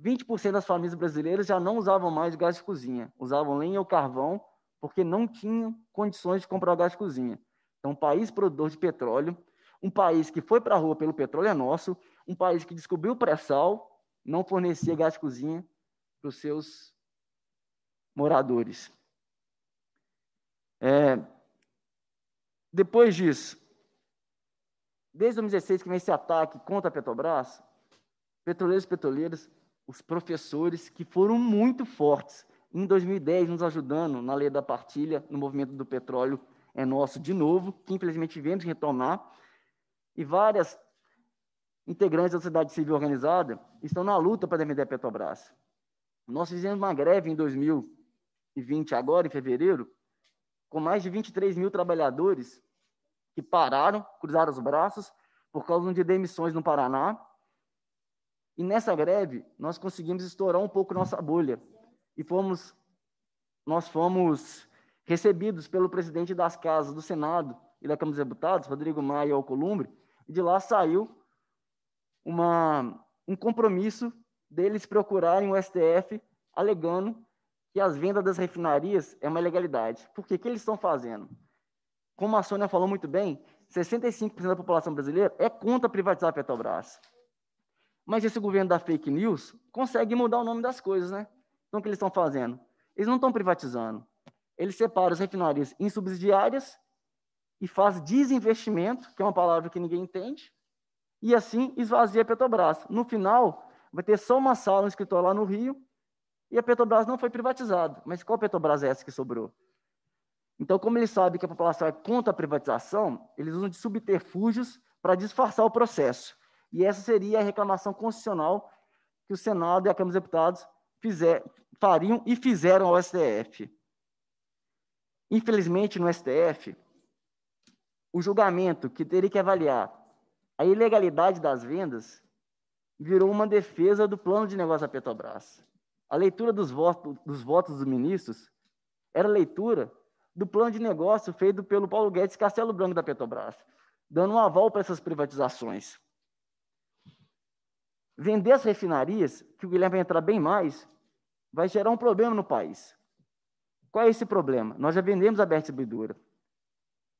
[SPEAKER 8] 20% das famílias brasileiras já não usavam mais gás de cozinha, usavam lenha ou carvão, porque não tinham condições de comprar gás de cozinha. Então, um país produtor de petróleo, um país que foi para a rua pelo petróleo é nosso, um país que descobriu o pré-sal, não fornecia gás de cozinha para os seus moradores. É, depois disso, desde 2016 que vem esse ataque contra a Petrobras, petroleiros e petroleiras, os professores que foram muito fortes em 2010 nos ajudando na lei da partilha, no movimento do petróleo é nosso de novo, que infelizmente vemos retomar, e várias integrantes da sociedade civil organizada estão na luta para defender a Petrobras. Nós fizemos uma greve em 2020, agora em fevereiro, com mais de 23 mil trabalhadores que pararam, cruzaram os braços por causa de demissões no Paraná. E nessa greve nós conseguimos estourar um pouco nossa bolha e fomos nós fomos recebidos pelo presidente das casas do Senado e da Câmara dos Deputados, Rodrigo Maia Alcolumbre, e de lá saiu uma, um compromisso deles procurarem o STF alegando que as vendas das refinarias é uma ilegalidade. Por O que eles estão fazendo? Como a Sônia falou muito bem, 65% da população brasileira é contra privatizar a Petrobras. Mas esse governo da fake news consegue mudar o nome das coisas, né? Então, o que eles estão fazendo? Eles não estão privatizando. Eles separam as refinarias em subsidiárias e faz desinvestimento, que é uma palavra que ninguém entende, e assim esvazia a Petrobras. No final, vai ter só uma sala, um escritório lá no Rio, e a Petrobras não foi privatizada. Mas qual Petrobras é essa que sobrou? Então, como eles sabem que a população é contra a privatização, eles usam de subterfúgios para disfarçar o processo. E essa seria a reclamação constitucional que o Senado e a Câmara dos Deputados fizer, fariam e fizeram ao STF. Infelizmente, no STF, o julgamento que teria que avaliar a ilegalidade das vendas virou uma defesa do plano de negócio da Petrobras. A leitura dos votos dos, votos dos ministros era leitura do plano de negócio feito pelo Paulo Guedes Castelo Branco da Petrobras, dando um aval para essas privatizações. Vender as refinarias, que o Guilherme vai entrar bem mais, vai gerar um problema no país. Qual é esse problema? Nós já vendemos a Berta Bidura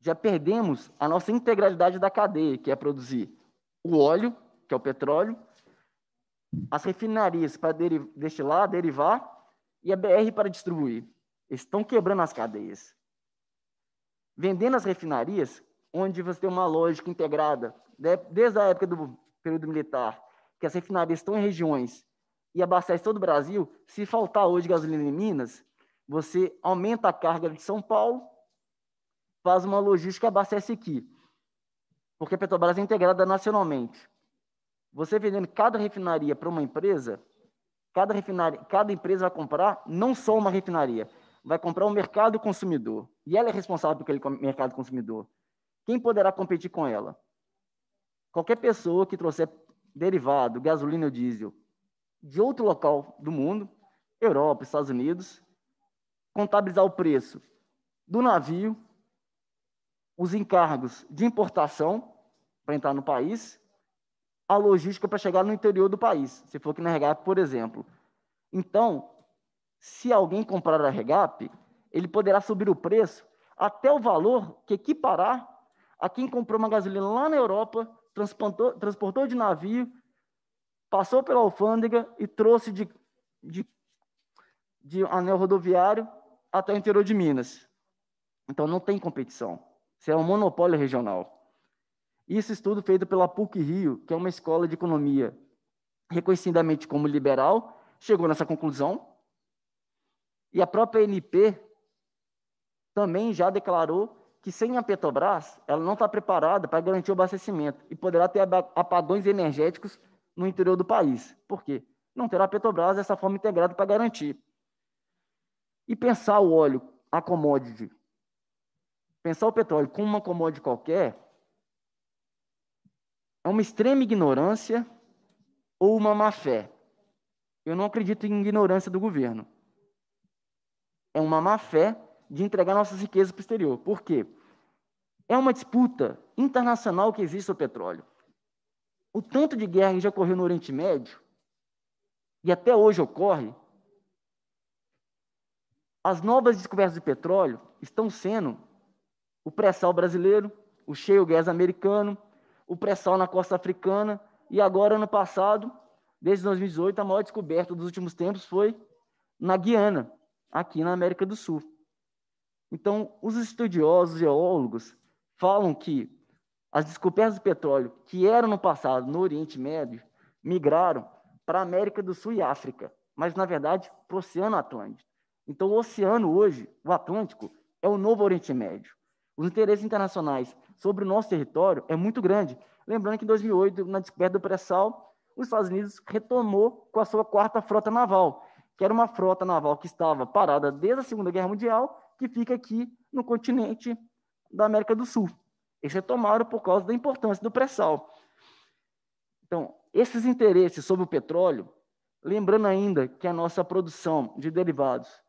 [SPEAKER 8] já perdemos a nossa integralidade da cadeia, que é produzir o óleo, que é o petróleo, as refinarias para deriv destilar, derivar, e a BR para distribuir. estão quebrando as cadeias. Vendendo as refinarias, onde você tem uma lógica integrada, né? desde a época do período militar, que as refinarias estão em regiões e abastecem todo o Brasil, se faltar hoje gasolina em Minas, você aumenta a carga de São Paulo faz uma logística abastece aqui, porque a Petrobras é integrada nacionalmente. Você vendendo cada refinaria para uma empresa, cada, refinaria, cada empresa vai comprar não só uma refinaria, vai comprar o um mercado consumidor. E ela é responsável por aquele mercado consumidor. Quem poderá competir com ela? Qualquer pessoa que trouxer derivado, gasolina ou diesel, de outro local do mundo, Europa, Estados Unidos, contabilizar o preço do navio os encargos de importação para entrar no país, a logística para chegar no interior do país, se for que na REGAP, por exemplo. Então, se alguém comprar a REGAP, ele poderá subir o preço até o valor que equiparar a quem comprou uma gasolina lá na Europa, transportou, transportou de navio, passou pela alfândega e trouxe de, de, de anel rodoviário até o interior de Minas. Então, não tem competição. Isso é um monopólio regional. Isso estudo feito pela PUC Rio, que é uma escola de economia reconhecidamente como liberal, chegou nessa conclusão. E a própria NP também já declarou que sem a Petrobras, ela não está preparada para garantir o abastecimento e poderá ter apagões energéticos no interior do país. Por quê? Não terá a Petrobras dessa forma integrada para garantir. E pensar o óleo, a commodity, pensar o petróleo como uma commodity qualquer é uma extrema ignorância ou uma má fé. Eu não acredito em ignorância do governo. É uma má fé de entregar nossas riquezas para o exterior. Por quê? É uma disputa internacional que existe o petróleo. O tanto de guerra que já ocorreu no Oriente Médio, e até hoje ocorre, as novas descobertas de petróleo estão sendo o pré-sal brasileiro, o shale gas americano, o pré-sal na costa africana e agora, ano passado, desde 2018, a maior descoberta dos últimos tempos foi na Guiana, aqui na América do Sul. Então, os estudiosos geólogos falam que as descobertas de petróleo que eram no passado no Oriente Médio migraram para a América do Sul e África, mas na verdade para o Oceano Atlântico. Então, o oceano hoje, o Atlântico, é o novo Oriente Médio. Os interesses internacionais sobre o nosso território é muito grande. Lembrando que em 2008, na descoberta do pré-sal, os Estados Unidos retomou com a sua quarta frota naval, que era uma frota naval que estava parada desde a Segunda Guerra Mundial, que fica aqui no continente da América do Sul. Eles retomaram por causa da importância do pré-sal. Então, esses interesses sobre o petróleo, lembrando ainda que a nossa produção de derivados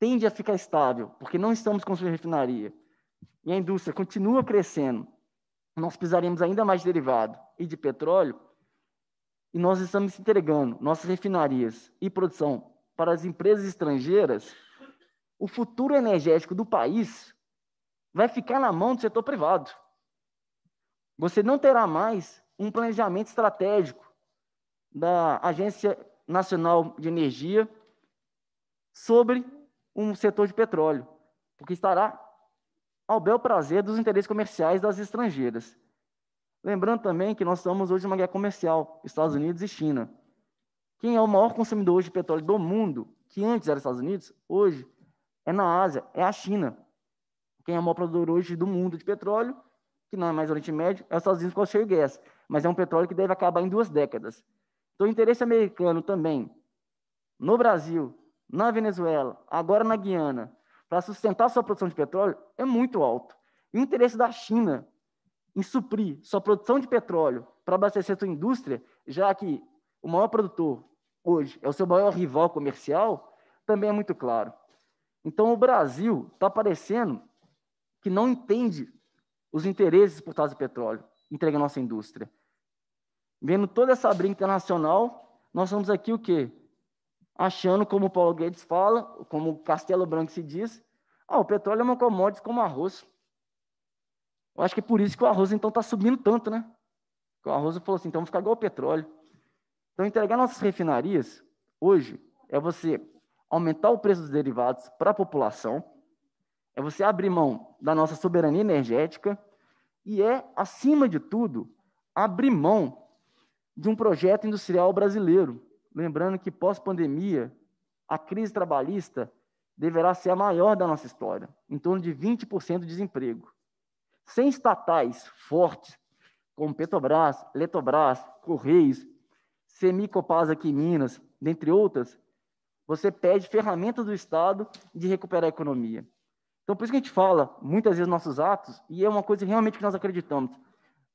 [SPEAKER 8] tende a ficar estável, porque não estamos construindo refinaria, e a indústria continua crescendo, nós precisaremos ainda mais de derivado e de petróleo, e nós estamos entregando nossas refinarias e produção para as empresas estrangeiras, o futuro energético do país vai ficar na mão do setor privado. Você não terá mais um planejamento estratégico da Agência Nacional de Energia sobre um setor de petróleo, porque estará ao bel prazer dos interesses comerciais das estrangeiras. Lembrando também que nós estamos hoje numa guerra comercial, Estados Unidos e China. Quem é o maior consumidor hoje de petróleo do mundo, que antes era Estados Unidos, hoje é na Ásia, é a China. Quem é o maior produtor hoje do mundo de petróleo, que não é mais Oriente Médio, é os Estados Unidos com o cheio gás, mas é um petróleo que deve acabar em duas décadas. Então, o interesse americano também no Brasil, na Venezuela, agora na Guiana, para sustentar sua produção de petróleo é muito alto. E o interesse da China em suprir sua produção de petróleo para abastecer sua indústria, já que o maior produtor hoje é o seu maior rival comercial, também é muito claro. Então, o Brasil está parecendo que não entende os interesses por trás do petróleo, entrega a nossa indústria. Vendo toda essa briga internacional, nós somos aqui o quê? achando, como Paulo Guedes fala, como Castelo Branco se diz, ah, o petróleo é uma commodity como o arroz. Eu acho que é por isso que o arroz, então, está subindo tanto, né? Porque o arroz falou assim, então vamos ficar igual o petróleo. Então, entregar nossas refinarias, hoje, é você aumentar o preço dos derivados para a população, é você abrir mão da nossa soberania energética e é, acima de tudo, abrir mão de um projeto industrial brasileiro, lembrando que pós-pandemia, a crise trabalhista deverá ser a maior da nossa história, em torno de 20% de desemprego. Sem estatais fortes, como Petrobras, LetoBras, Correios, Semicopaz aqui em Minas, dentre outras, você pede ferramentas do Estado de recuperar a economia. Então, por isso que a gente fala, muitas vezes, nossos atos, e é uma coisa realmente que nós acreditamos,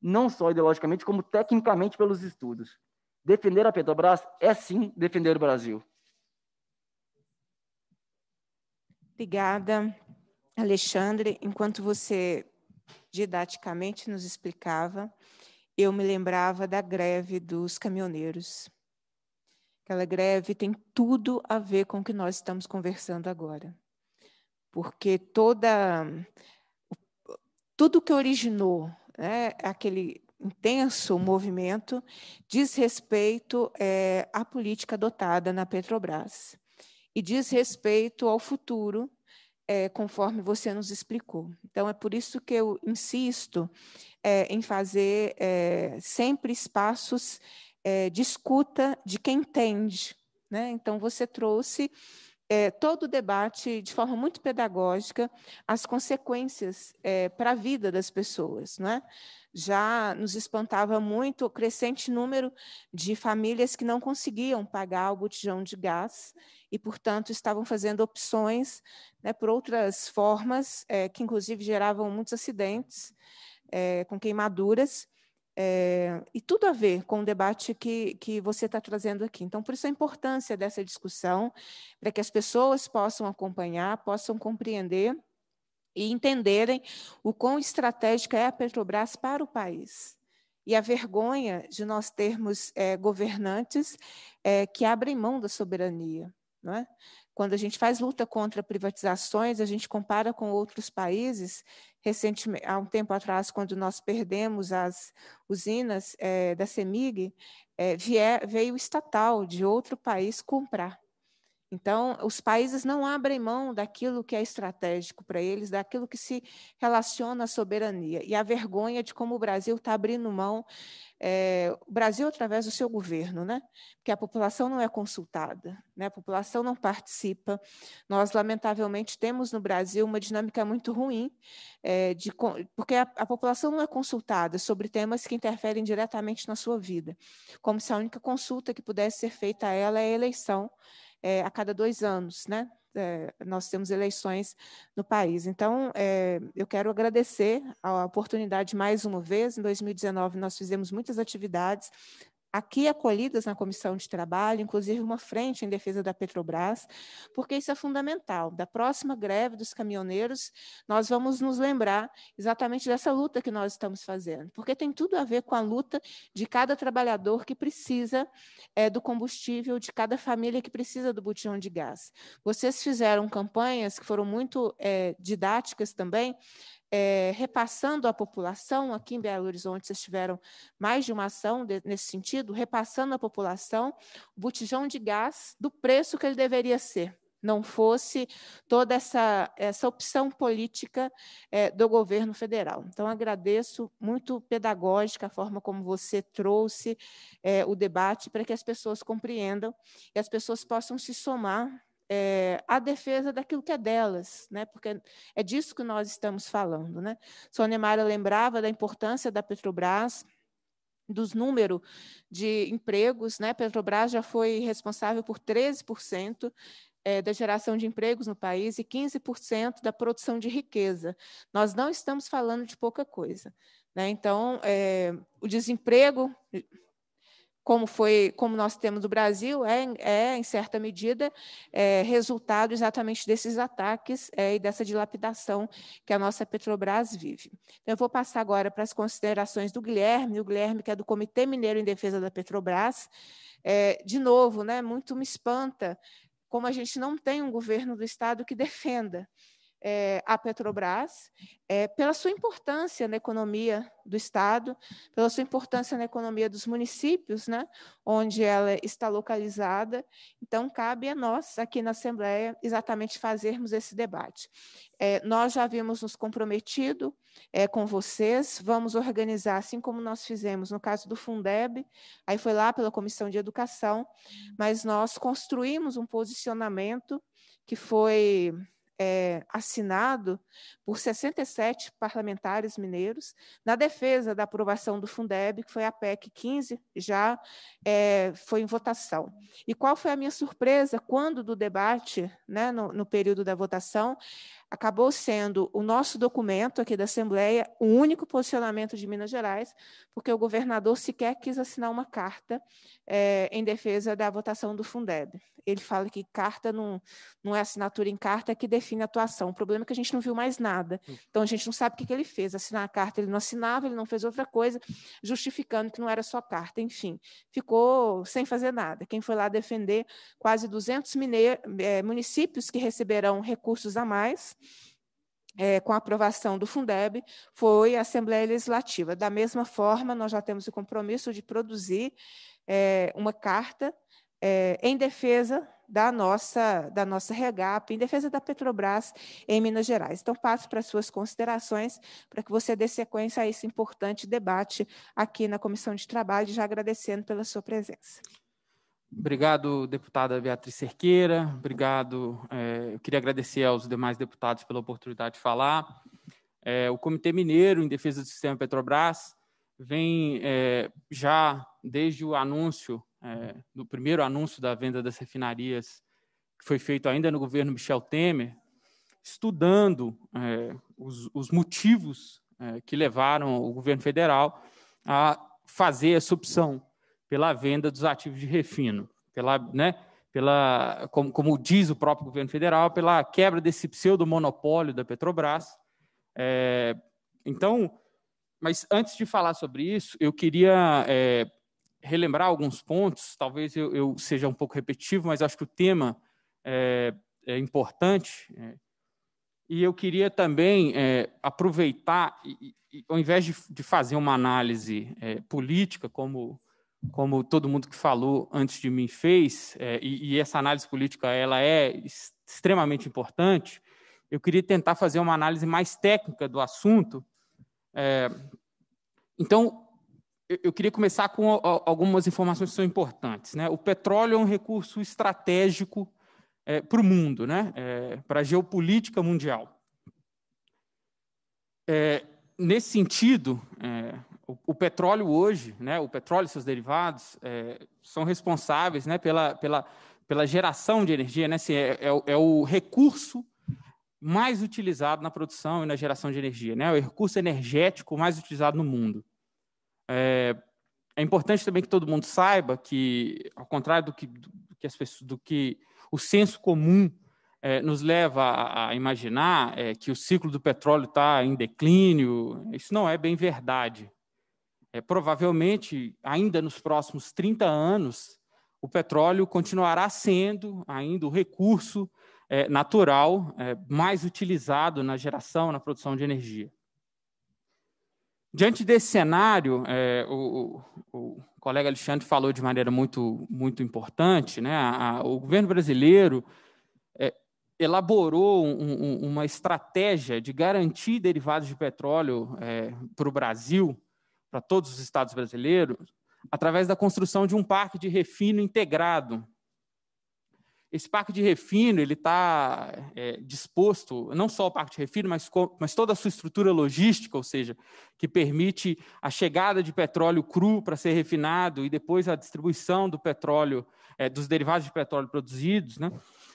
[SPEAKER 8] não só ideologicamente, como tecnicamente pelos estudos. Defender a Petrobras é sim defender o Brasil.
[SPEAKER 1] Obrigada, Alexandre. Enquanto você didaticamente nos explicava, eu me lembrava da greve dos caminhoneiros. Aquela greve tem tudo a ver com o que nós estamos conversando agora. Porque toda tudo que originou né, aquele intenso movimento diz respeito é, à política adotada na Petrobras e diz respeito ao futuro, é, conforme você nos explicou. Então, é por isso que eu insisto é, em fazer sempre espaços de escuta de quem entende. Né? Então, você trouxe é, todo o debate de forma muito pedagógica as consequências é, para a vida das pessoas. Né? Já nos espantava muito o crescente número de famílias que não conseguiam pagar o botijão de gás e, portanto, estavam fazendo opções né, por outras formas, é, que inclusive geravam muitos acidentes é, com queimaduras. É, e tudo a ver com o debate que, que você está trazendo aqui. Então, por isso a importância dessa discussão, para que as pessoas possam acompanhar, possam compreender e entenderem o quão estratégica é a Petrobras para o país. E a vergonha de nós termos é, governantes é, que abrem mão da soberania. Não é? Quando a gente faz luta contra privatizações, a gente compara com outros países. Recentemente, há um tempo atrás, quando nós perdemos as usinas é, da CEMIG, é, eh, vier, veio o estatal de outro país comprar. Então, os países não abrem mão daquilo que é estratégico para eles, daquilo que se relaciona à soberania. E a vergonha de como o Brasil está abrindo mão, é, o Brasil através do seu governo, né? porque a população não é consultada, né? a população não participa. Nós, lamentavelmente, temos no Brasil uma dinâmica muito ruim, é, de, porque a, a população não é consultada sobre temas que interferem diretamente na sua vida, como se a única consulta que pudesse ser feita a ela é a eleição é, a cada dois anos, né? É, nós temos eleições no país. Então, é, eu quero agradecer a oportunidade mais uma vez. Em 2019, nós fizemos muitas atividades, aqui acolhidas na comissão de trabalho, inclusive uma frente em defesa da Petrobras, porque isso é fundamental. Da próxima greve dos caminhoneiros, nós vamos nos lembrar exatamente dessa luta que nós estamos fazendo, porque tem tudo a ver com a luta de cada trabalhador que precisa é, do combustível, de cada família que precisa do botijão de gás. Vocês fizeram campanhas que foram muito é, didáticas também, é, repassando à população, aqui em Belo Horizonte vocês tiveram mais de uma ação de, nesse sentido, repassando à população o botijão de gás do preço que ele deveria ser, não fosse toda essa, essa opção política é, do governo federal. Então, agradeço muito pedagógica a forma como você trouxe é, o debate para que as pessoas compreendam e as pessoas possam se somar é, a defesa daquilo que é delas, né? porque é disso que nós estamos falando. Né? Sônia Mara lembrava da importância da Petrobras, dos números de empregos. Né? Petrobras já foi responsável por 13% eh, da geração de empregos no país e 15% da produção de riqueza. Nós não estamos falando de pouca coisa. Né? Então, é, o desemprego como foi, como nós temos o Brasil, é, é em certa medida é, resultado exatamente desses ataques é, e dessa dilapidação que a nossa Petrobras vive. Então, eu vou passar agora para as considerações do Guilherme, o Guilherme que é do Comitê Mineiro em Defesa da Petrobras. É, de novo, né, muito me espanta como a gente não tem um governo do Estado que defenda é, Petrobras, é, pela sua importância na economia do Estado, pela sua importância na economia dos municípios, né, onde ela está localizada. Então, cabe a nós, aqui na Assembleia, exatamente fazermos esse debate. É, nós já vimos nos comprometido com vocês, vamos organizar, assim como nós fizemos no caso do Fundeb, aí foi lá pela Comissão de Educação, mas nós construímos um posicionamento que foi é, assinado por 67 parlamentares mineiros na defesa da aprovação do Fundeb, que foi a PEC 15, já é, foi em votação. E qual foi a minha surpresa quando, do debate, né, no, no período da votação, acabou sendo o nosso documento aqui da Assembleia o único posicionamento de Minas Gerais, porque o governador sequer quis assinar uma carta é, em defesa da votação do Fundeb. Ele fala que carta não, não é assinatura em carta que define a atuação. O problema é que a gente não viu mais nada. Hum. Então a gente não sabe o que, que ele fez. Assinar a carta ele não assinava, ele não fez outra coisa, justificando que não era só carta. Enfim, ficou sem fazer nada. Quem foi lá defender quase 200 mine- eh, municípios que receberão recursos a mais é, com a aprovação do Fundeb, foi a Assembleia Legislativa. Da mesma forma, nós já temos o compromisso de produzir é, uma carta é, em defesa da nossa, da nossa REGAP, em defesa da Petrobras em Minas Gerais. Então, passo para suas considerações, para que você dê sequência a esse importante debate aqui na Comissão de Trabalho, já agradecendo pela sua presença.
[SPEAKER 9] Obrigado, deputada Beatriz Cerqueira. Obrigado. É, eu queria agradecer aos demais deputados pela oportunidade de falar. É, o Comitê Mineiro em Defesa do Sistema Petrobras vem é, já desde o anúncio, é, do primeiro anúncio da venda das refinarias, que foi feito ainda no governo Michel Temer, estudando é, os, os, motivos é, que levaram o governo federal a fazer essa opção pela venda dos ativos de refino, pela, né, pela, como, como diz o próprio governo federal, pela quebra desse pseudo-monopólio da Petrobras. É, então, mas antes de falar sobre isso, eu queria é, relembrar alguns pontos. Talvez eu, eu, seja um pouco repetitivo, mas acho que o tema é, é importante. É. e eu queria também é, aproveitar, e, e, ao invés de, de fazer uma análise é, política, como como todo mundo que falou antes de mim fez, é, e, e, essa análise política ela é extremamente importante, eu queria tentar fazer uma análise mais técnica do assunto. É, então, eu, queria começar com algumas informações que são importantes. Né? O petróleo é um recurso estratégico é, para o mundo, né? É, para a geopolítica mundial. É, nesse sentido, é, o, petróleo hoje, né, o petróleo e seus derivados é, são responsáveis né, pela, pela, pela geração de energia, né, assim, é, é, é, o recurso mais utilizado na produção e na geração de energia, né, é o recurso energético mais utilizado no mundo. É, é importante também que todo mundo saiba que, ao contrário do que, do que, as pessoas, do que o senso comum é, nos leva a, a imaginar é, que o ciclo do petróleo está em declínio. Isso não é bem verdade. É, provavelmente, ainda nos próximos 30 anos, o petróleo continuará sendo ainda o recurso é, natural é, mais utilizado na geração, na produção de energia. Diante desse cenário, é, o, o, o, colega Alexandre falou de maneira muito, muito importante, né? A, a, o governo brasileiro é, elaborou um, um, uma estratégia de garantir derivados de petróleo é, para o Brasil, para todos os estados brasileiros através da construção de um parque de refino integrado. Esse parque de refino ele está é, disposto, não só o parque de refino, mas, mas toda a sua estrutura logística, ou seja, que permite a chegada de petróleo cru para ser refinado e depois a distribuição do petróleo, é, dos derivados de petróleo produzidos, né?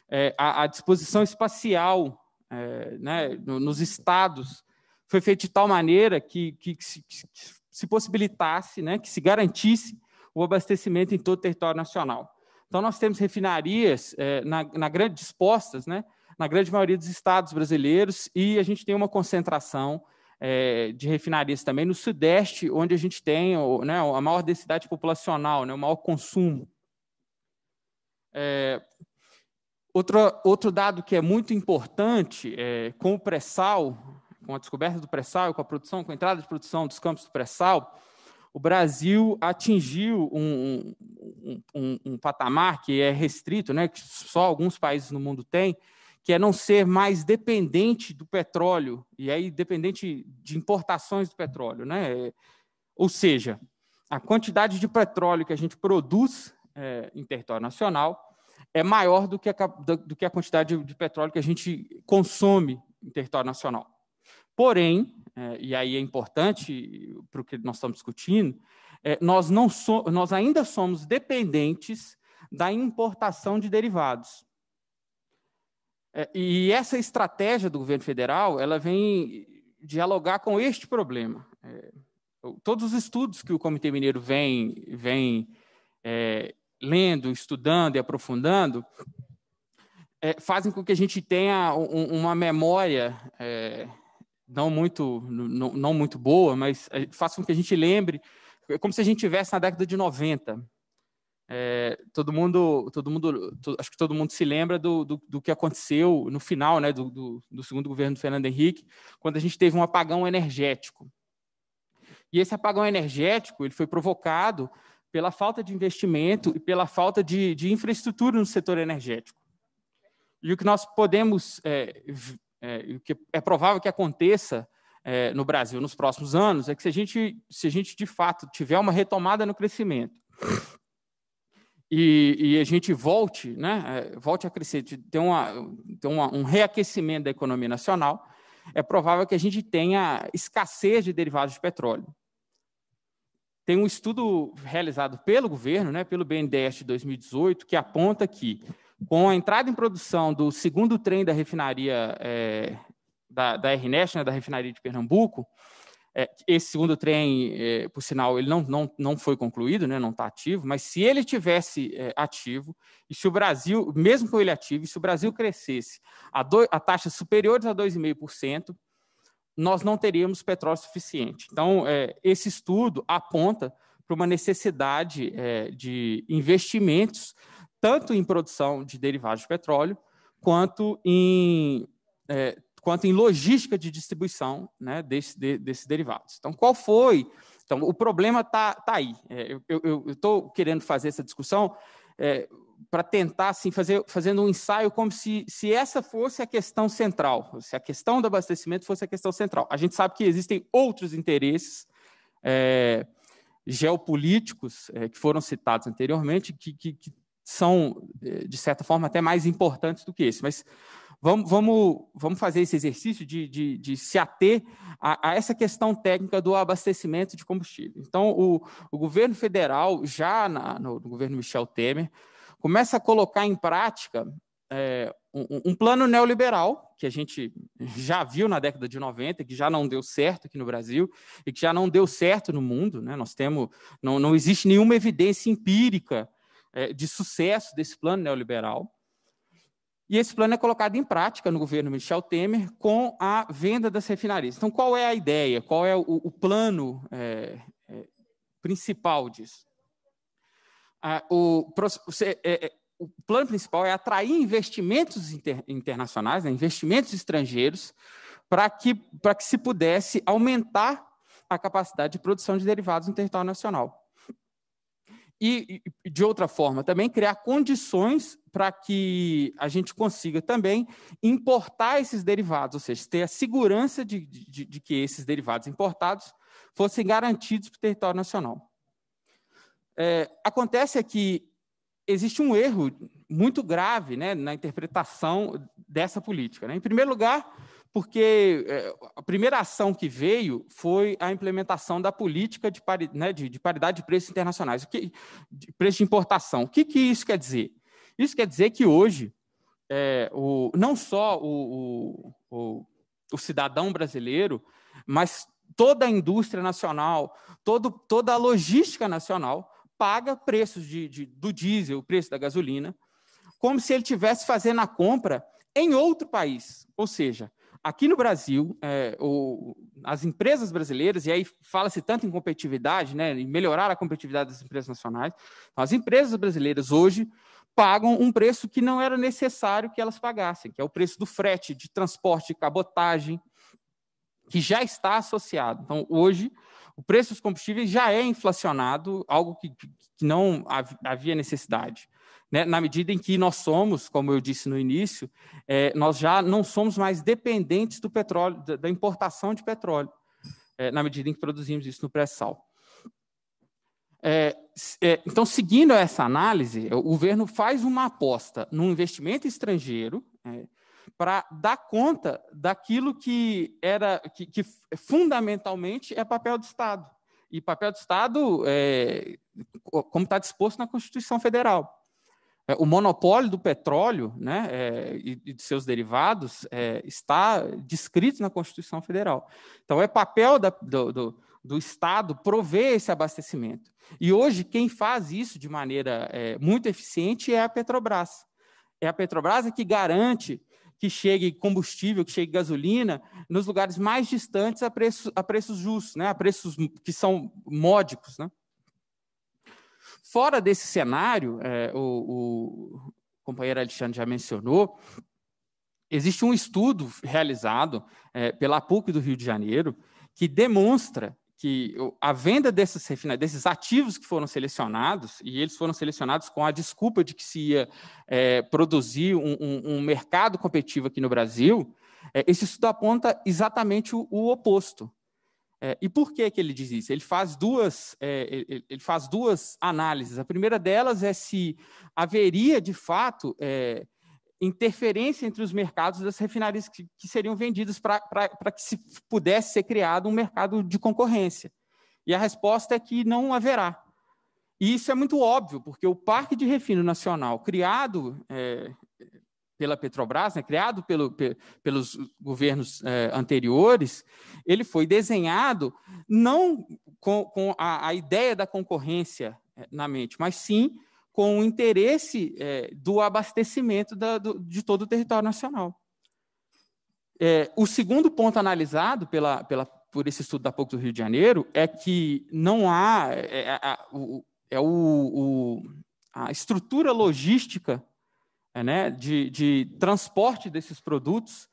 [SPEAKER 9] É, a, a, disposição espacial é, né? No, nos estados foi feita de tal maneira que, que, que, que se possibilitasse, né, que se garantisse o abastecimento em todo o território nacional. Então, nós temos refinarias é, na, na, grande dispostas, né, na grande maioria dos estados brasileiros, e a gente tem uma concentração é, de refinarias também no Sudeste, onde a gente tem o, né, a maior densidade populacional, né, o maior consumo. É, outro, outro dado que é muito importante é, com o pré-sal, com a descoberta do pré-sal, com a produção, com a entrada de produção dos campos do pré-sal, o Brasil atingiu um, um, um, um, patamar que é restrito, né, que só alguns países no mundo têm, que é não ser mais dependente do petróleo, e aí dependente de importações do petróleo. Né? Ou seja, a quantidade de petróleo que a gente produz é, em território nacional é maior do que, a, do que a quantidade de petróleo que a gente consome em território nacional. Porém, é, e aí é importante para o que nós estamos discutindo, é, nós, não so, nós ainda somos dependentes da importação de derivados. É, e essa estratégia do governo federal, ela vem dialogar com este problema. É, todos os estudos que o Comitê Mineiro vem, vem é, lendo, estudando e aprofundando, é, fazem com que a gente tenha um, uma memória não muito, não, não muito boa, mas é, faça com que a gente lembre, é como se a gente tivesse na década de 90. É, todo mundo, todo mundo, to, acho que todo mundo se lembra do, do, do que aconteceu no final, né, do, do, do segundo governo do Fernando Henrique, quando a gente teve um apagão energético. E esse apagão energético ele foi provocado pela falta de investimento e pela falta de, de infraestrutura no setor energético. E o que nós podemos é, é, o que é provável que aconteça é, no Brasil nos próximos anos, é que se a, gente, se a gente de fato tiver uma retomada no crescimento e, e a gente volte, né, é, volte a crescer, ter, uma, ter uma, um reaquecimento da economia nacional, é provável que a gente tenha escassez de derivados de petróleo. Tem um estudo realizado pelo governo, né, pelo BNDES de 2018, que aponta que com a entrada em produção do segundo trem da refinaria é, da, da RNEST, né, da refinaria de Pernambuco, é, esse segundo trem, é, por sinal, ele não, não, não foi concluído, né, não está ativo, mas se ele tivesse é, ativo, e se o Brasil, mesmo com ele ativo, e se o Brasil crescesse a, do, a taxas superiores a 2,5%, nós não teríamos petróleo suficiente. Então, é, esse estudo aponta para uma necessidade é, de investimentos tanto em produção de derivados de petróleo, quanto em, é, quanto em logística de distribuição né, desses de, desse derivados. Então, qual foi? Então, o problema está tá aí. É, eu estou querendo fazer essa discussão é, para tentar assim, fazer fazendo um ensaio como se, se essa fosse a questão central, se a questão do abastecimento fosse a questão central. A gente sabe que existem outros interesses é, geopolíticos é, que foram citados anteriormente que, que, que são, eh, de certa forma, até mais importantes do que esse. Mas vamos, vamos, vamos fazer esse exercício de, de, de se ater a, a, essa questão técnica do abastecimento de combustível. Então, o, o governo federal, já na, no, no, governo Michel Temer, começa a colocar em prática é, um, um plano neoliberal, que a gente já viu na década de 90, que já não deu certo aqui no Brasil e que já não deu certo no mundo. Né? Nós temos, não, não existe nenhuma evidência empírica é, de sucesso desse plano neoliberal. E esse plano é colocado em prática no governo Michel Temer com a venda das refinarias. Então, qual é a ideia? Qual é o, o plano é, é, principal disso? Ah, o, é, é, o, plano principal é atrair investimentos inter, internacionais, né, investimentos estrangeiros, para que, que se pudesse aumentar a capacidade de produção de derivados no território nacional e, de outra forma, também criar condições para que a gente consiga também importar esses derivados, ou seja, ter a segurança de, de, de que esses derivados importados fossem garantidos para o território nacional. É, acontece é que existe um erro muito grave né, na interpretação dessa política. Né? Em primeiro lugar, porque é, a primeira ação que veio foi a implementação da política de, pari, né, de, de paridade de preços internacionais, o que, de preço de importação. O que, que isso quer dizer? Isso quer dizer que hoje, é, o, não só o, o, o, cidadão brasileiro, mas toda a indústria nacional, todo, toda a logística nacional paga preços de, de, do diesel, o preço da gasolina, como se ele tivesse fazendo a compra em outro país. Ou seja, Aqui no Brasil, é, o, as empresas brasileiras, e aí fala-se tanto em competitividade, né, em melhorar a competitividade das empresas nacionais, as empresas brasileiras hoje pagam um preço que não era necessário que elas pagassem, que é o preço do frete, de transporte, de cabotagem, que já está associado. Então, hoje, o preço dos combustíveis já é inflacionado, algo que, que não havia necessidade. Né? Na medida em que nós somos, como eu disse no início, é, nós já não somos mais dependentes do petróleo, da importação de petróleo, é, na medida em que produzimos isso no pré-sal. É, é então, seguindo essa análise, o governo faz uma aposta no investimento estrangeiro é, para dar conta daquilo que era que, que, fundamentalmente é papel do Estado e papel do Estado é, como está disposto na Constituição Federal. É, o monopólio do petróleo né, é, e, e, de seus derivados é, está descrito na Constituição Federal. Então, é papel da, do, do, do, Estado prover esse abastecimento. E hoje, quem faz isso de maneira é, muito eficiente é a Petrobras. É a Petrobras que garante que chegue combustível, que chegue gasolina nos lugares mais distantes a, preço, a preços justos, né, a preços que são módicos. Né? Fora desse cenário, é, o, o companheiro Alexandre já mencionou, existe um estudo realizado é, pela PUC do Rio de Janeiro que demonstra que a venda desses, desses ativos que foram selecionados, e eles foram selecionados com a desculpa de que se ia é, produzir um, um, um, mercado competitivo aqui no Brasil, é, esse estudo aponta exatamente o, o oposto. É, e por que, que ele diz isso? Ele faz, duas, é, ele, faz duas análises. A primeira delas é se haveria, de fato, é, interferência entre os mercados das refinarias que, que seriam vendidas para que se pudesse ser criado um mercado de concorrência. E a resposta é que não haverá. E isso é muito óbvio, porque o Parque de Refino Nacional, criado é, pela Petrobras, né, criado pelo, pe, pelos governos eh, anteriores, ele foi desenhado não com, com a, a, ideia da concorrência eh, na mente, mas sim com o interesse eh, do abastecimento da, do, de todo o território nacional. o segundo ponto analisado pela, pela, por esse estudo da PUC do Rio de Janeiro é que não há é, o, é o, o, a estrutura logística é, né, de, de transporte desses produtos,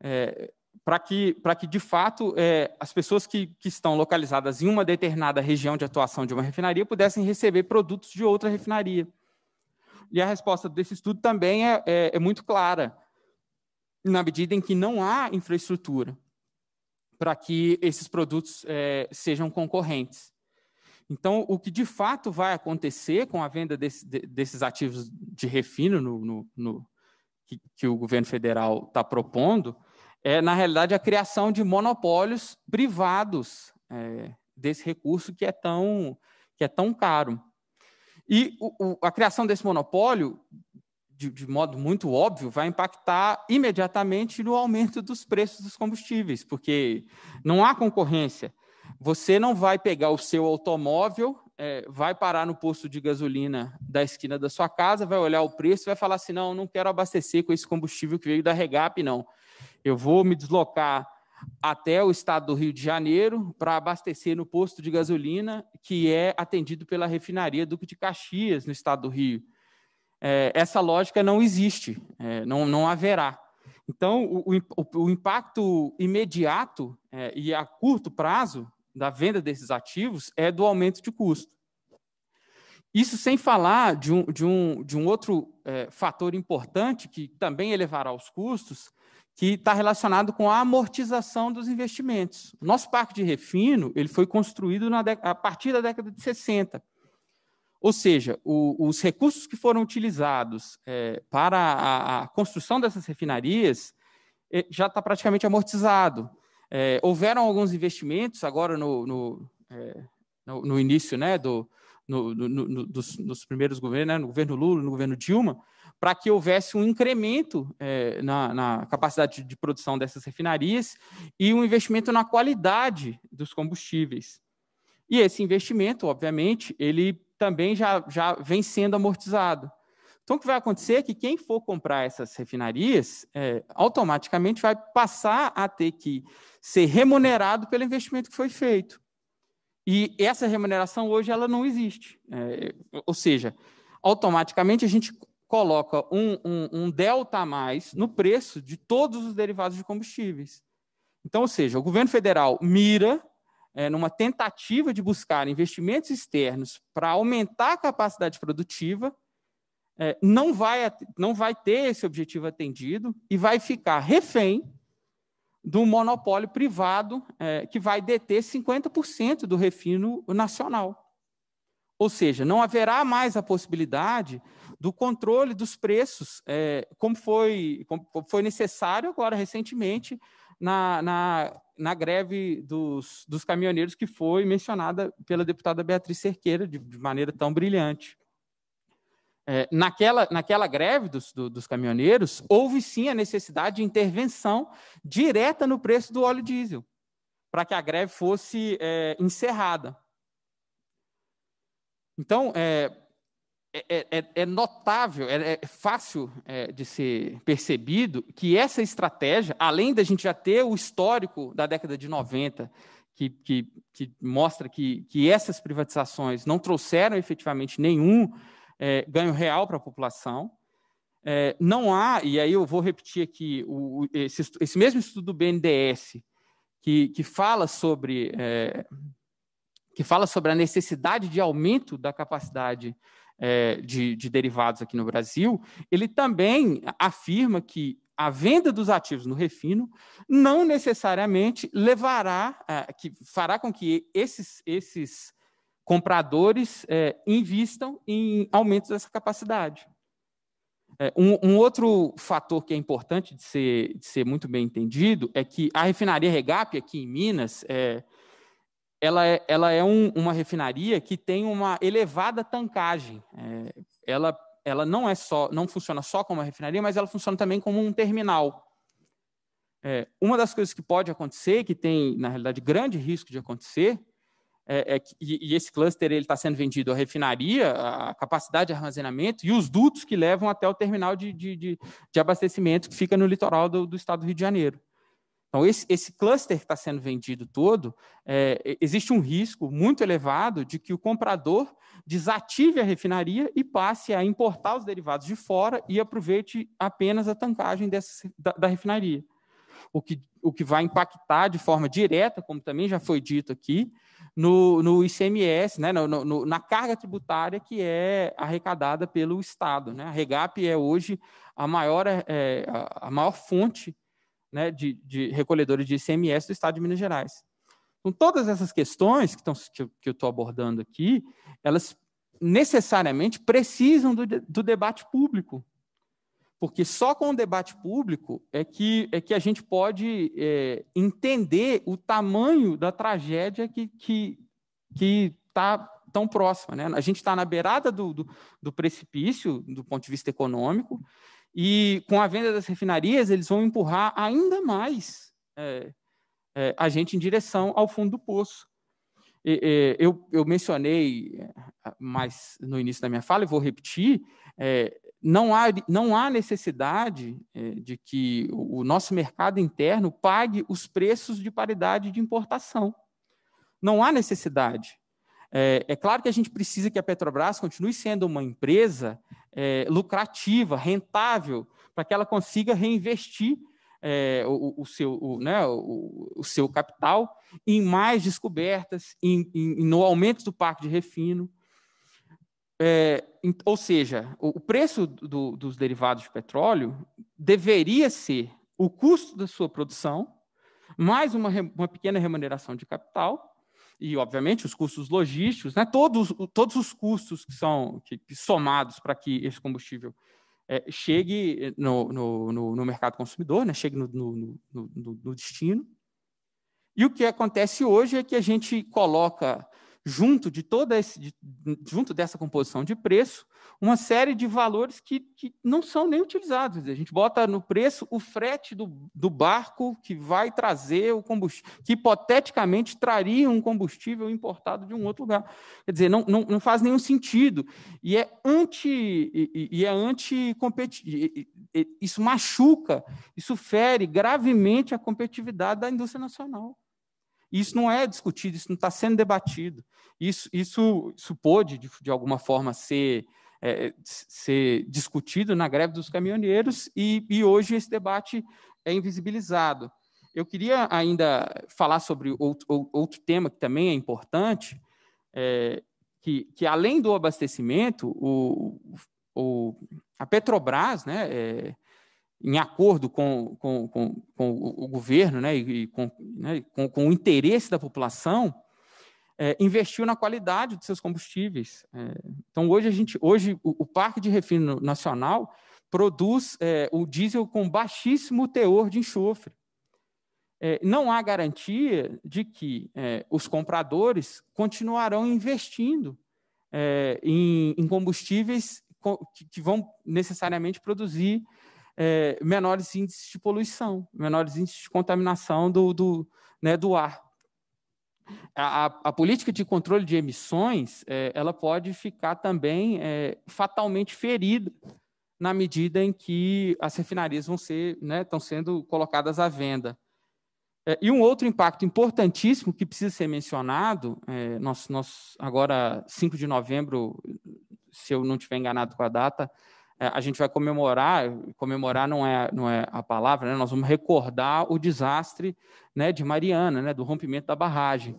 [SPEAKER 9] é, para que, que, de fato, é, as pessoas que, que estão localizadas em uma determinada região de atuação de uma refinaria pudessem receber produtos de outra refinaria. E a resposta desse estudo também é, é, é muito clara, na medida em que não há infraestrutura para que esses produtos é, sejam concorrentes. Então, o que de fato vai acontecer com a venda desse, desses ativos de refino no, no, no, que, que o governo federal está propondo é, na realidade, a criação de monopólios privados é, desse recurso que é tão, que é tão caro. E o, o, a criação desse monopólio, de, de, modo muito óbvio, vai impactar imediatamente no aumento dos preços dos combustíveis, porque não há concorrência. Você não vai pegar o seu automóvel, é, vai parar no posto de gasolina da esquina da sua casa, vai olhar o preço, vai falar assim: não, não quero abastecer com esse combustível que veio da Regap, não. Eu vou me deslocar até o estado do Rio de Janeiro para abastecer no posto de gasolina que é atendido pela refinaria Duque de Caxias, no estado do Rio. É, essa lógica não existe, é, não, não haverá. Então, o, o, o impacto imediato é, e a curto prazo da venda desses ativos é do aumento de custo. Isso sem falar de um, de um, de um outro é, fator importante que também elevará os custos, que está relacionado com a amortização dos investimentos. Nosso parque de refino ele foi construído na, a partir da década de 60. Ou seja, o, os recursos que foram utilizados é, para a, a, construção dessas refinarias é, já está praticamente amortizado. É, houveram alguns investimentos agora no, no, é, no, no início né, do, no, no, dos, dos, primeiros governos, né, no governo Lula, no governo Dilma, para que houvesse um incremento é, na, na, capacidade de produção dessas refinarias e um investimento na qualidade dos combustíveis. E esse investimento, obviamente, ele também já, já vem sendo amortizado. Então, o que vai acontecer é que quem for comprar essas refinarias é, automaticamente vai passar a ter que ser remunerado pelo investimento que foi feito. E essa remuneração hoje ela não existe. É, ou seja, automaticamente a gente coloca um, um, um, delta a mais no preço de todos os derivados de combustíveis. Então, ou seja, o governo federal mira é, numa tentativa de buscar investimentos externos para aumentar a capacidade produtiva é, não, vai, não vai ter esse objetivo atendido e vai ficar refém do monopólio privado é, que vai deter 50% do refino nacional. Ou seja, não haverá mais a possibilidade do controle dos preços, é, como, foi, como foi necessário agora recentemente na, na, na greve dos, dos caminhoneiros que foi mencionada pela deputada Beatriz Cerqueira de, de maneira tão brilhante. É, naquela, naquela greve dos, do, dos caminhoneiros, houve sim a necessidade de intervenção direta no preço do óleo diesel, para que a greve fosse é, encerrada. Então, é, é, é, é notável, é, é fácil de ser percebido que essa estratégia, além da gente já ter o histórico da década de 90, que, que, que mostra que, que essas privatizações não trouxeram efetivamente nenhum é, ganho real para a população. É, não há, e aí eu vou repetir aqui, o, esse, esse, mesmo estudo do BNDES, que, que, fala sobre, é, que fala sobre a necessidade de aumento da capacidade é, de, de derivados aqui no Brasil, ele também afirma que a venda dos ativos no refino não necessariamente levará, é, que fará com que esses, esses compradores é, invistam em aumentos dessa capacidade. É, um, um, outro fator que é importante de ser, de ser, muito bem entendido é que a refinaria Regap, aqui em Minas, é, ela é, ela é um, uma refinaria que tem uma elevada tancagem. É, ela, ela não é só, não funciona só como uma refinaria, mas ela funciona também como um terminal. É, uma das coisas que pode acontecer, que tem, na realidade, grande risco de acontecer, é, é, e, e, esse cluster ele está sendo vendido à refinaria, a capacidade de armazenamento e os dutos que levam até o terminal de, de, de, de abastecimento que fica no litoral do, do, estado do Rio de Janeiro. Então, esse, esse cluster que está sendo vendido todo, é, existe um risco muito elevado de que o comprador desative a refinaria e passe a importar os derivados de fora e aproveite apenas a tancagem dessa, da, da refinaria. O que, o que vai impactar de forma direta, como também já foi dito aqui, no, no ICMS, né, no, no, na carga tributária que é arrecadada pelo Estado. Né? A REGAP é hoje a maior, é, é a maior fonte né, de, de recolhedores de ICMS do Estado de Minas Gerais. Então, todas essas questões que, estão que, que eu estou abordando aqui, elas necessariamente precisam do, do debate público, porque só com o debate público é que, é que a gente pode é, entender o tamanho da tragédia que está que, que tá tão próxima. Né? A gente está na beirada do, do, do, precipício, do ponto de vista econômico, e com a venda das refinarias, eles vão empurrar ainda mais é, é, a gente em direção ao fundo do poço. E, eu, eu mencionei é, mais no início da minha fala, e vou repetir, é, não há, não há necessidade eh, de que o nosso mercado interno pague os preços de paridade de importação. Não há necessidade. É, é claro que a gente precisa que a Petrobras continue sendo uma empresa é, lucrativa, rentável, para que ela consiga reinvestir é, o, o, seu, o, né, o, o, seu capital em mais descobertas, em, em, no aumento do parque de refino, é, ou seja, o preço do, dos derivados de petróleo deveria ser o custo da sua produção, mais uma, uma pequena remuneração de capital, e, obviamente, os custos logísticos, né? todos, todos os custos que são que, que somados para que esse combustível é, chegue no, no, no, no, mercado consumidor, né? chegue no destino. E o que acontece hoje é que a gente coloca junto de toda esse, de, junto dessa composição de preço, uma série de valores que, que não são nem utilizados. A gente bota no preço o frete do, do barco que vai trazer o combustível, que hipoteticamente traria um combustível importado de um outro lugar. Quer dizer, não, não, não faz nenhum sentido. E é anti e, e é anticompetitivo. Isso machuca, isso fere gravemente a competitividade da indústria nacional. Isso não é discutido, isso não está sendo debatido. Isso, isso, isso pôde, de, de alguma forma, ser, é, é, ser discutido na greve dos caminhoneiros e, e hoje esse debate é invisibilizado. Eu queria ainda falar sobre outro, outro tema que também é importante, é, que, que, além do abastecimento, o, o, a Petrobras, né, é, em acordo com, com, com, com o governo né, e com, né, com, com o interesse da população, é, investiu na qualidade dos seus combustíveis. É, então, hoje, a gente, hoje o, o Parque de Refino Nacional produz é, o diesel com baixíssimo teor de enxofre. É, não há garantia de que é, os compradores continuarão investindo é, em, em, combustíveis que, que vão necessariamente produzir é, menores índices de poluição, menores índices de contaminação do, do, né, do ar. A, a, a, política de controle de emissões é, ela pode ficar também é, fatalmente ferida na medida em que as refinarias vão ser, né, estão sendo colocadas à venda. É, e um outro impacto importantíssimo que precisa ser mencionado, é, nós, nós agora 5 de novembro, se eu não estiver enganado com a data, é, a gente vai comemorar, comemorar não é, não é a palavra, né? nós vamos recordar o desastre né, de Mariana, né, do rompimento da barragem.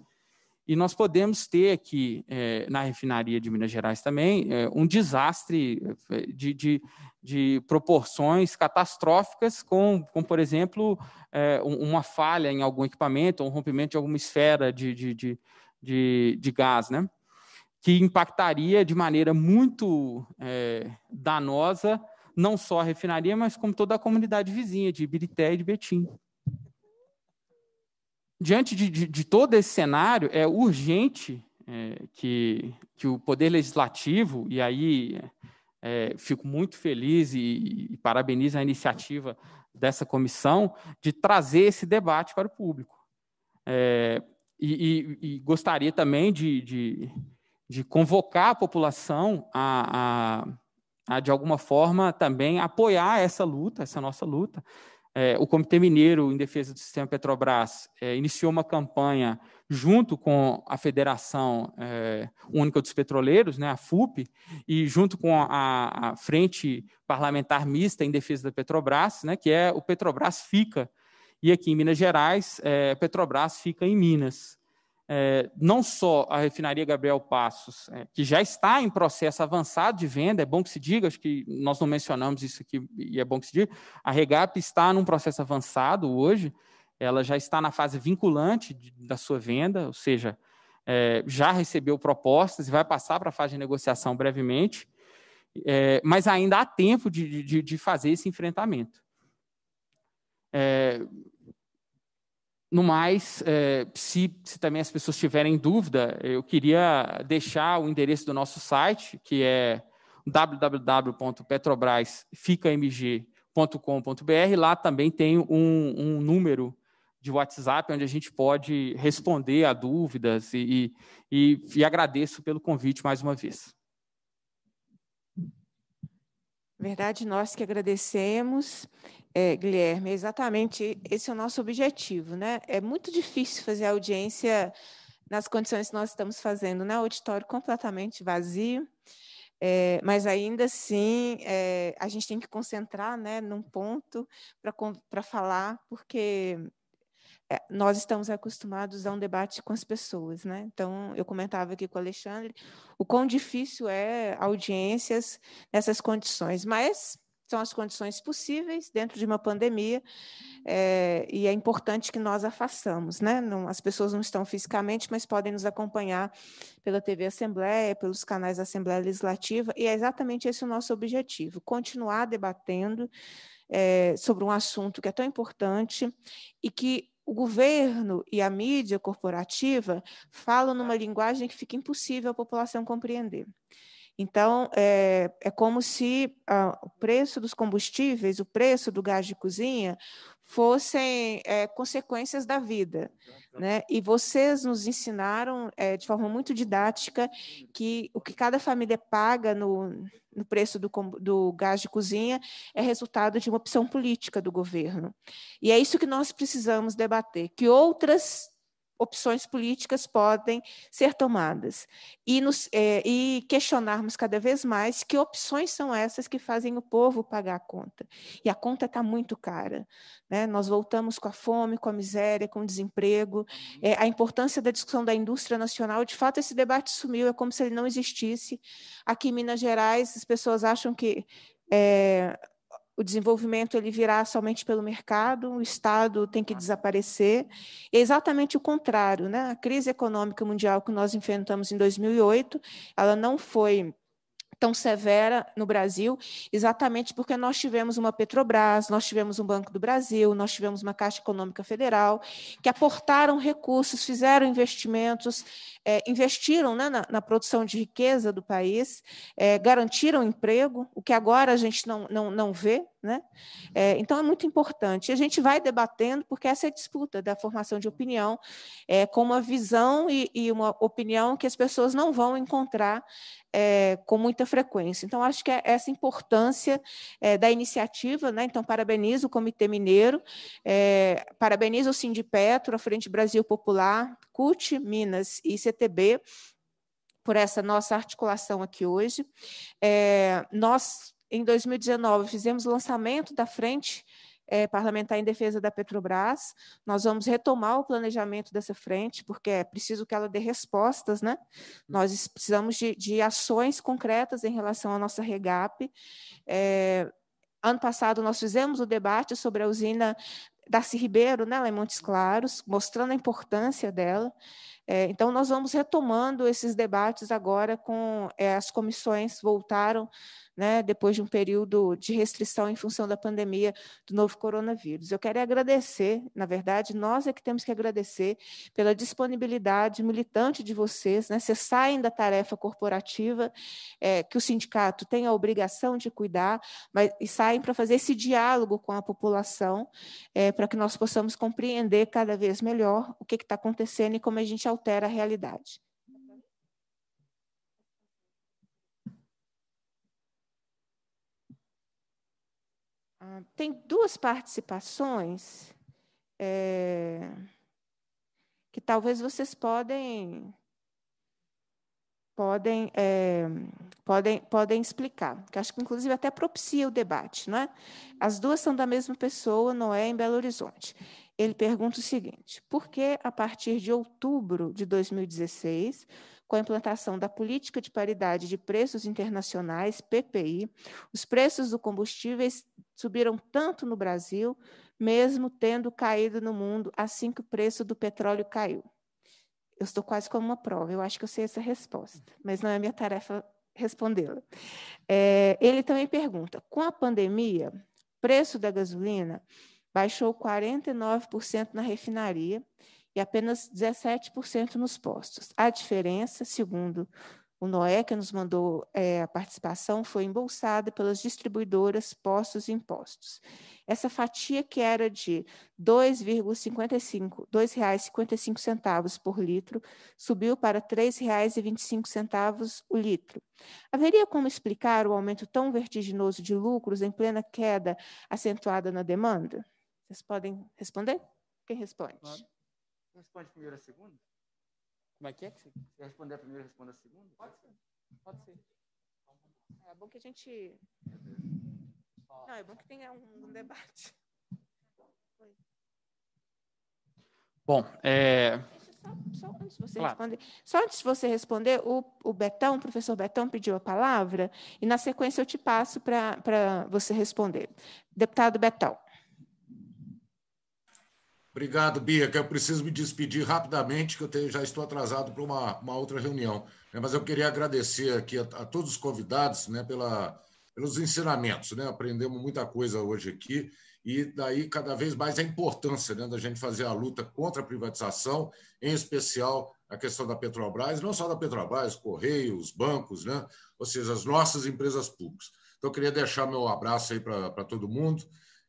[SPEAKER 9] E nós podemos ter aqui é, na refinaria de Minas Gerais também é, um desastre de, de, de, proporções catastróficas, com, com por exemplo, uma falha em algum equipamento, um rompimento de alguma esfera de, de, de, de, de gás, né? que impactaria de maneira muito é, danosa não só a refinaria, mas como toda a comunidade vizinha de Ibirité e de Betim. Diante de, de, de todo esse cenário, é urgente é, que, que o Poder Legislativo, e aí é, fico muito feliz e, e parabenizo a iniciativa dessa comissão, de trazer esse debate para o público. É, e, e, e, gostaria também de, de de convocar a população a, a, a, de alguma forma, também apoiar essa luta, essa nossa luta. É, o Comitê Mineiro em Defesa do Sistema Petrobras é, iniciou uma campanha junto com a Federação é, Única dos Petroleiros, né, a FUP, e junto com a, a, Frente Parlamentar Mista em Defesa da Petrobras, né, que é o Petrobras Fica. E aqui em minas gerais é, Petrobras Fica em Minas é, não só a refinaria Gabriel Passos, é, que já está em processo avançado de venda, é bom que se diga, acho que nós não mencionamos isso aqui e é bom que se diga, a Regap está num processo avançado hoje, ela já está na fase vinculante de, da sua venda, ou seja, é, já recebeu propostas e vai passar para a fase de negociação brevemente, é, mas ainda há tempo de, de, de fazer esse enfrentamento. É, no mais, é, se, se, também as pessoas tiverem dúvida, eu queria deixar o endereço do nosso site, que é www.petrobras.ficamg.com.br. Lá também tem um, um, número de WhatsApp onde a gente pode responder a dúvidas e, e, e agradeço pelo convite mais uma vez.
[SPEAKER 1] Verdade, nós que agradecemos é, Guilherme, é exatamente esse é o nosso objetivo, né? É muito difícil fazer audiência nas condições que nós estamos fazendo, né? Auditório completamente vazio, é, mas ainda assim é, a gente tem que concentrar, né, num ponto para falar, porque é, nós estamos acostumados a um debate com as pessoas, né? Então, eu comentava aqui com o Alexandre o quão difícil é audiências nessas condições, mas são as condições possíveis dentro de uma pandemia é, e é importante que nós a façamos, né? Não, as pessoas não estão fisicamente, mas podem nos acompanhar pela TV Assembleia, pelos canais da Assembleia Legislativa e é exatamente esse o nosso objetivo: continuar debatendo é, sobre um assunto que é tão importante e que o governo e a mídia corporativa falam numa linguagem que fica impossível a população compreender. Então, é, é como se ah, o preço dos combustíveis, o preço do gás de cozinha, fossem é, consequências da vida. Né? E vocês nos ensinaram é, de forma muito didática que o que cada família paga no, no preço do, do gás de cozinha é resultado de uma opção política do governo. E é isso que nós precisamos debater: que outras opções políticas podem ser tomadas e, nos, é, e questionarmos cada vez mais que opções são essas que fazem o povo pagar a conta. E a conta está muito cara. Né? Nós voltamos com a fome, com a miséria, com o desemprego. Uhum. É, a importância da discussão da indústria nacional, de fato, esse debate sumiu, é como se ele não existisse. Aqui em Minas Gerais, as pessoas acham que. É, o desenvolvimento ele virá somente pelo mercado, o Estado tem que desaparecer. É exatamente o contrário, né? A crise econômica mundial que nós enfrentamos em 2008, ela não foi tão severa no Brasil, exatamente porque nós tivemos uma Petrobras, nós tivemos um Banco do Brasil, nós tivemos uma Caixa Econômica Federal, que aportaram recursos, fizeram investimentos, é, investiram né, na, na, produção de riqueza do país, é, garantiram emprego, o que agora a gente não, não, não vê. Né? É, então, é muito importante. E a gente vai debatendo, porque essa é a disputa da formação de opinião, é, com uma visão e, e, uma opinião que as pessoas não vão encontrar é, com muita frequência. Então, acho que é essa importância é, da iniciativa. Né? Então, parabenizo o Comitê Mineiro, parabenizo o Sindipetro, a Frente Brasil Popular, CUT, Minas e CTB, por essa nossa articulação aqui hoje. É, nós, em 2019, fizemos o lançamento da frente é, parlamentar em defesa da Petrobras. Nós vamos retomar o planejamento dessa frente, porque é preciso que ela dê respostas, né? Nós precisamos de, de ações concretas em relação à nossa REGAP. É, ano passado, nós fizemos o debate sobre a usina Darcy Ribeiro, né, lá em Montes Claros, mostrando a importância dela. É, então, nós vamos retomando esses debates agora com é, as comissões voltaram né, depois de um período de restrição em função da pandemia do novo coronavírus. Eu quero é agradecer, na verdade, nós é que temos que agradecer pela disponibilidade militante de vocês. Né? Vocês saem da tarefa corporativa, é, que o sindicato tem a obrigação de cuidar, mas, e saem para fazer esse diálogo com a população, é, para que nós possamos compreender cada vez melhor o que está acontecendo e como a gente altera a realidade. Ah, tem duas participações é, que talvez vocês podem podem, é, podem, podem explicar, que acho que inclusive até propicia o debate. Não é? As duas são da mesma pessoa, Noé, em Belo Horizonte. Ele pergunta o seguinte: por que a partir de outubro de 2016 com a implantação da Política de Paridade de Preços Internacionais, PPI, os preços do combustíveis subiram tanto no Brasil, mesmo tendo caído no mundo assim que o preço do petróleo caiu. Eu estou quase como uma prova, eu acho que eu sei essa resposta, mas não é minha tarefa respondê-la. É, ele também pergunta: com a pandemia, preço da gasolina baixou 49% na refinaria e apenas 17% nos postos. A diferença, segundo o Noé, que nos mandou é, a participação, foi embolsada pelas distribuidoras, postos e impostos. Essa fatia que era de R$ 2,55 por litro subiu para R$ 3,25 o litro. Haveria como explicar o aumento tão vertiginoso de lucros em plena queda acentuada na demanda? Vocês podem responder? Quem responde? Claro
[SPEAKER 8] responde primeiro a segunda? Como é que é? Que você... Se responder a primeira, responda a segunda?
[SPEAKER 1] Pode ser. Pode ser. É bom que a gente. Não, é bom que tenha um, um debate.
[SPEAKER 9] Bom, é... Só, só, antes de você claro. responder,
[SPEAKER 1] só antes de você responder, o, o Betão, o professor Betão pediu a palavra e na sequência eu te passo para você responder. Deputado Betão.
[SPEAKER 4] Obrigado, Bia, que eu preciso me despedir rapidamente, que eu tenho, já estou atrasado para uma, uma outra reunião. É, mas eu queria agradecer aqui a, a todos os convidados né, pela, pelos ensinamentos. Né? Aprendemos muita coisa hoje aqui e daí cada vez mais a importância né, da gente fazer a luta contra a privatização, em especial a questão da Petrobras, não só da Petrobras, Correios, bancos, né? ou seja, as nossas empresas públicas. Então, eu queria deixar meu abraço aí para todo mundo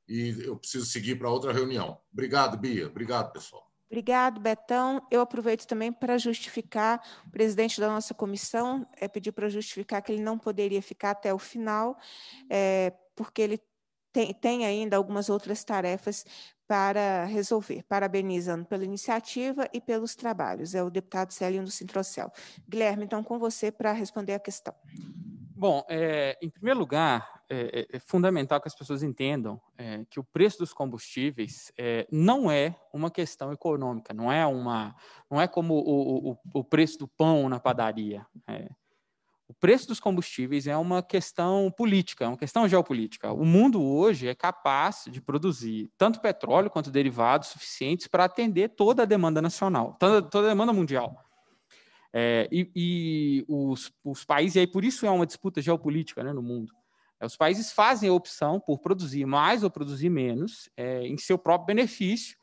[SPEAKER 4] e eu preciso seguir para outra reunião. Obrigado, Bia. Obrigado,
[SPEAKER 1] pessoal. Obrigado, Betão. Eu aproveito também para justificar, o presidente da nossa comissão é, pediu para justificar que ele não poderia ficar até o final, é, porque ele tem, tem ainda algumas outras tarefas para resolver, parabenizando pela iniciativa e pelos trabalhos. É o deputado Célio do Cintrocel. Guilherme, então, com você para responder a questão.
[SPEAKER 9] Bom, é, em primeiro lugar, é, é, fundamental que as pessoas entendam é, que o preço dos combustíveis não é uma questão econômica, não é uma, não é como o, o, o preço do pão na padaria. Né. O preço dos combustíveis é uma questão política, é uma questão geopolítica. O mundo hoje é capaz de produzir tanto petróleo quanto derivados suficientes para atender toda a demanda nacional, toda, toda a demanda mundial. É, e, e os, os, países, e aí por isso é uma disputa geopolítica né, no mundo, é, os países fazem a opção por produzir mais ou produzir menos é, em seu próprio benefício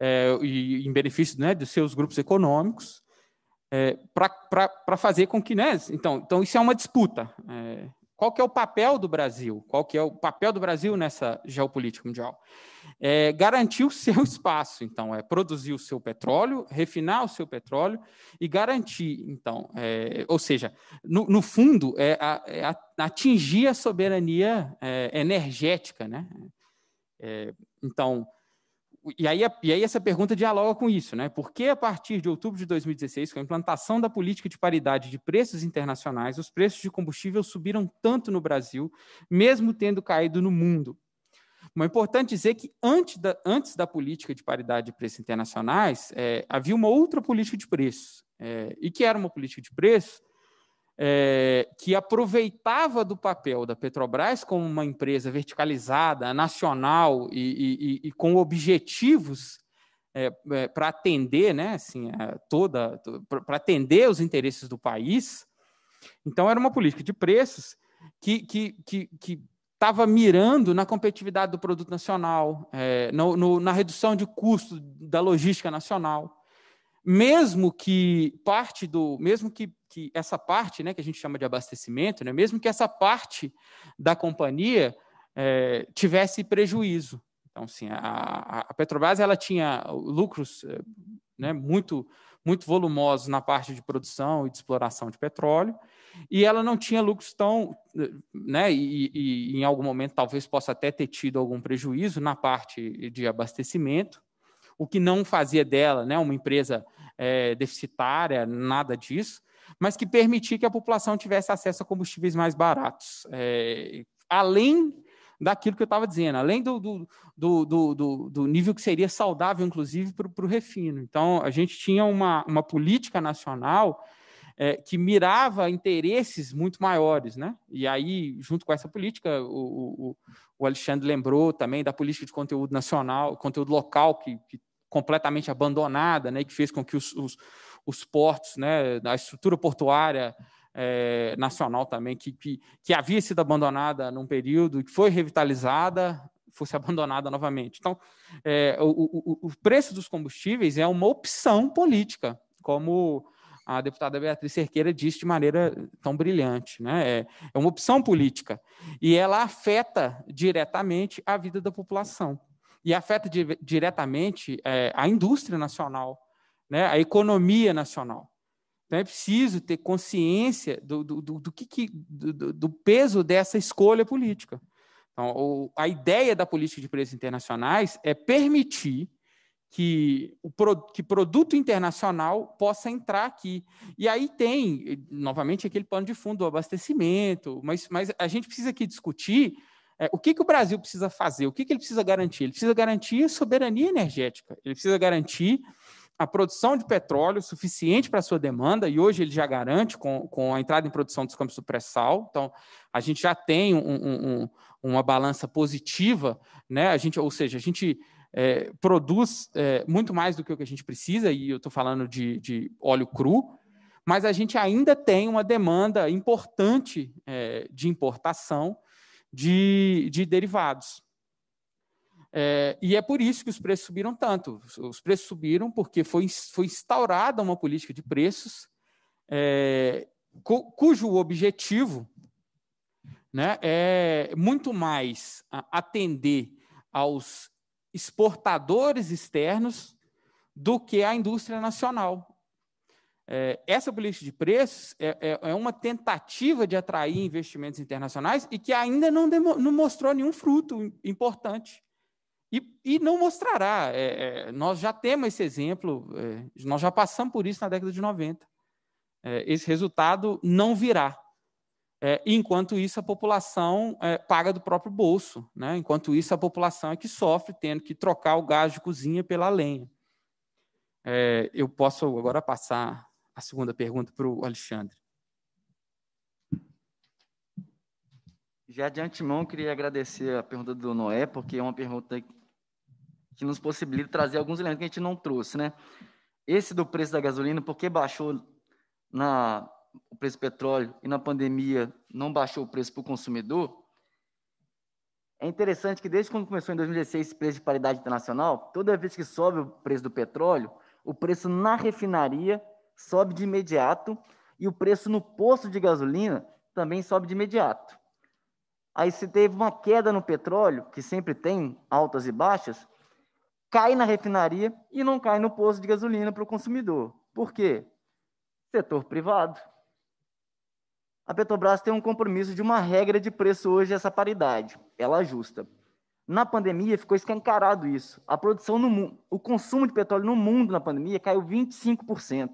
[SPEAKER 9] é, e em benefício né, dos seus grupos econômicos, é, para fazer com que. Né, então, então, isso é uma disputa. É, qual que é o papel do Brasil? Qual que é o papel do Brasil nessa geopolítica mundial? É garantir o seu espaço, então, é produzir o seu petróleo, refinar o seu petróleo e garantir, então, é, ou seja, no, no fundo, é, a, é, atingir a soberania é, energética, né? É, então, e, aí, e aí essa pergunta dialoga com isso, né? Por que a partir de outubro de 2016, com a implantação da política de paridade de preços internacionais, os preços de combustível subiram tanto no Brasil, mesmo tendo caído no mundo? Mas é importante dizer que antes da, antes da política de paridade de preços internacionais, é, havia uma outra política de preços, é, e que era uma política de preços é, que aproveitava do papel da Petrobras como uma empresa verticalizada, nacional e, e, e com objetivos é, é, para atender, né, assim, é, toda, para atender os interesses do país. Então era uma política de preços que que que estava mirando na competitividade do produto nacional, é, no, no, na redução de custo da logística nacional, mesmo que parte do, mesmo que que essa parte, né, que a gente chama de abastecimento, né, mesmo que essa parte da companhia é, tivesse prejuízo. Então, assim, a, a, Petrobras ela tinha lucros é, né, muito muito volumosos na parte de produção e de exploração de petróleo, e ela não tinha lucros tão, né, e, e em algum momento talvez possa até ter tido algum prejuízo na parte de abastecimento, o que não fazia dela né, uma empresa é, deficitária, nada disso, mas que permitir que a população tivesse acesso a combustíveis mais baratos. É, além daquilo que eu estava dizendo, além do, do, do, do, nível que seria saudável, inclusive, para o refino. Então, a gente tinha uma, uma política nacional é, que mirava interesses muito maiores. Né? E aí, junto com essa política, o, o, o Alexandre lembrou também da política de conteúdo nacional, conteúdo local, que, que completamente abandonada, né, que fez com que os, os, os portos, né, a estrutura portuária é, nacional também, que, que, que, havia sido abandonada num período, que foi revitalizada, fosse abandonada novamente. Então, é, o, o, o preço dos combustíveis é uma opção política, como a deputada Beatriz Cerqueira disse de maneira tão brilhante. Né? É, é uma opção política e ela afeta diretamente a vida da população e afeta di diretamente é, a indústria nacional né, a economia nacional. Então é preciso ter consciência do, do, do, do que, que do, do, peso dessa escolha política. Então, o, a ideia da política de preços internacionais é permitir que o que produto internacional possa entrar aqui. E aí tem, novamente, aquele pano de fundo do abastecimento, mas, mas a gente precisa aqui discutir é, o que, que o Brasil precisa fazer, o que, que ele precisa garantir. Ele precisa garantir soberania energética, ele precisa garantir a produção de petróleo suficiente para a sua demanda, e hoje ele já garante com, com a entrada em produção dos campos do pré-sal. Então, a gente já tem um, um, um, uma balança positiva, né? a gente, ou seja, a gente é, produz é, muito mais do que o que a gente precisa, e eu estou falando de, de, óleo cru, mas a gente ainda tem uma demanda importante é, de importação de, de derivados. É, e é por isso que os preços subiram tanto. Os preços subiram porque foi, foi instaurada uma política de preços é, cujo objetivo né, é muito mais atender aos exportadores externos do que à indústria nacional. É, essa política de preços é, é, é, uma tentativa de atrair investimentos internacionais e que ainda não, não mostrou nenhum fruto importante. E, e não mostrará. É, é, nós já temos esse exemplo, é, nós já passamos por isso na década de 90. É, esse resultado não virá. É, enquanto isso, a população é, paga do próprio bolso. Né? Enquanto isso, a população é que sofre, tendo que trocar o gás de cozinha pela lenha. eu posso agora passar a segunda pergunta para o Alexandre.
[SPEAKER 8] Já de antemão, queria agradecer a pergunta do Noé, porque é uma pergunta que nos possibilita trazer alguns elementos que a gente não trouxe, né? Esse do preço da gasolina, porque baixou na, o preço do petróleo e na pandemia não baixou o preço para o consumidor, é interessante que desde quando começou em 2016 esse preço de paridade internacional, toda vez que sobe o preço do petróleo, o preço na refinaria sobe de imediato e o preço no posto de gasolina também sobe de imediato. Aí se teve uma queda no petróleo, que sempre tem altas e baixas, cai na refinaria e não cai no posto de gasolina para o consumidor. Por quê? Setor privado. A Petrobras tem um compromisso de uma regra de preço hoje, essa paridade. Ela ajusta. Na pandemia ficou escancarado isso. A produção no mundo, o consumo de petróleo no mundo na pandemia caiu 25%.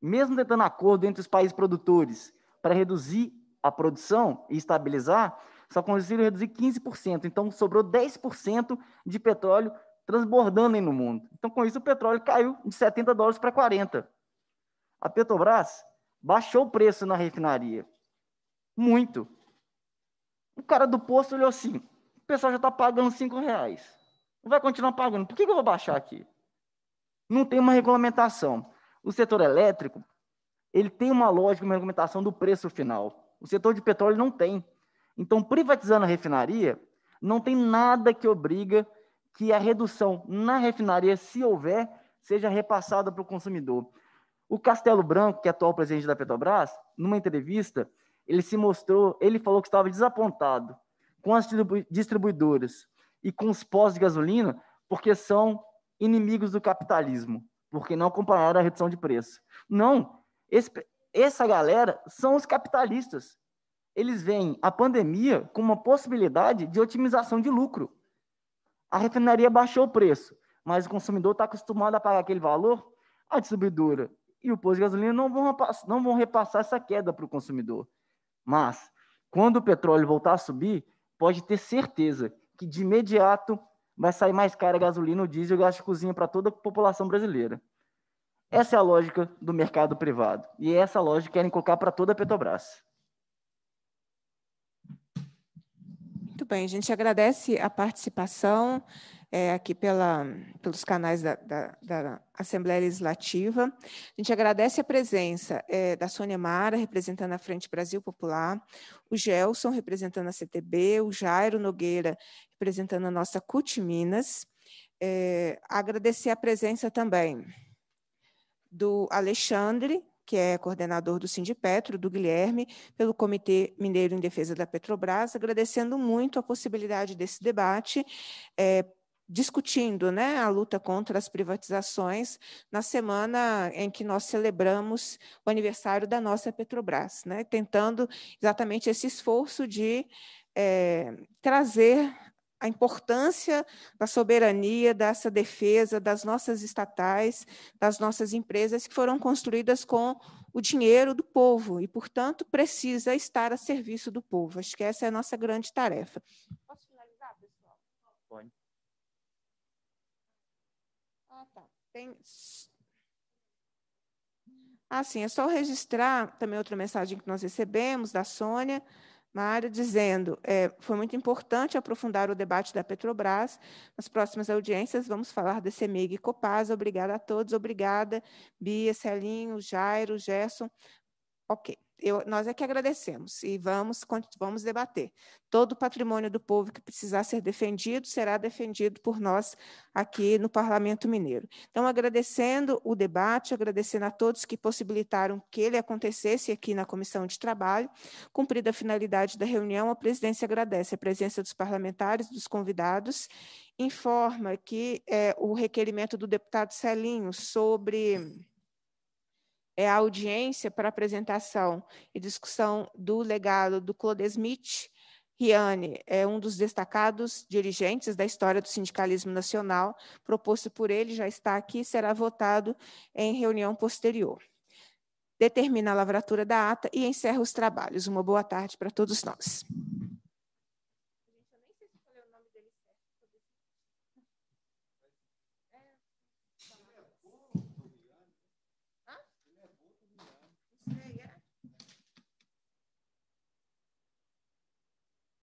[SPEAKER 8] Mesmo tentando acordo entre os países produtores para reduzir a produção e estabilizar, só conseguiram reduzir 15%. Então, sobrou 10% de petróleo transbordando no mundo. Então, com isso, o petróleo caiu de 70 dólares para 40. A Petrobras baixou o preço na refinaria. Muito. O cara do posto olhou assim: o pessoal já está pagando 5 reais. Vai continuar pagando. Por que, que eu vou baixar aqui? Não tem uma regulamentação. O setor elétrico, ele tem uma lógica, uma regulamentação do preço final. O setor de petróleo não tem. Então, privatizando a refinaria, não tem nada que obriga que a redução na refinaria, se houver, seja repassada para o consumidor. O Castelo Branco, que é atual presidente da Petrobras, numa entrevista, ele se mostrou, ele falou que estava desapontado com as distribuidoras e com os postos de gasolina, porque são inimigos do capitalismo, porque não acompanharam a redução de preço. Não, esse, essa galera são os capitalistas eles veem a pandemia como uma possibilidade de otimização de lucro. A refinaria baixou o preço, mas o consumidor está acostumado a pagar aquele valor, a distribuidora e o posto de gasolina não vão, repassar, não vão repassar essa queda para o consumidor. Mas, quando o petróleo voltar a subir, pode ter certeza que de imediato vai sair mais cara a gasolina, o diesel e o gás de cozinha para toda a população brasileira. Essa é a lógica do mercado privado. E essa lógica querem é
[SPEAKER 1] colocar para toda a Petrobras. Muito bem, a gente agradece a participação é, aqui pela, pelos canais da, da, da, Assembleia Legislativa. A gente agradece a presença é, da Sônia Mara, representando a Frente Brasil Popular, o Gelson, representando a CTB, o Jairo Nogueira, representando a nossa CUT Minas. É, agradecer a presença também do Alexandre, que é coordenador do Sindipetro, do Guilherme, pelo Comitê Mineiro em Defesa da Petrobras, agradecendo muito a possibilidade desse debate, é, discutindo né, a luta contra as privatizações na semana em que nós celebramos o aniversário da nossa Petrobras, né, tentando exatamente esse esforço de é, trazer a importância da soberania, dessa defesa das nossas estatais, das nossas empresas que foram construídas com o dinheiro do povo e, portanto, precisa estar a serviço do povo. Acho que essa é a nossa grande tarefa. Posso finalizar, pessoal? Pode. Ah, tá. Tem... Ah, sim, é só registrar também outra mensagem que nós recebemos da Sônia. Mário dizendo, é, foi muito importante aprofundar o debate da Petrobras. Nas próximas audiências vamos falar da CEMIG e Copaz. Obrigada a todos. Obrigada, Bia, Celinho, Jairo, Gerson. Ok eu, nós é que agradecemos e vamos, vamos debater. Todo o patrimônio do povo que precisar ser defendido será defendido por nós aqui no Parlamento Mineiro. Então, agradecendo o debate, agradecendo a todos que possibilitaram que ele acontecesse aqui na Comissão de Trabalho. Cumprida a finalidade da reunião, a presidência agradece a presença dos parlamentares, dos convidados, informa que é, o requerimento do deputado Celinho sobre é, a audiência para apresentação e discussão do legado do Smith, Riane é um dos destacados dirigentes da história do sindicalismo nacional, proposto por ele, já está aqui, e será votado em reunião posterior. Determina a lavratura da ata e encerra os trabalhos. Uma boa tarde para todos nós.